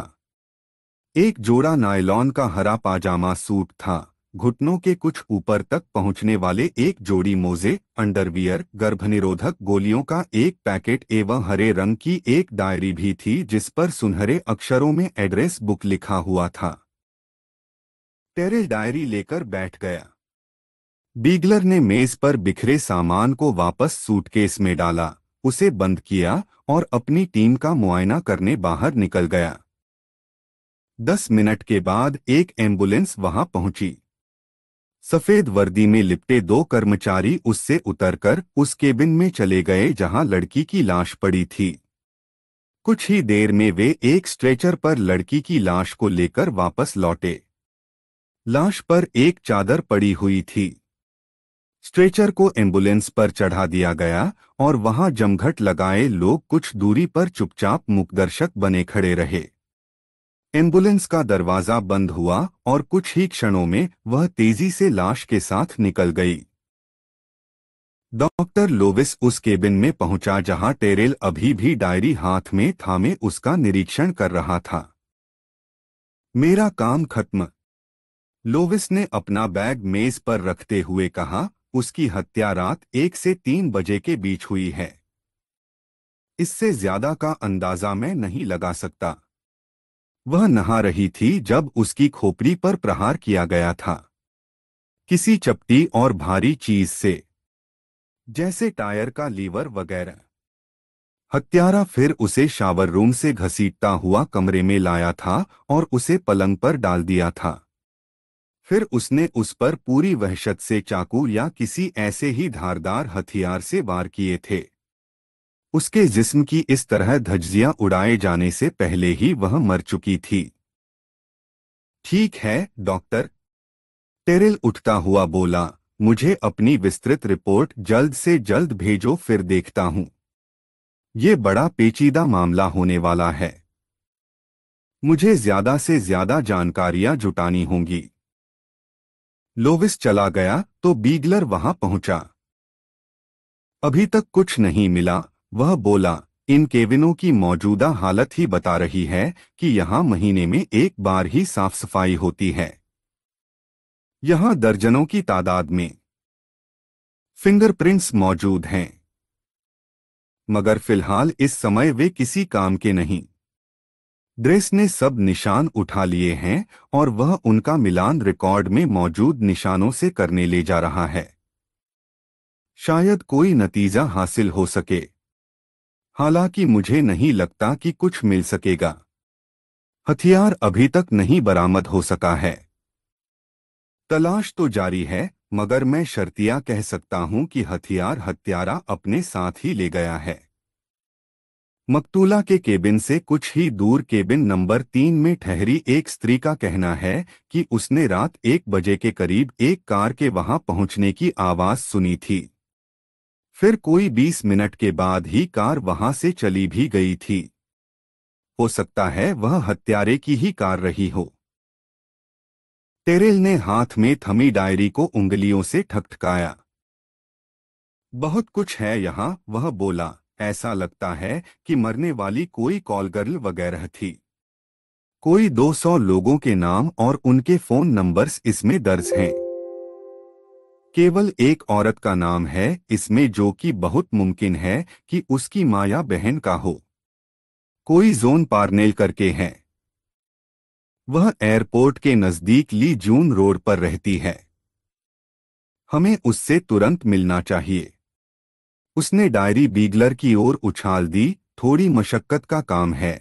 एक जोड़ा नायलॉन का हरा पाजामा सूट था घुटनों के कुछ ऊपर तक पहुंचने वाले एक जोड़ी मोजे अंडरवियर गर्भनिरोधक गोलियों का एक पैकेट एवं हरे रंग की एक डायरी भी थी जिस पर सुनहरे अक्षरों में एड्रेस बुक लिखा हुआ था टेरिल डायरी लेकर बैठ गया बीगलर ने मेज पर बिखरे सामान को वापस सूटकेस में डाला उसे बंद किया और अपनी टीम का मुआयना करने बाहर निकल गया दस मिनट के बाद एक एम्बुलेंस वहां पहुंची सफेद वर्दी में लिपटे दो कर्मचारी उससे उतरकर उस केबिन में चले गए जहां लड़की की लाश पड़ी थी कुछ ही देर में वे एक स्ट्रेचर पर लड़की की लाश को लेकर वापस लौटे लाश पर एक चादर पड़ी हुई थी स्ट्रेचर को एम्बुलेंस पर चढ़ा दिया गया और वहां जमघट लगाए लोग कुछ दूरी पर चुपचाप मुखदर्शक बने खड़े रहे एम्बुलेंस का दरवाजा बंद हुआ और कुछ ही क्षणों में वह तेजी से लाश के साथ निकल गई डॉक्टर लोविस उस केबिन में पहुंचा जहां टेरेल अभी भी डायरी हाथ में थामे उसका निरीक्षण कर रहा था मेरा काम खत्म लोविस ने अपना बैग मेज पर रखते हुए कहा उसकी हत्या रात एक से तीन बजे के बीच हुई है इससे ज्यादा का अंदाजा मैं नहीं लगा सकता वह नहा रही थी जब उसकी खोपड़ी पर प्रहार किया गया था किसी चपटी और भारी चीज से जैसे टायर का लीवर वगैरह हत्यारा फिर उसे शावर रूम से घसीटता हुआ कमरे में लाया था और उसे पलंग पर डाल दिया था फिर उसने उस पर पूरी वहशत से चाकू या किसी ऐसे ही धारदार हथियार से वार किए थे उसके जिस्म की इस तरह धज्जियां उड़ाए जाने से पहले ही वह मर चुकी थी ठीक है डॉक्टर टेरिल उठता हुआ बोला मुझे अपनी विस्तृत रिपोर्ट जल्द से जल्द भेजो फिर देखता हूं ये बड़ा पेचीदा मामला होने वाला है मुझे ज्यादा से ज्यादा जानकारियां जुटानी होंगी लोविस चला गया तो बीगलर वहां पहुंचा अभी तक कुछ नहीं मिला वह बोला इन केविनों की मौजूदा हालत ही बता रही है कि यहां महीने में एक बार ही साफ सफाई होती है यहां दर्जनों की तादाद में फिंगरप्रिंट्स मौजूद हैं मगर फिलहाल इस समय वे किसी काम के नहीं ड्रेस ने सब निशान उठा लिए हैं और वह उनका मिलान रिकॉर्ड में मौजूद निशानों से करने ले जा रहा है शायद कोई नतीजा हासिल हो सके हालांकि मुझे नहीं लगता कि कुछ मिल सकेगा हथियार अभी तक नहीं बरामद हो सका है तलाश तो जारी है मगर मैं शर्तिया कह सकता हूं कि हथियार हत्यारा अपने साथ ही ले गया है मकतूला के केबिन से कुछ ही दूर केबिन नंबर तीन में ठहरी एक स्त्री का कहना है कि उसने रात एक बजे के करीब एक कार के वहां पहुंचने की आवाज सुनी थी फिर कोई बीस मिनट के बाद ही कार वहां से चली भी गई थी हो सकता है वह हत्यारे की ही कार रही हो टेरिल ने हाथ में थमी डायरी को उंगलियों से ठकठकाया बहुत कुछ है यहाँ वह बोला ऐसा लगता है कि मरने वाली कोई कॉल गर्ल वगैरह थी कोई 200 लोगों के नाम और उनके फोन नंबर्स इसमें दर्ज हैं केवल एक औरत का नाम है इसमें जो कि बहुत मुमकिन है कि उसकी माँ या बहन का हो कोई जोन पारनेल करके है वह एयरपोर्ट के नजदीक ली जून रोड पर रहती है हमें उससे तुरंत मिलना चाहिए उसने डायरी बीगलर की ओर उछाल दी थोड़ी मशक्कत का काम है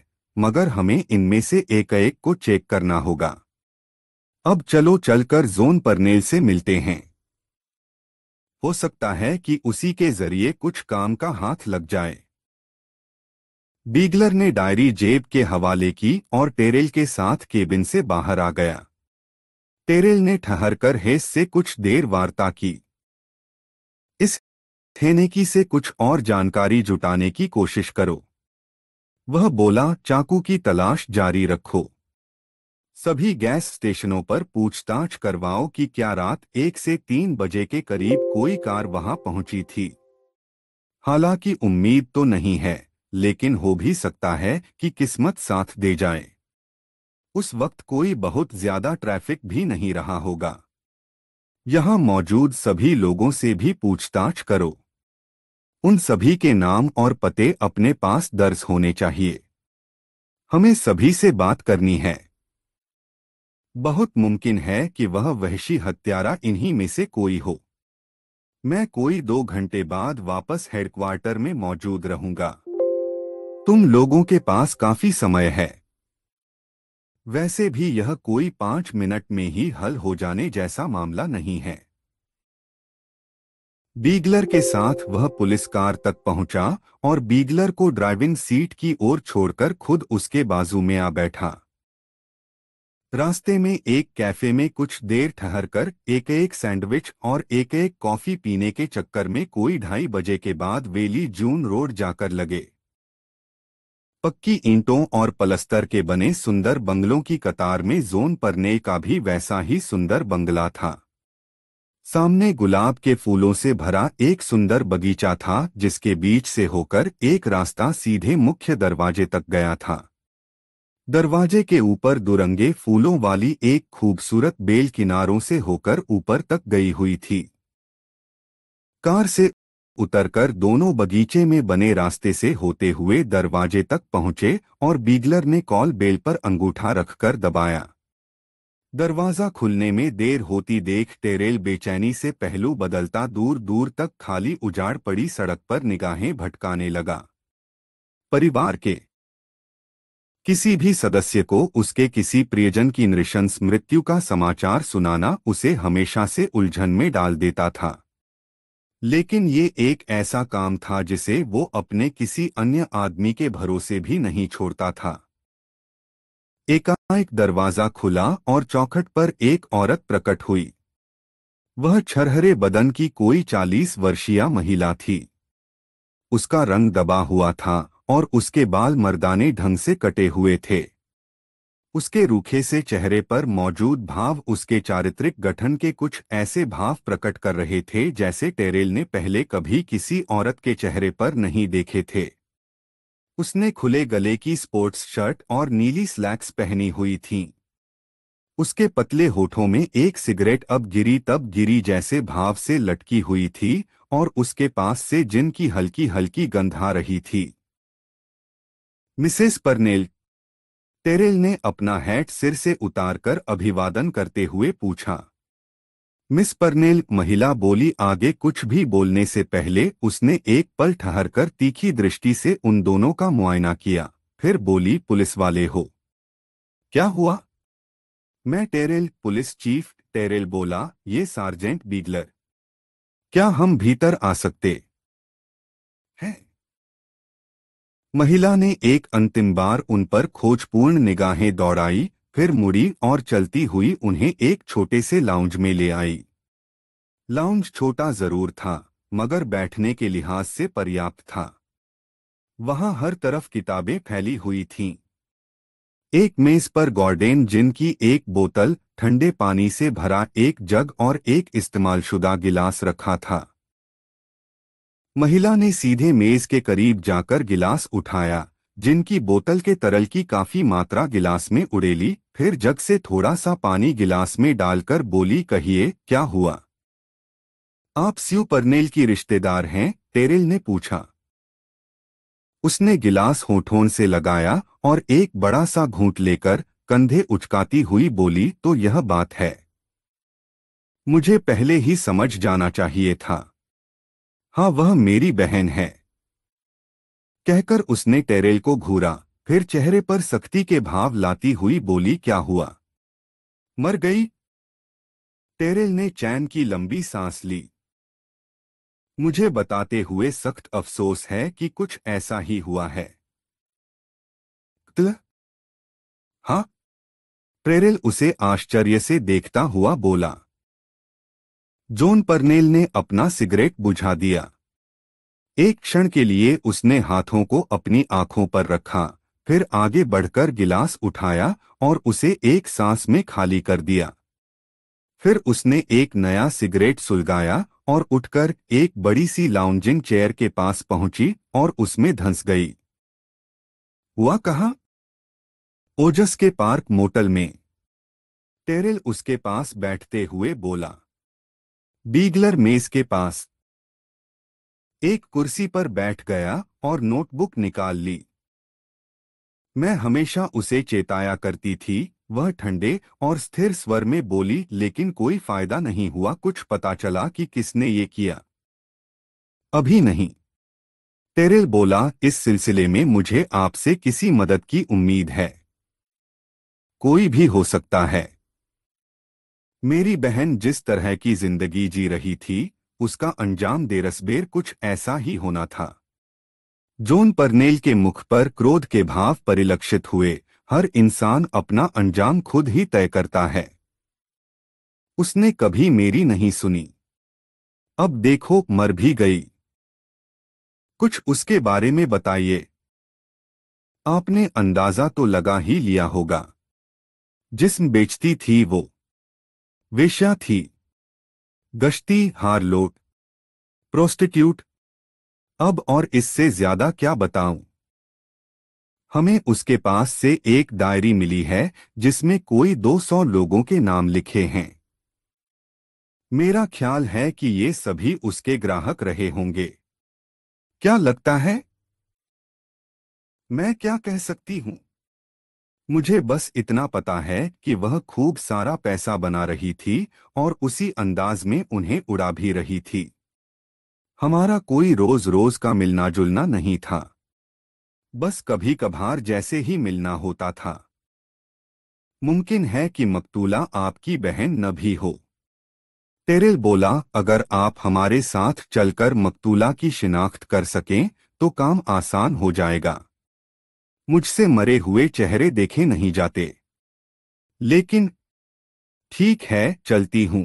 मगर हमें इनमें से एक एक को चेक करना होगा अब चलो चलकर जोन परनेल से मिलते हैं हो सकता है कि उसी के जरिए कुछ काम का हाथ लग जाए बीगलर ने डायरी जेब के हवाले की और टेरेल के साथ केबिन से बाहर आ गया टेरेल ने ठहरकर हेस से कुछ देर वार्ता की इस थेनेकी से कुछ और जानकारी जुटाने की कोशिश करो वह बोला चाकू की तलाश जारी रखो सभी गैस स्टेशनों पर पूछताछ करवाओ कि क्या रात एक से तीन बजे के करीब कोई कार वहां पहुंची थी हालांकि उम्मीद तो नहीं है लेकिन हो भी सकता है कि किस्मत साथ दे जाए उस वक्त कोई बहुत ज्यादा ट्रैफिक भी नहीं रहा होगा यहां मौजूद सभी लोगों से भी पूछताछ करो उन सभी के नाम और पते अपने पास दर्ज होने चाहिए हमें सभी से बात करनी है बहुत मुमकिन है कि वह वहशी हत्यारा इन्हीं में से कोई हो मैं कोई दो घंटे बाद वापस हेडक्वार्टर में मौजूद रहूंगा तुम लोगों के पास काफी समय है वैसे भी यह कोई पांच मिनट में ही हल हो जाने जैसा मामला नहीं है बीगलर के साथ वह पुलिस कार तक पहुंचा और बीगलर को ड्राइविंग सीट की ओर छोड़कर खुद उसके बाजू में आ बैठा रास्ते में एक कैफे में कुछ देर ठहरकर एक एक सैंडविच और एक एक कॉफी पीने के चक्कर में कोई ढाई बजे के बाद वेली जून रोड जाकर लगे पक्की ईंटों और पलस्तर के बने सुंदर बंगलों की कतार में जोन परने का भी वैसा ही सुंदर बंगला था सामने गुलाब के फूलों से भरा एक सुंदर बगीचा था जिसके बीच से होकर एक रास्ता सीधे मुख्य दरवाजे तक गया था दरवाजे के ऊपर दुरंगे फूलों वाली एक खूबसूरत बेल किनारों से होकर ऊपर तक गई हुई थी कार से उतरकर दोनों बगीचे में बने रास्ते से होते हुए दरवाजे तक पहुंचे और बीगलर ने कॉल बेल पर अंगूठा रखकर दबाया दरवाज़ा खुलने में देर होती देख टेरेल बेचैनी से पहलू बदलता दूर दूर तक खाली उजाड़ पड़ी सड़क पर निगाहें भटकाने लगा परिवार के किसी भी सदस्य को उसके किसी प्रियजन की नृशंस मृत्यु का समाचार सुनाना उसे हमेशा से उलझन में डाल देता था लेकिन ये एक ऐसा काम था जिसे वो अपने किसी अन्य आदमी के भरोसे भी नहीं छोड़ता था एकाएक दरवाजा खुला और चौखट पर एक औरत प्रकट हुई वह छरहरे बदन की कोई चालीस वर्षीय महिला थी उसका रंग दबा हुआ था और उसके बाल मर्दाने ढंग से कटे हुए थे उसके रूखे से चेहरे पर मौजूद भाव उसके चारित्रिक गठन के कुछ ऐसे भाव प्रकट कर रहे थे जैसे टेरेल ने पहले कभी किसी औरत के चेहरे पर नहीं देखे थे उसने खुले गले की स्पोर्ट्स शर्ट और नीली स्लैक्स पहनी हुई थीं। उसके पतले होठों में एक सिगरेट अब गिरी तब गिरी जैसे भाव से लटकी हुई थी और उसके पास से जिन की हल्की हल्की गंध आ रही थी मिसेस परनेल टेरेल ने अपना हैट सिर से उतारकर अभिवादन करते हुए पूछा मिस परनेल महिला बोली आगे कुछ भी बोलने से पहले उसने एक पल ठहर कर तीखी दृष्टि से उन दोनों का मुआयना किया फिर बोली पुलिस वाले हो क्या हुआ मैं टेरेल पुलिस चीफ टेरेल बोला ये सार्जेंट बीगलर क्या हम भीतर आ सकते हैं महिला ने एक अंतिम बार उन पर खोजपूर्ण निगाहें दौड़ाई फिर मुड़ी और चलती हुई उन्हें एक छोटे से लाउंज में ले आई लाउंज छोटा जरूर था मगर बैठने के लिहाज से पर्याप्त था वहां हर तरफ किताबें फैली हुई थीं। एक मेज पर गॉर्डेन जिन की एक बोतल ठंडे पानी से भरा एक जग और एक इस्तेमालशुदा गिलास रखा था महिला ने सीधे मेज के करीब जाकर गिलास उठाया जिनकी बोतल के तरल की काफी मात्रा गिलास में उड़ेली फिर जग से थोड़ा सा पानी गिलास में डालकर बोली कहिए क्या हुआ आप स्यू परनेल की रिश्तेदार हैं तेरेल ने पूछा उसने गिलास होठों से लगाया और एक बड़ा सा घूंट लेकर कंधे उचकाती हुई बोली तो यह बात है मुझे पहले ही समझ जाना चाहिए था हाँ वह मेरी बहन है कहकर उसने टेरेल को घूरा फिर चेहरे पर सख्ती के भाव लाती हुई बोली क्या हुआ मर गई टेरेल ने चैन की लंबी सांस ली मुझे बताते हुए सख्त अफसोस है कि कुछ ऐसा ही हुआ है हाँ टेरेल उसे आश्चर्य से देखता हुआ बोला जोन परनेल ने अपना सिगरेट बुझा दिया एक क्षण के लिए उसने हाथों को अपनी आंखों पर रखा फिर आगे बढ़कर गिलास उठाया और उसे एक सांस में खाली कर दिया फिर उसने एक नया सिगरेट सुलगाया और उठकर एक बड़ी सी लाउंजिंग चेयर के पास पहुंची और उसमें धंस गई हुआ कहा ओजस के पार्क मोटल में टेरिल उसके पास बैठते हुए बोला बीगलर मेज के पास एक कुर्सी पर बैठ गया और नोटबुक निकाल ली मैं हमेशा उसे चेताया करती थी वह ठंडे और स्थिर स्वर में बोली लेकिन कोई फायदा नहीं हुआ कुछ पता चला कि किसने ये किया अभी नहीं टेरिल बोला इस सिलसिले में मुझे आपसे किसी मदद की उम्मीद है कोई भी हो सकता है मेरी बहन जिस तरह की जिंदगी जी रही थी उसका अंजाम देरसबेर कुछ ऐसा ही होना था जोन परनेल के मुख पर क्रोध के भाव परिलक्षित हुए हर इंसान अपना अंजाम खुद ही तय करता है उसने कभी मेरी नहीं सुनी अब देखो मर भी गई कुछ उसके बारे में बताइए आपने अंदाजा तो लगा ही लिया होगा जिसम बेचती थी वो वेश्या थी गश्ती हार लोट प्रोस्टिट्यूट अब और इससे ज्यादा क्या बताऊं हमें उसके पास से एक डायरी मिली है जिसमें कोई 200 लोगों के नाम लिखे हैं मेरा ख्याल है कि ये सभी उसके ग्राहक रहे होंगे क्या लगता है मैं क्या कह सकती हूं मुझे बस इतना पता है कि वह खूब सारा पैसा बना रही थी और उसी अंदाज में उन्हें उड़ा भी रही थी हमारा कोई रोज रोज का मिलना जुलना नहीं था बस कभी कभार जैसे ही मिलना होता था मुमकिन है कि मकतूला आपकी बहन न भी हो तेरे बोला अगर आप हमारे साथ चलकर मकतूला की शिनाख्त कर सकें तो काम आसान हो जाएगा मुझसे मरे हुए चेहरे देखे नहीं जाते लेकिन ठीक है चलती हूं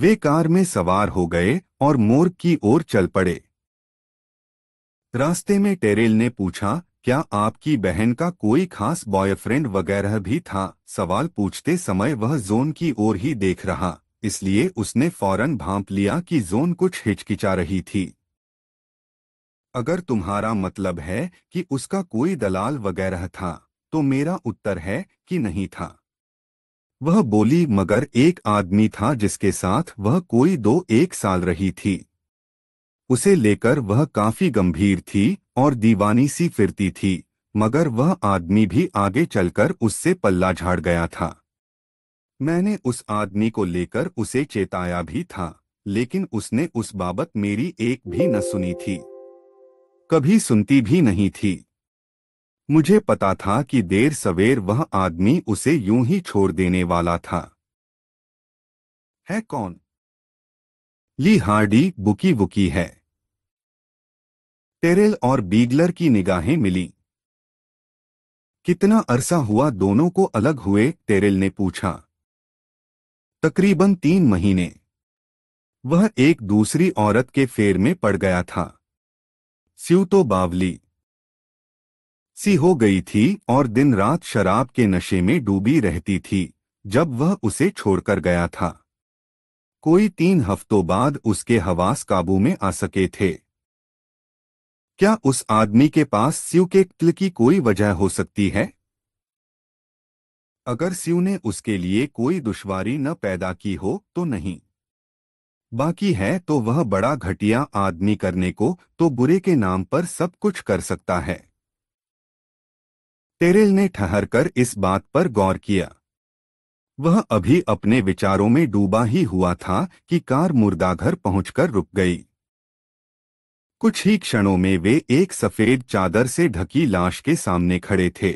वे कार में सवार हो गए और मोर की ओर चल पड़े रास्ते में टेरेल ने पूछा क्या आपकी बहन का कोई खास बॉयफ्रेंड वगैरह भी था सवाल पूछते समय वह जोन की ओर ही देख रहा इसलिए उसने फौरन भांप लिया कि जोन कुछ हिचकिचा रही थी अगर तुम्हारा मतलब है कि उसका कोई दलाल वगैरह था तो मेरा उत्तर है कि नहीं था वह बोली मगर एक आदमी था जिसके साथ वह कोई दो एक साल रही थी उसे लेकर वह काफी गंभीर थी और दीवानी सी फिरती थी मगर वह आदमी भी आगे चलकर उससे पल्ला झाड़ गया था मैंने उस आदमी को लेकर उसे चेताया भी था लेकिन उसने उस बाबत मेरी एक भी न सुनी थी कभी सुनती भी नहीं थी मुझे पता था कि देर सवेर वह आदमी उसे यूं ही छोड़ देने वाला था है कौन ली हार्डी बुकी बुकी है टेरेल और बीगलर की निगाहें मिली कितना अरसा हुआ दोनों को अलग हुए टेरेल ने पूछा तकरीबन तीन महीने वह एक दूसरी औरत के फेर में पड़ गया था तो बावली सी हो गई थी और दिन रात शराब के नशे में डूबी रहती थी जब वह उसे छोड़कर गया था कोई तीन हफ्तों बाद उसके हवास काबू में आ सके थे क्या उस आदमी के पास स्यू के कत्ल की कोई वजह हो सकती है अगर स्यू ने उसके लिए कोई दुश्वारी न पैदा की हो तो नहीं बाकी है तो वह बड़ा घटिया आदमी करने को तो बुरे के नाम पर सब कुछ कर सकता है टेरिल ने ठहर कर इस बात पर गौर किया वह अभी अपने विचारों में डूबा ही हुआ था कि कार मुर्दाघर पहुंचकर रुक गई कुछ ही क्षणों में वे एक सफेद चादर से ढकी लाश के सामने खड़े थे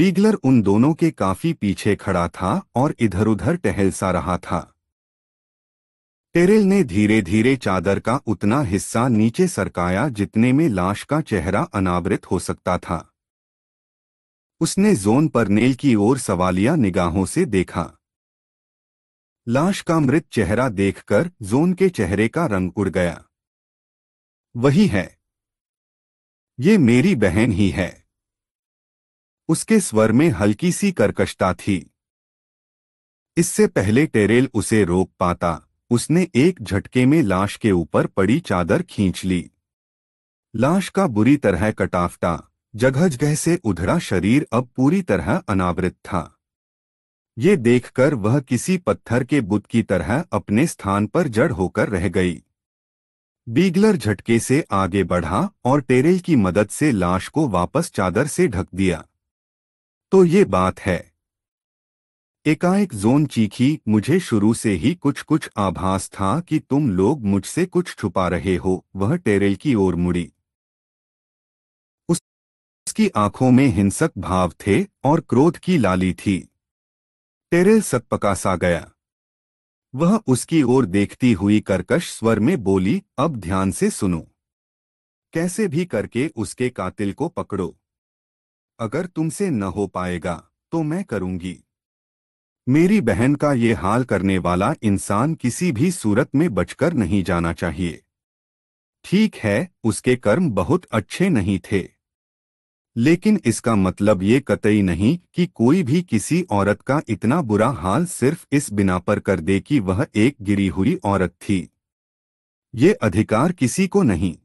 बीगलर उन दोनों के काफी पीछे खड़ा था और इधर उधर टहल सा रहा था टेरेल ने धीरे धीरे चादर का उतना हिस्सा नीचे सरकाया जितने में लाश का चेहरा अनावृत हो सकता था उसने जोन पर नेल की ओर सवालिया निगाहों से देखा लाश का मृत चेहरा देखकर जोन के चेहरे का रंग उड़ गया वही है ये मेरी बहन ही है उसके स्वर में हल्की सी कर्कशता थी इससे पहले टेरेल उसे रोक पाता उसने एक झटके में लाश के ऊपर पड़ी चादर खींच ली लाश का बुरी तरह कटाफटा जगह जगह से उधड़ा शरीर अब पूरी तरह अनावृत था ये देखकर वह किसी पत्थर के बुत की तरह अपने स्थान पर जड़ होकर रह गई बीगलर झटके से आगे बढ़ा और टेरेल की मदद से लाश को वापस चादर से ढक दिया तो ये बात है एकाएक जोन चीखी मुझे शुरू से ही कुछ कुछ आभास था कि तुम लोग मुझसे कुछ छुपा रहे हो वह टेरेल की ओर मुड़ी उसकी आंखों में हिंसक भाव थे और क्रोध की लाली थी टेरेल सकपका सा गया वह उसकी ओर देखती हुई करकश स्वर में बोली अब ध्यान से सुनो कैसे भी करके उसके कातिल को पकड़ो अगर तुमसे न हो पाएगा तो मैं करूंगी मेरी बहन का ये हाल करने वाला इंसान किसी भी सूरत में बचकर नहीं जाना चाहिए ठीक है उसके कर्म बहुत अच्छे नहीं थे लेकिन इसका मतलब ये कतई नहीं कि कोई भी किसी औरत का इतना बुरा हाल सिर्फ इस बिना पर कर दे कि वह एक गिरी हुई औरत थी ये अधिकार किसी को नहीं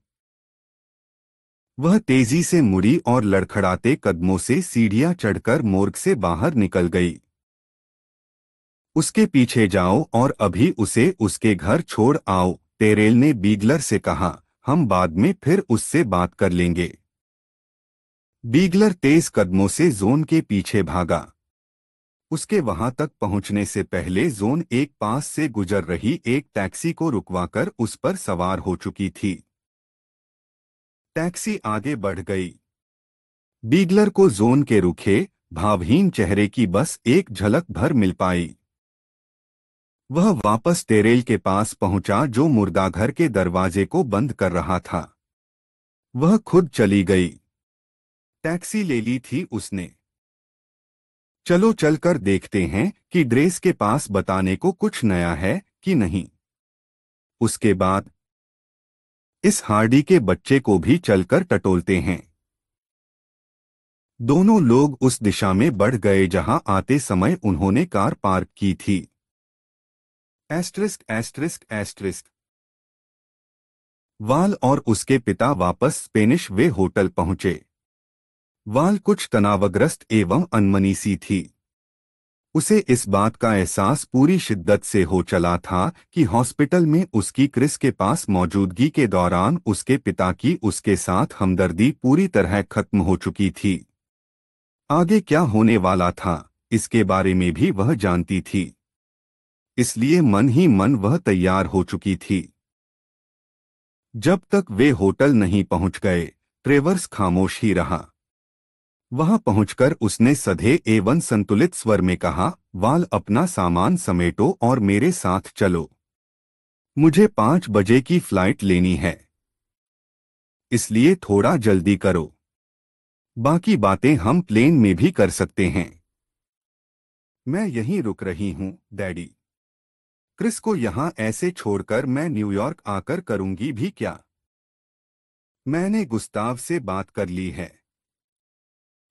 वह तेजी से मुड़ी और लड़खड़ाते कदमों से सीढ़ियां चढ़कर मोर्ग से बाहर निकल गई उसके पीछे जाओ और अभी उसे उसके घर छोड़ आओ तेरेल ने बीगलर से कहा हम बाद में फिर उससे बात कर लेंगे बीगलर तेज कदमों से जोन के पीछे भागा उसके वहां तक पहुंचने से पहले जोन एक पास से गुजर रही एक टैक्सी को रुकवाकर उस पर सवार हो चुकी थी टैक्सी आगे बढ़ गई बीगलर को जोन के रुखे भावहीन चेहरे की बस एक झलक भर मिल पाई वह वापस टेरेल के पास पहुंचा जो मुर्दाघर के दरवाजे को बंद कर रहा था वह खुद चली गई टैक्सी ले ली थी उसने चलो चलकर देखते हैं कि ड्रेस के पास बताने को कुछ नया है कि नहीं उसके बाद इस हार्डी के बच्चे को भी चलकर टटोलते हैं दोनों लोग उस दिशा में बढ़ गए जहां आते समय उन्होंने कार पार्क की थी एस्ट्रिस्क एस्ट्रिस्क एस्ट्रिस्क वाल और उसके पिता वापस स्पेनिश वे होटल पहुंचे वाल कुछ तनावग्रस्त एवं अनमनी सी थी उसे इस बात का एहसास पूरी शिद्दत से हो चला था कि हॉस्पिटल में उसकी क्रिस के पास मौजूदगी के दौरान उसके पिता की उसके साथ हमदर्दी पूरी तरह खत्म हो चुकी थी आगे क्या होने वाला था इसके बारे में भी वह जानती थी इसलिए मन ही मन वह तैयार हो चुकी थी जब तक वे होटल नहीं पहुंच गए ट्रेवर्स खामोश ही रहा वहां पहुंचकर उसने सधे एवं संतुलित स्वर में कहा वाल अपना सामान समेटो और मेरे साथ चलो मुझे पांच बजे की फ्लाइट लेनी है इसलिए थोड़ा जल्दी करो बाकी बातें हम प्लेन में भी कर सकते हैं मैं यहीं रुक रही हूं डैडी क्रिस को यहां ऐसे छोड़कर मैं न्यूयॉर्क आकर करूंगी भी क्या मैंने गुस्ताव से बात कर ली है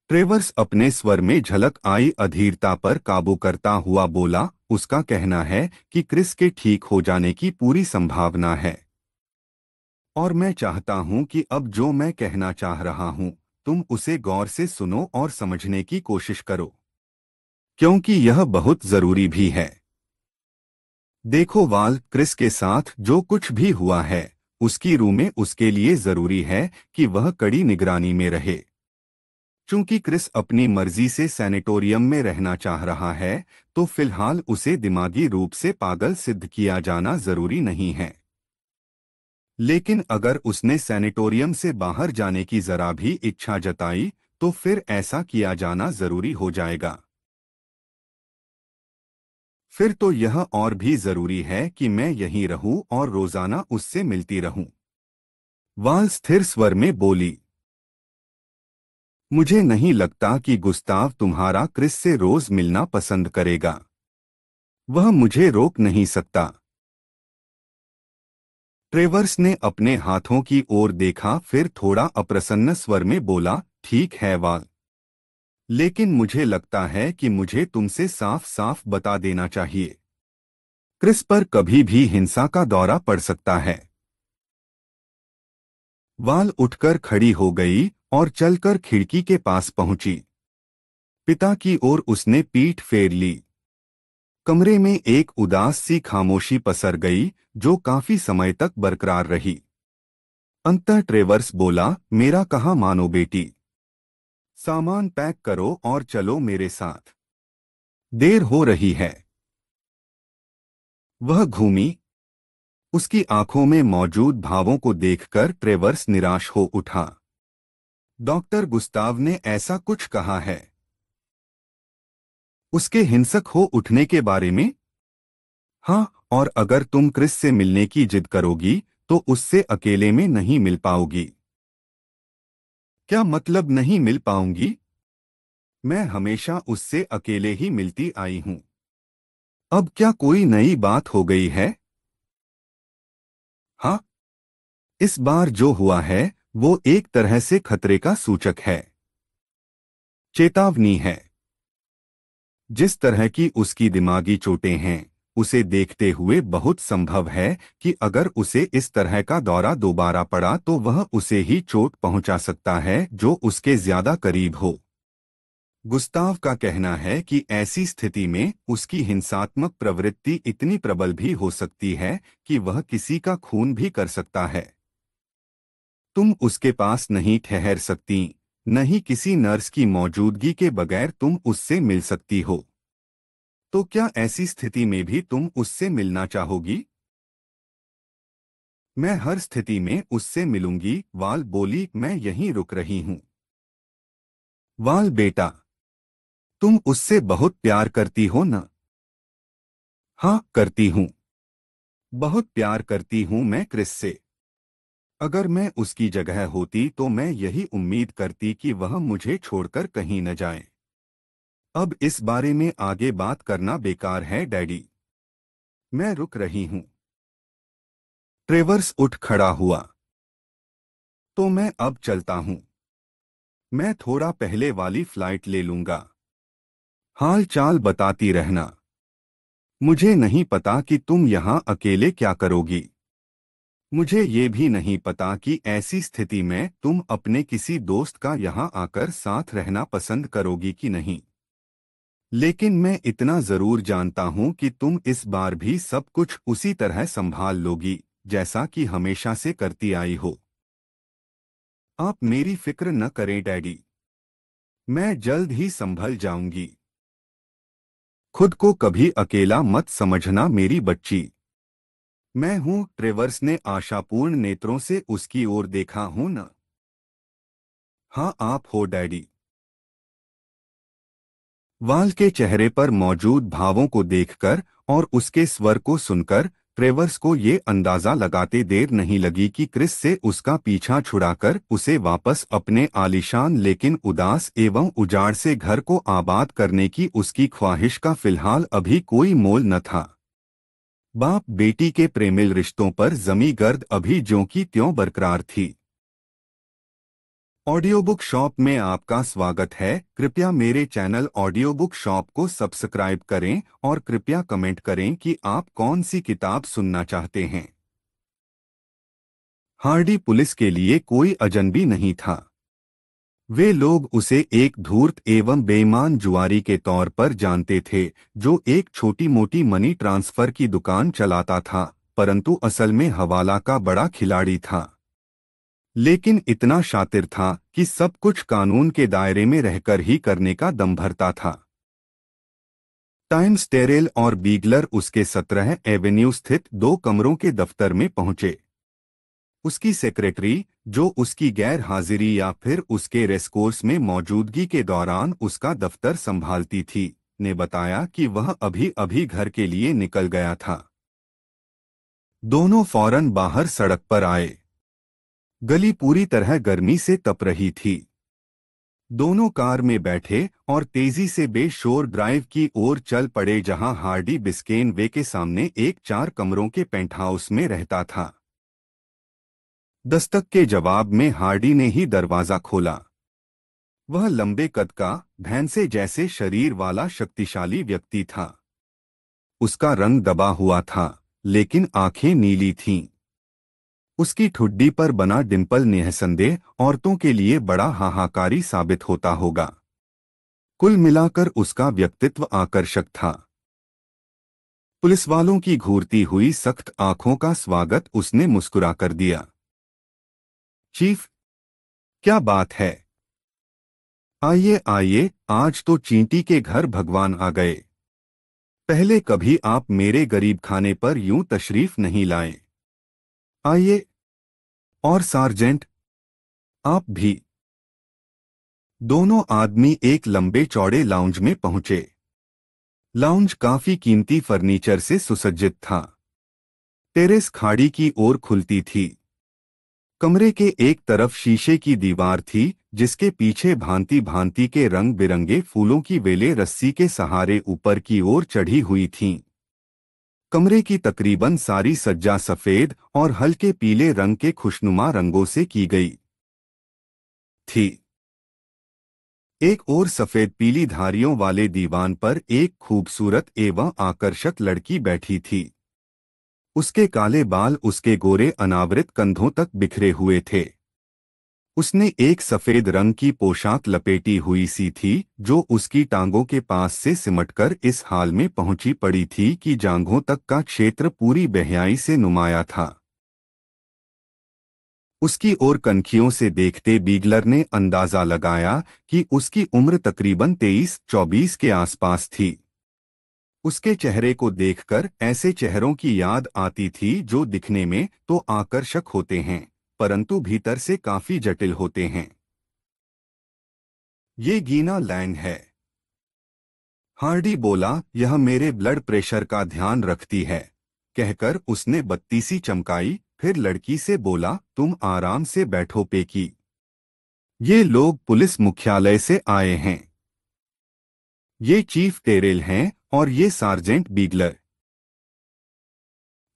ट्रेवर्स अपने स्वर में झलक आई अधीरता पर काबू करता हुआ बोला उसका कहना है कि क्रिस के ठीक हो जाने की पूरी संभावना है और मैं चाहता हूं कि अब जो मैं कहना चाह रहा हूं तुम उसे गौर से सुनो और समझने की कोशिश करो क्योंकि यह बहुत जरूरी भी है देखो वाल क्रिस के साथ जो कुछ भी हुआ है उसकी रूह में उसके लिए जरूरी है कि वह कड़ी निगरानी में रहे चूंकि क्रिस अपनी मर्जी से सैनिटोरियम में रहना चाह रहा है तो फिलहाल उसे दिमागी रूप से पागल सिद्ध किया जाना जरूरी नहीं है लेकिन अगर उसने सैनिटोरियम से बाहर जाने की जरा भी इच्छा जताई तो फिर ऐसा किया जाना जरूरी हो जाएगा फिर तो यह और भी जरूरी है कि मैं यहीं रहूं और रोजाना उससे मिलती रहूं वाल स्थिर स्वर में बोली मुझे नहीं लगता कि गुस्ताव तुम्हारा क्रिस से रोज मिलना पसंद करेगा वह मुझे रोक नहीं सकता ट्रेवर्स ने अपने हाथों की ओर देखा फिर थोड़ा अप्रसन्न स्वर में बोला ठीक है वाल लेकिन मुझे लगता है कि मुझे तुमसे साफ साफ बता देना चाहिए क्रिस पर कभी भी हिंसा का दौरा पड़ सकता है वाल उठकर खड़ी हो गई और चलकर खिड़की के पास पहुंची पिता की ओर उसने पीठ फेर ली कमरे में एक उदास सी खामोशी पसर गई जो काफी समय तक बरकरार रही अंतर ट्रेवर्स बोला मेरा कहा मानो बेटी सामान पैक करो और चलो मेरे साथ देर हो रही है वह घूमी उसकी आंखों में मौजूद भावों को देखकर ट्रेवर्स निराश हो उठा डॉक्टर गुस्ताव ने ऐसा कुछ कहा है उसके हिंसक हो उठने के बारे में हाँ और अगर तुम क्रिस से मिलने की जिद करोगी तो उससे अकेले में नहीं मिल पाओगी क्या मतलब नहीं मिल पाऊंगी मैं हमेशा उससे अकेले ही मिलती आई हूं अब क्या कोई नई बात हो गई है हा इस बार जो हुआ है वो एक तरह से खतरे का सूचक है चेतावनी है जिस तरह की उसकी दिमागी चोटें हैं उसे देखते हुए बहुत संभव है कि अगर उसे इस तरह का दौरा दोबारा पड़ा तो वह उसे ही चोट पहुंचा सकता है जो उसके ज्यादा करीब हो गुस्ताव का कहना है कि ऐसी स्थिति में उसकी हिंसात्मक प्रवृत्ति इतनी प्रबल भी हो सकती है कि वह किसी का खून भी कर सकता है तुम उसके पास नहीं ठहर सकती न ही किसी नर्स की मौजूदगी के बगैर तुम उससे मिल सकती हो तो क्या ऐसी स्थिति में भी तुम उससे मिलना चाहोगी मैं हर स्थिति में उससे मिलूंगी वाल बोली मैं यहीं रुक रही हूं वाल बेटा तुम उससे बहुत प्यार करती हो ना हां करती हूं बहुत प्यार करती हूं मैं क्रिस से अगर मैं उसकी जगह होती तो मैं यही उम्मीद करती कि वह मुझे छोड़कर कहीं न जाए अब इस बारे में आगे बात करना बेकार है डैडी मैं रुक रही हूं ट्रेवर्स उठ खड़ा हुआ तो मैं अब चलता हूं मैं थोड़ा पहले वाली फ्लाइट ले लूंगा हाल चाल बताती रहना मुझे नहीं पता कि तुम यहां अकेले क्या करोगी मुझे ये भी नहीं पता कि ऐसी स्थिति में तुम अपने किसी दोस्त का यहां आकर साथ रहना पसंद करोगी कि नहीं लेकिन मैं इतना जरूर जानता हूं कि तुम इस बार भी सब कुछ उसी तरह संभाल लोगी जैसा कि हमेशा से करती आई हो आप मेरी फिक्र न करें डैडी मैं जल्द ही संभल जाऊंगी खुद को कभी अकेला मत समझना मेरी बच्ची मैं हूं ट्रेवर्स ने आशापूर्ण नेत्रों से उसकी ओर देखा हूं न हाँ आप हो डैडी वाल के चेहरे पर मौजूद भावों को देखकर और उसके स्वर को सुनकर ट्रेवर्स को ये अंदाजा लगाते देर नहीं लगी कि क्रिस से उसका पीछा छुड़ाकर उसे वापस अपने आलिशान लेकिन उदास एवं उजाड़ से घर को आबाद करने की उसकी ख्वाहिश का फिलहाल अभी कोई मोल न था बाप बेटी के प्रेमिल रिश्तों पर जमी गर्द अभी ज्यों की त्यों बरकरार थी ऑडियो बुक शॉप में आपका स्वागत है कृपया मेरे चैनल ऑडियो बुक शॉप को सब्सक्राइब करें और कृपया कमेंट करें कि आप कौन सी किताब सुनना चाहते हैं हार्डी पुलिस के लिए कोई अजनबी नहीं था वे लोग उसे एक धूर्त एवं बेईमान जुआरी के तौर पर जानते थे जो एक छोटी मोटी मनी ट्रांसफर की दुकान चलाता था परंतु असल में हवाला का बड़ा खिलाड़ी था लेकिन इतना शातिर था कि सब कुछ कानून के दायरे में रहकर ही करने का दम भरता था टाइम्स टेरेल और बीगलर उसके सत्रह एवेन्यू स्थित दो कमरों के दफ्तर में पहुंचे उसकी सेक्रेटरी जो उसकी गैर हाजिरी या फिर उसके रेस्कोर्स में मौजूदगी के दौरान उसका दफ्तर संभालती थी ने बताया कि वह अभी अभी घर के लिए निकल गया था दोनों फौरन बाहर सड़क पर आए गली पूरी तरह गर्मी से तप रही थी दोनों कार में बैठे और तेजी से बेशोर ड्राइव की ओर चल पड़े जहां हार्डी बिस्केन वे के सामने एक चार कमरों के पेंट हाउस में रहता था दस्तक के जवाब में हार्डी ने ही दरवाज़ा खोला वह लंबे कद का भैंसे जैसे शरीर वाला शक्तिशाली व्यक्ति था उसका रंग दबा हुआ था लेकिन आंखें नीली थीं। उसकी ठुड्डी पर बना डिम्पल निःसंदेह औरतों के लिए बड़ा हाहाकारी साबित होता होगा कुल मिलाकर उसका व्यक्तित्व आकर्षक था पुलिस वालों की घूरती हुई सख्त आंखों का स्वागत उसने मुस्कुरा कर दिया चीफ क्या बात है आइए आइए आज तो चींटी के घर भगवान आ गए पहले कभी आप मेरे गरीब खाने पर यूं तशरीफ नहीं लाएं। आइए और सार्जेंट आप भी दोनों आदमी एक लंबे चौड़े लाउंज में पहुंचे लाउंज काफी कीमती फर्नीचर से सुसज्जित था टेरेस खाड़ी की ओर खुलती थी कमरे के एक तरफ शीशे की दीवार थी जिसके पीछे भांति भांति के रंग बिरंगे फूलों की वेले रस्सी के सहारे ऊपर की ओर चढ़ी हुई थीं। कमरे की तकरीबन सारी सज्जा सफ़ेद और हल्के पीले रंग के खुशनुमा रंगों से की गई थी एक और सफ़ेद पीली धारियों वाले दीवान पर एक खूबसूरत एवं आकर्षक लड़की बैठी थी उसके काले बाल उसके गोरे अनावृत कंधों तक बिखरे हुए थे उसने एक सफेद रंग की पोशाक लपेटी हुई सी थी जो उसकी टांगों के पास से सिमटकर इस हाल में पहुंची पड़ी थी कि जांघों तक का क्षेत्र पूरी बहयाई से नुमाया था उसकी ओर कनखियों से देखते बीगलर ने अंदाजा लगाया कि उसकी उम्र तकरीबन तेईस चौबीस के आसपास थी उसके चेहरे को देखकर ऐसे चेहरों की याद आती थी जो दिखने में तो आकर्षक होते हैं परंतु भीतर से काफी जटिल होते हैं ये गीना लैंड है हार्डी बोला यह मेरे ब्लड प्रेशर का ध्यान रखती है कहकर उसने बत्तीसी चमकाई फिर लड़की से बोला तुम आराम से बैठो पेकी ये लोग पुलिस मुख्यालय से आए हैं ये चीफ टेरेल हैं और ये सार्जेंट बीगलर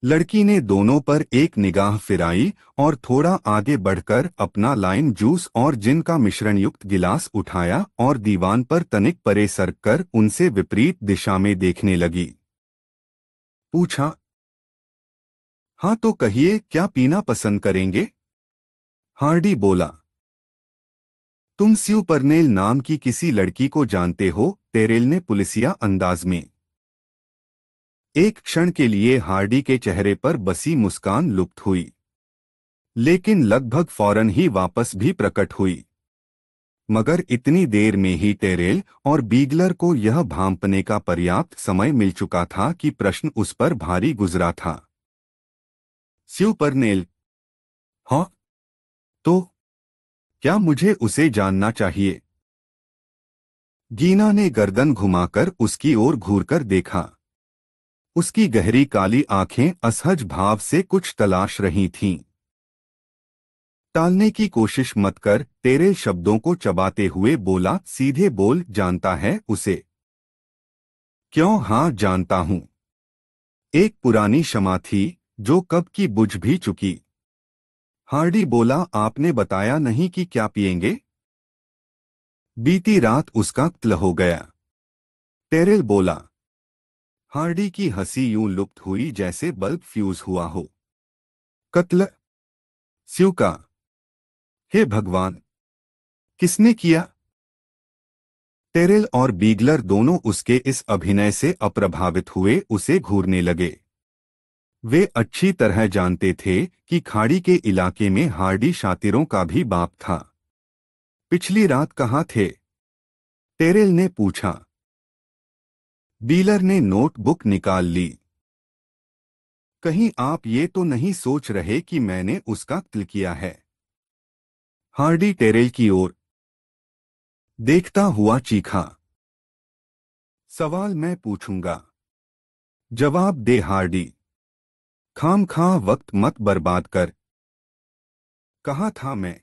लड़की ने दोनों पर एक निगाह फिराई और थोड़ा आगे बढ़कर अपना लाइन जूस और जिन का मिश्रण युक्त गिलास उठाया और दीवान पर तनिक परे सर कर उनसे विपरीत दिशा में देखने लगी पूछा हाँ तो कहिए क्या पीना पसंद करेंगे हार्डी बोला तुम स्यू परनेल नाम की किसी लड़की को जानते हो तेरेल ने पुलिसिया अंदाज में एक क्षण के लिए हार्डी के चेहरे पर बसी मुस्कान लुप्त हुई लेकिन लगभग फौरन ही वापस भी प्रकट हुई मगर इतनी देर में ही टेरेल और बीगलर को यह भांपने का पर्याप्त समय मिल चुका था कि प्रश्न उस पर भारी गुजरा था स्यूपरनेल हाँ तो क्या मुझे उसे जानना चाहिए गीना ने गर्दन घुमाकर उसकी ओर घूरकर देखा उसकी गहरी काली आंखें असहज भाव से कुछ तलाश रही थीं। टालने की कोशिश मत कर तेरे शब्दों को चबाते हुए बोला सीधे बोल जानता है उसे क्यों हां जानता हूं एक पुरानी क्षमा थी जो कब की बुझ भी चुकी हार्डी बोला आपने बताया नहीं कि क्या पिएंगे बीती रात उसका क्ल हो गया टेरिल बोला हार्डी की हंसी यूं लुप्त हुई जैसे बल्ब फ्यूज हुआ हो कत्ल स्यू का हे भगवान किसने किया टेरेल और बीगलर दोनों उसके इस अभिनय से अप्रभावित हुए उसे घूरने लगे वे अच्छी तरह जानते थे कि खाड़ी के इलाके में हार्डी शातिरों का भी बाप था पिछली रात कहाँ थे टेरेल ने पूछा डीलर ने नोटबुक निकाल ली कहीं आप ये तो नहीं सोच रहे कि मैंने उसका कत्ल किया है हार्डी टेरेल की ओर देखता हुआ चीखा सवाल मैं पूछूंगा जवाब दे हार्डी खाम खा वक्त मत बर्बाद कर कहा था मैं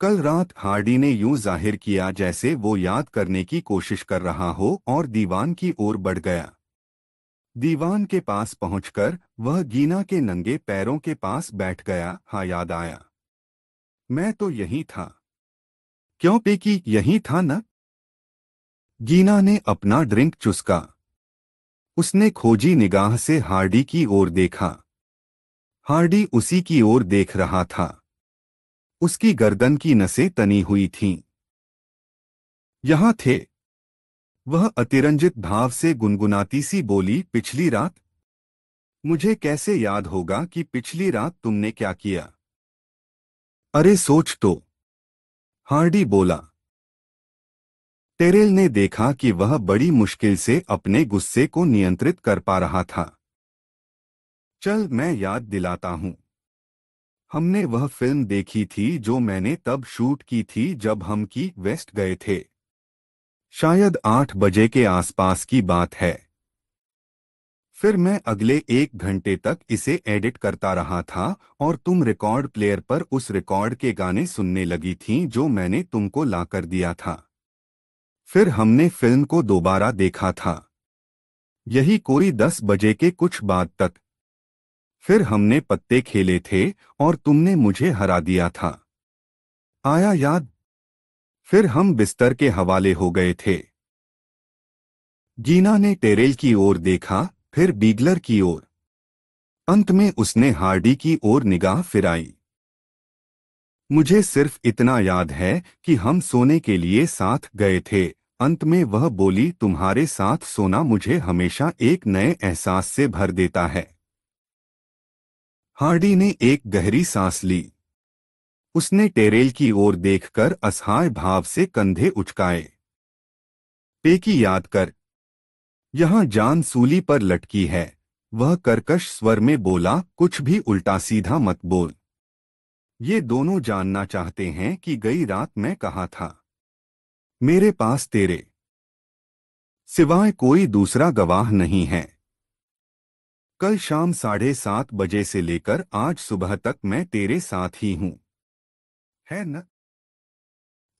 कल रात हार्डी ने यूं जाहिर किया जैसे वो याद करने की कोशिश कर रहा हो और दीवान की ओर बढ़ गया दीवान के पास पहुंचकर वह गीना के नंगे पैरों के पास बैठ गया हा याद आया मैं तो यही था क्यों कि यही था न गीना ने अपना ड्रिंक चुसका उसने खोजी निगाह से हार्डी की ओर देखा हार्डी उसी की ओर देख रहा था उसकी गर्दन की नसें तनी हुई थीं यहां थे वह अतिरंजित भाव से गुनगुनाती सी बोली पिछली रात मुझे कैसे याद होगा कि पिछली रात तुमने क्या किया अरे सोच तो हार्डी बोला टेरेल ने देखा कि वह बड़ी मुश्किल से अपने गुस्से को नियंत्रित कर पा रहा था चल मैं याद दिलाता हूं हमने वह फिल्म देखी थी जो मैंने तब शूट की थी जब हम की वेस्ट गए थे शायद आठ बजे के आसपास की बात है फिर मैं अगले एक घंटे तक इसे एडिट करता रहा था और तुम रिकॉर्ड प्लेयर पर उस रिकॉर्ड के गाने सुनने लगी थीं जो मैंने तुमको लाकर दिया था फिर हमने फिल्म को दोबारा देखा था यही कोई दस बजे के कुछ बाद तक फिर हमने पत्ते खेले थे और तुमने मुझे हरा दिया था आया याद फिर हम बिस्तर के हवाले हो गए थे गीना ने टेरेल की ओर देखा फिर बीगलर की ओर अंत में उसने हार्डी की ओर निगाह फिराई मुझे सिर्फ इतना याद है कि हम सोने के लिए साथ गए थे अंत में वह बोली तुम्हारे साथ सोना मुझे हमेशा एक नए एहसास से भर देता है हार्डी ने एक गहरी सांस ली उसने टेरेल की ओर देखकर असहाय भाव से कंधे उचकाए पेकी याद कर यहां जान सूली पर लटकी है वह कर्कश स्वर में बोला कुछ भी उल्टा सीधा मत बोल ये दोनों जानना चाहते हैं कि गई रात मैं कहा था मेरे पास तेरे सिवाय कोई दूसरा गवाह नहीं है कल शाम साढ़े सात बजे से लेकर आज सुबह तक मैं तेरे साथ ही हूं है न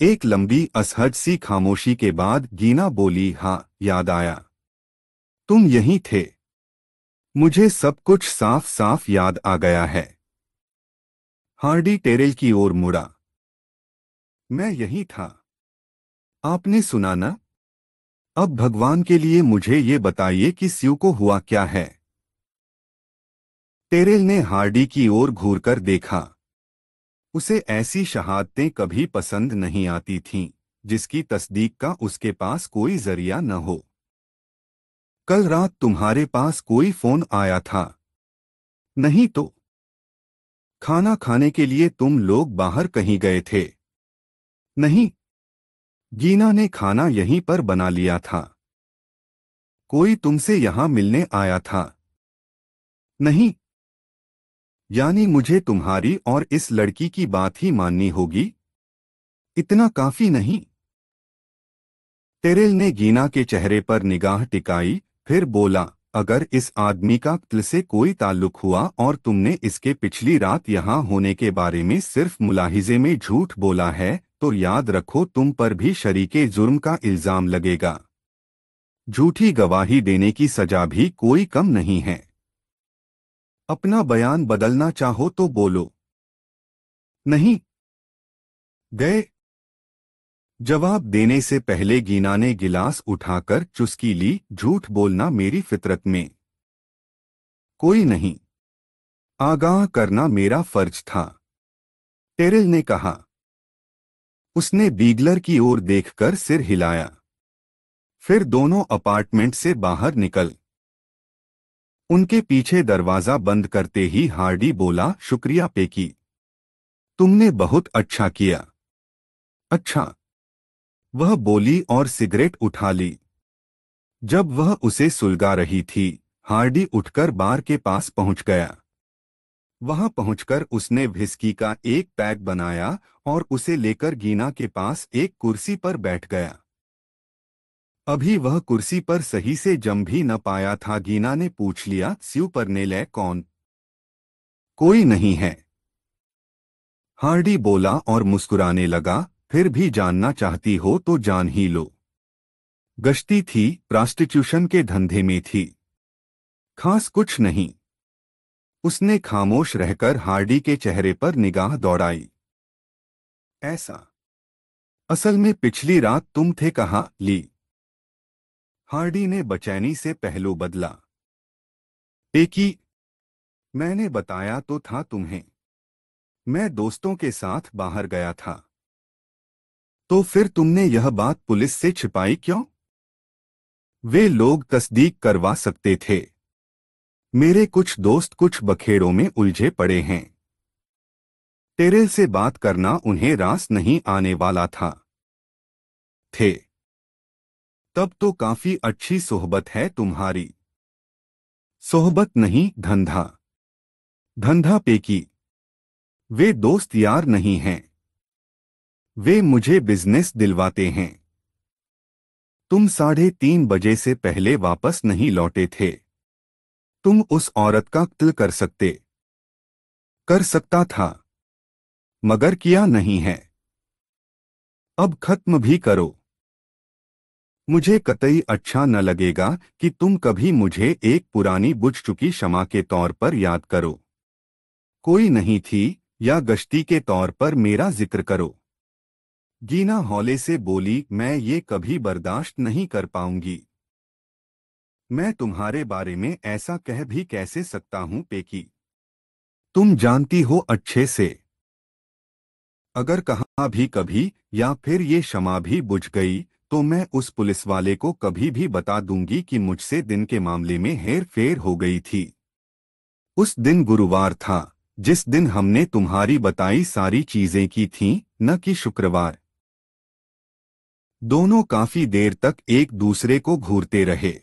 एक लंबी असहज सी खामोशी के बाद गीना बोली हाँ याद आया तुम यहीं थे मुझे सब कुछ साफ साफ याद आ गया है हार्डी टेरेल की ओर मुड़ा मैं यही था आपने सुना ना अब भगवान के लिए मुझे ये बताइए कि स्यू को हुआ क्या है टेरेल ने हार्डी की ओर घूरकर देखा उसे ऐसी शहादतें कभी पसंद नहीं आती थीं जिसकी तस्दीक का उसके पास कोई जरिया न हो कल रात तुम्हारे पास कोई फोन आया था नहीं तो खाना खाने के लिए तुम लोग बाहर कहीं गए थे नहीं गीना ने खाना यहीं पर बना लिया था कोई तुमसे यहां मिलने आया था नहीं यानी मुझे तुम्हारी और इस लड़की की बात ही माननी होगी इतना काफी नहीं तेरेल ने गीना के चेहरे पर निगाह टिकाई फिर बोला अगर इस आदमी का कत्ल से कोई ताल्लुक हुआ और तुमने इसके पिछली रात यहाँ होने के बारे में सिर्फ मुलाहिजे में झूठ बोला है तो याद रखो तुम पर भी शरीके जुर्म का इल्ज़ाम लगेगा झूठी गवाही देने की सजा भी कोई कम नहीं है अपना बयान बदलना चाहो तो बोलो नहीं गए जवाब देने से पहले गीना ने गिलास उठाकर चुस्की ली झूठ बोलना मेरी फितरत में कोई नहीं आगाह करना मेरा फर्ज था टेरिल ने कहा उसने बीगलर की ओर देखकर सिर हिलाया फिर दोनों अपार्टमेंट से बाहर निकल उनके पीछे दरवाज़ा बंद करते ही हार्डी बोला शुक्रिया पेकी तुमने बहुत अच्छा किया अच्छा वह बोली और सिगरेट उठा ली जब वह उसे सुलगा रही थी हार्डी उठकर बार के पास पहुंच गया वहां पहुंचकर उसने भिस्की का एक पैक बनाया और उसे लेकर गीना के पास एक कुर्सी पर बैठ गया अभी वह कुर्सी पर सही से जम भी न पाया था गीना ने पूछ लिया स्यू परनेलय कौन कोई नहीं है हार्डी बोला और मुस्कुराने लगा फिर भी जानना चाहती हो तो जान ही लो गश्ती थी प्रास्टिट्यूशन के धंधे में थी खास कुछ नहीं उसने खामोश रहकर हार्डी के चेहरे पर निगाह दौड़ाई ऐसा असल में पिछली रात तुम थे कहा ली हार्डी ने बचैनी से पहलू बदला एकी मैंने बताया तो था तुम्हें मैं दोस्तों के साथ बाहर गया था तो फिर तुमने यह बात पुलिस से छिपाई क्यों वे लोग तस्दीक करवा सकते थे मेरे कुछ दोस्त कुछ बखेड़ों में उलझे पड़े हैं टेरेल से बात करना उन्हें रास नहीं आने वाला था थे तब तो काफी अच्छी सोहबत है तुम्हारी सोहबत नहीं धंधा धंधा पेकी वे दोस्त यार नहीं हैं वे मुझे बिजनेस दिलवाते हैं तुम साढ़े तीन बजे से पहले वापस नहीं लौटे थे तुम उस औरत का कत्ल कर सकते कर सकता था मगर किया नहीं है अब खत्म भी करो मुझे कतई अच्छा न लगेगा कि तुम कभी मुझे एक पुरानी बुझ चुकी क्षमा के तौर पर याद करो कोई नहीं थी या गश्ती के तौर पर मेरा जिक्र करो गीना हौले से बोली मैं ये कभी बर्दाश्त नहीं कर पाऊंगी मैं तुम्हारे बारे में ऐसा कह भी कैसे सकता हूं पेकी तुम जानती हो अच्छे से अगर कहा भी कभी या फिर ये क्षमा भी बुझ गई तो मैं उस पुलिस वाले को कभी भी बता दूंगी कि मुझसे दिन के मामले में हेर फेर हो गई थी उस दिन गुरुवार था जिस दिन हमने तुम्हारी बताई सारी चीजें की थीं न कि शुक्रवार दोनों काफी देर तक एक दूसरे को घूरते रहे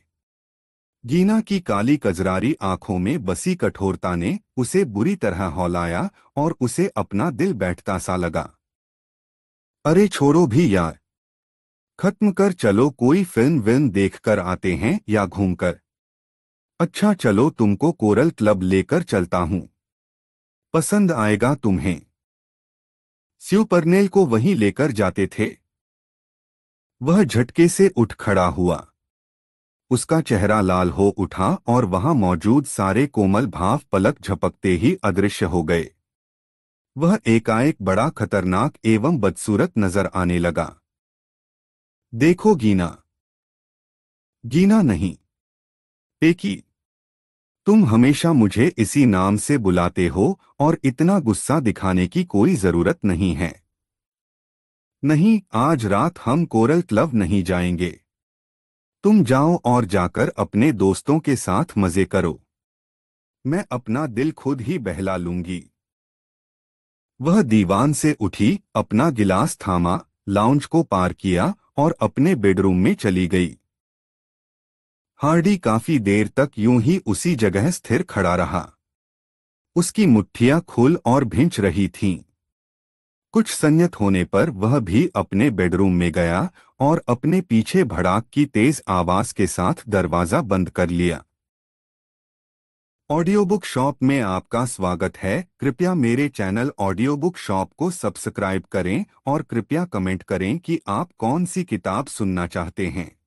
गीना की काली कजरारी आंखों में बसी कठोरता ने उसे बुरी तरह हौलाया और उसे अपना दिल बैठता सा लगा अरे छोड़ो भी यार खत्म कर चलो कोई फिल्म विल्म देखकर आते हैं या घूमकर अच्छा चलो तुमको कोरल क्लब लेकर चलता हूं पसंद आएगा तुम्हें स्यूपरनेल परनेल को वहीं लेकर जाते थे वह झटके से उठ खड़ा हुआ उसका चेहरा लाल हो उठा और वहां मौजूद सारे कोमल भाव पलक झपकते ही अदृश्य हो गए वह एकाएक बड़ा खतरनाक एवं बदसूरत नजर आने लगा देखो गीना गीना नहीं पेकी तुम हमेशा मुझे इसी नाम से बुलाते हो और इतना गुस्सा दिखाने की कोई जरूरत नहीं है नहीं आज रात हम कोरल क्लब नहीं जाएंगे तुम जाओ और जाकर अपने दोस्तों के साथ मजे करो मैं अपना दिल खुद ही बहला लूंगी वह दीवान से उठी अपना गिलास थामा लाउंज को पार किया और अपने बेडरूम में चली गई हार्डी काफी देर तक यूं ही उसी जगह स्थिर खड़ा रहा उसकी मुठ्ठियां खुल और भिंच रही थीं। कुछ संयत होने पर वह भी अपने बेडरूम में गया और अपने पीछे भड़ाक की तेज आवाज के साथ दरवाजा बंद कर लिया ऑडियो बुक शॉप में आपका स्वागत है कृपया मेरे चैनल ऑडियो बुक शॉप को सब्सक्राइब करें और कृपया कमेंट करें कि आप कौन सी किताब सुनना चाहते हैं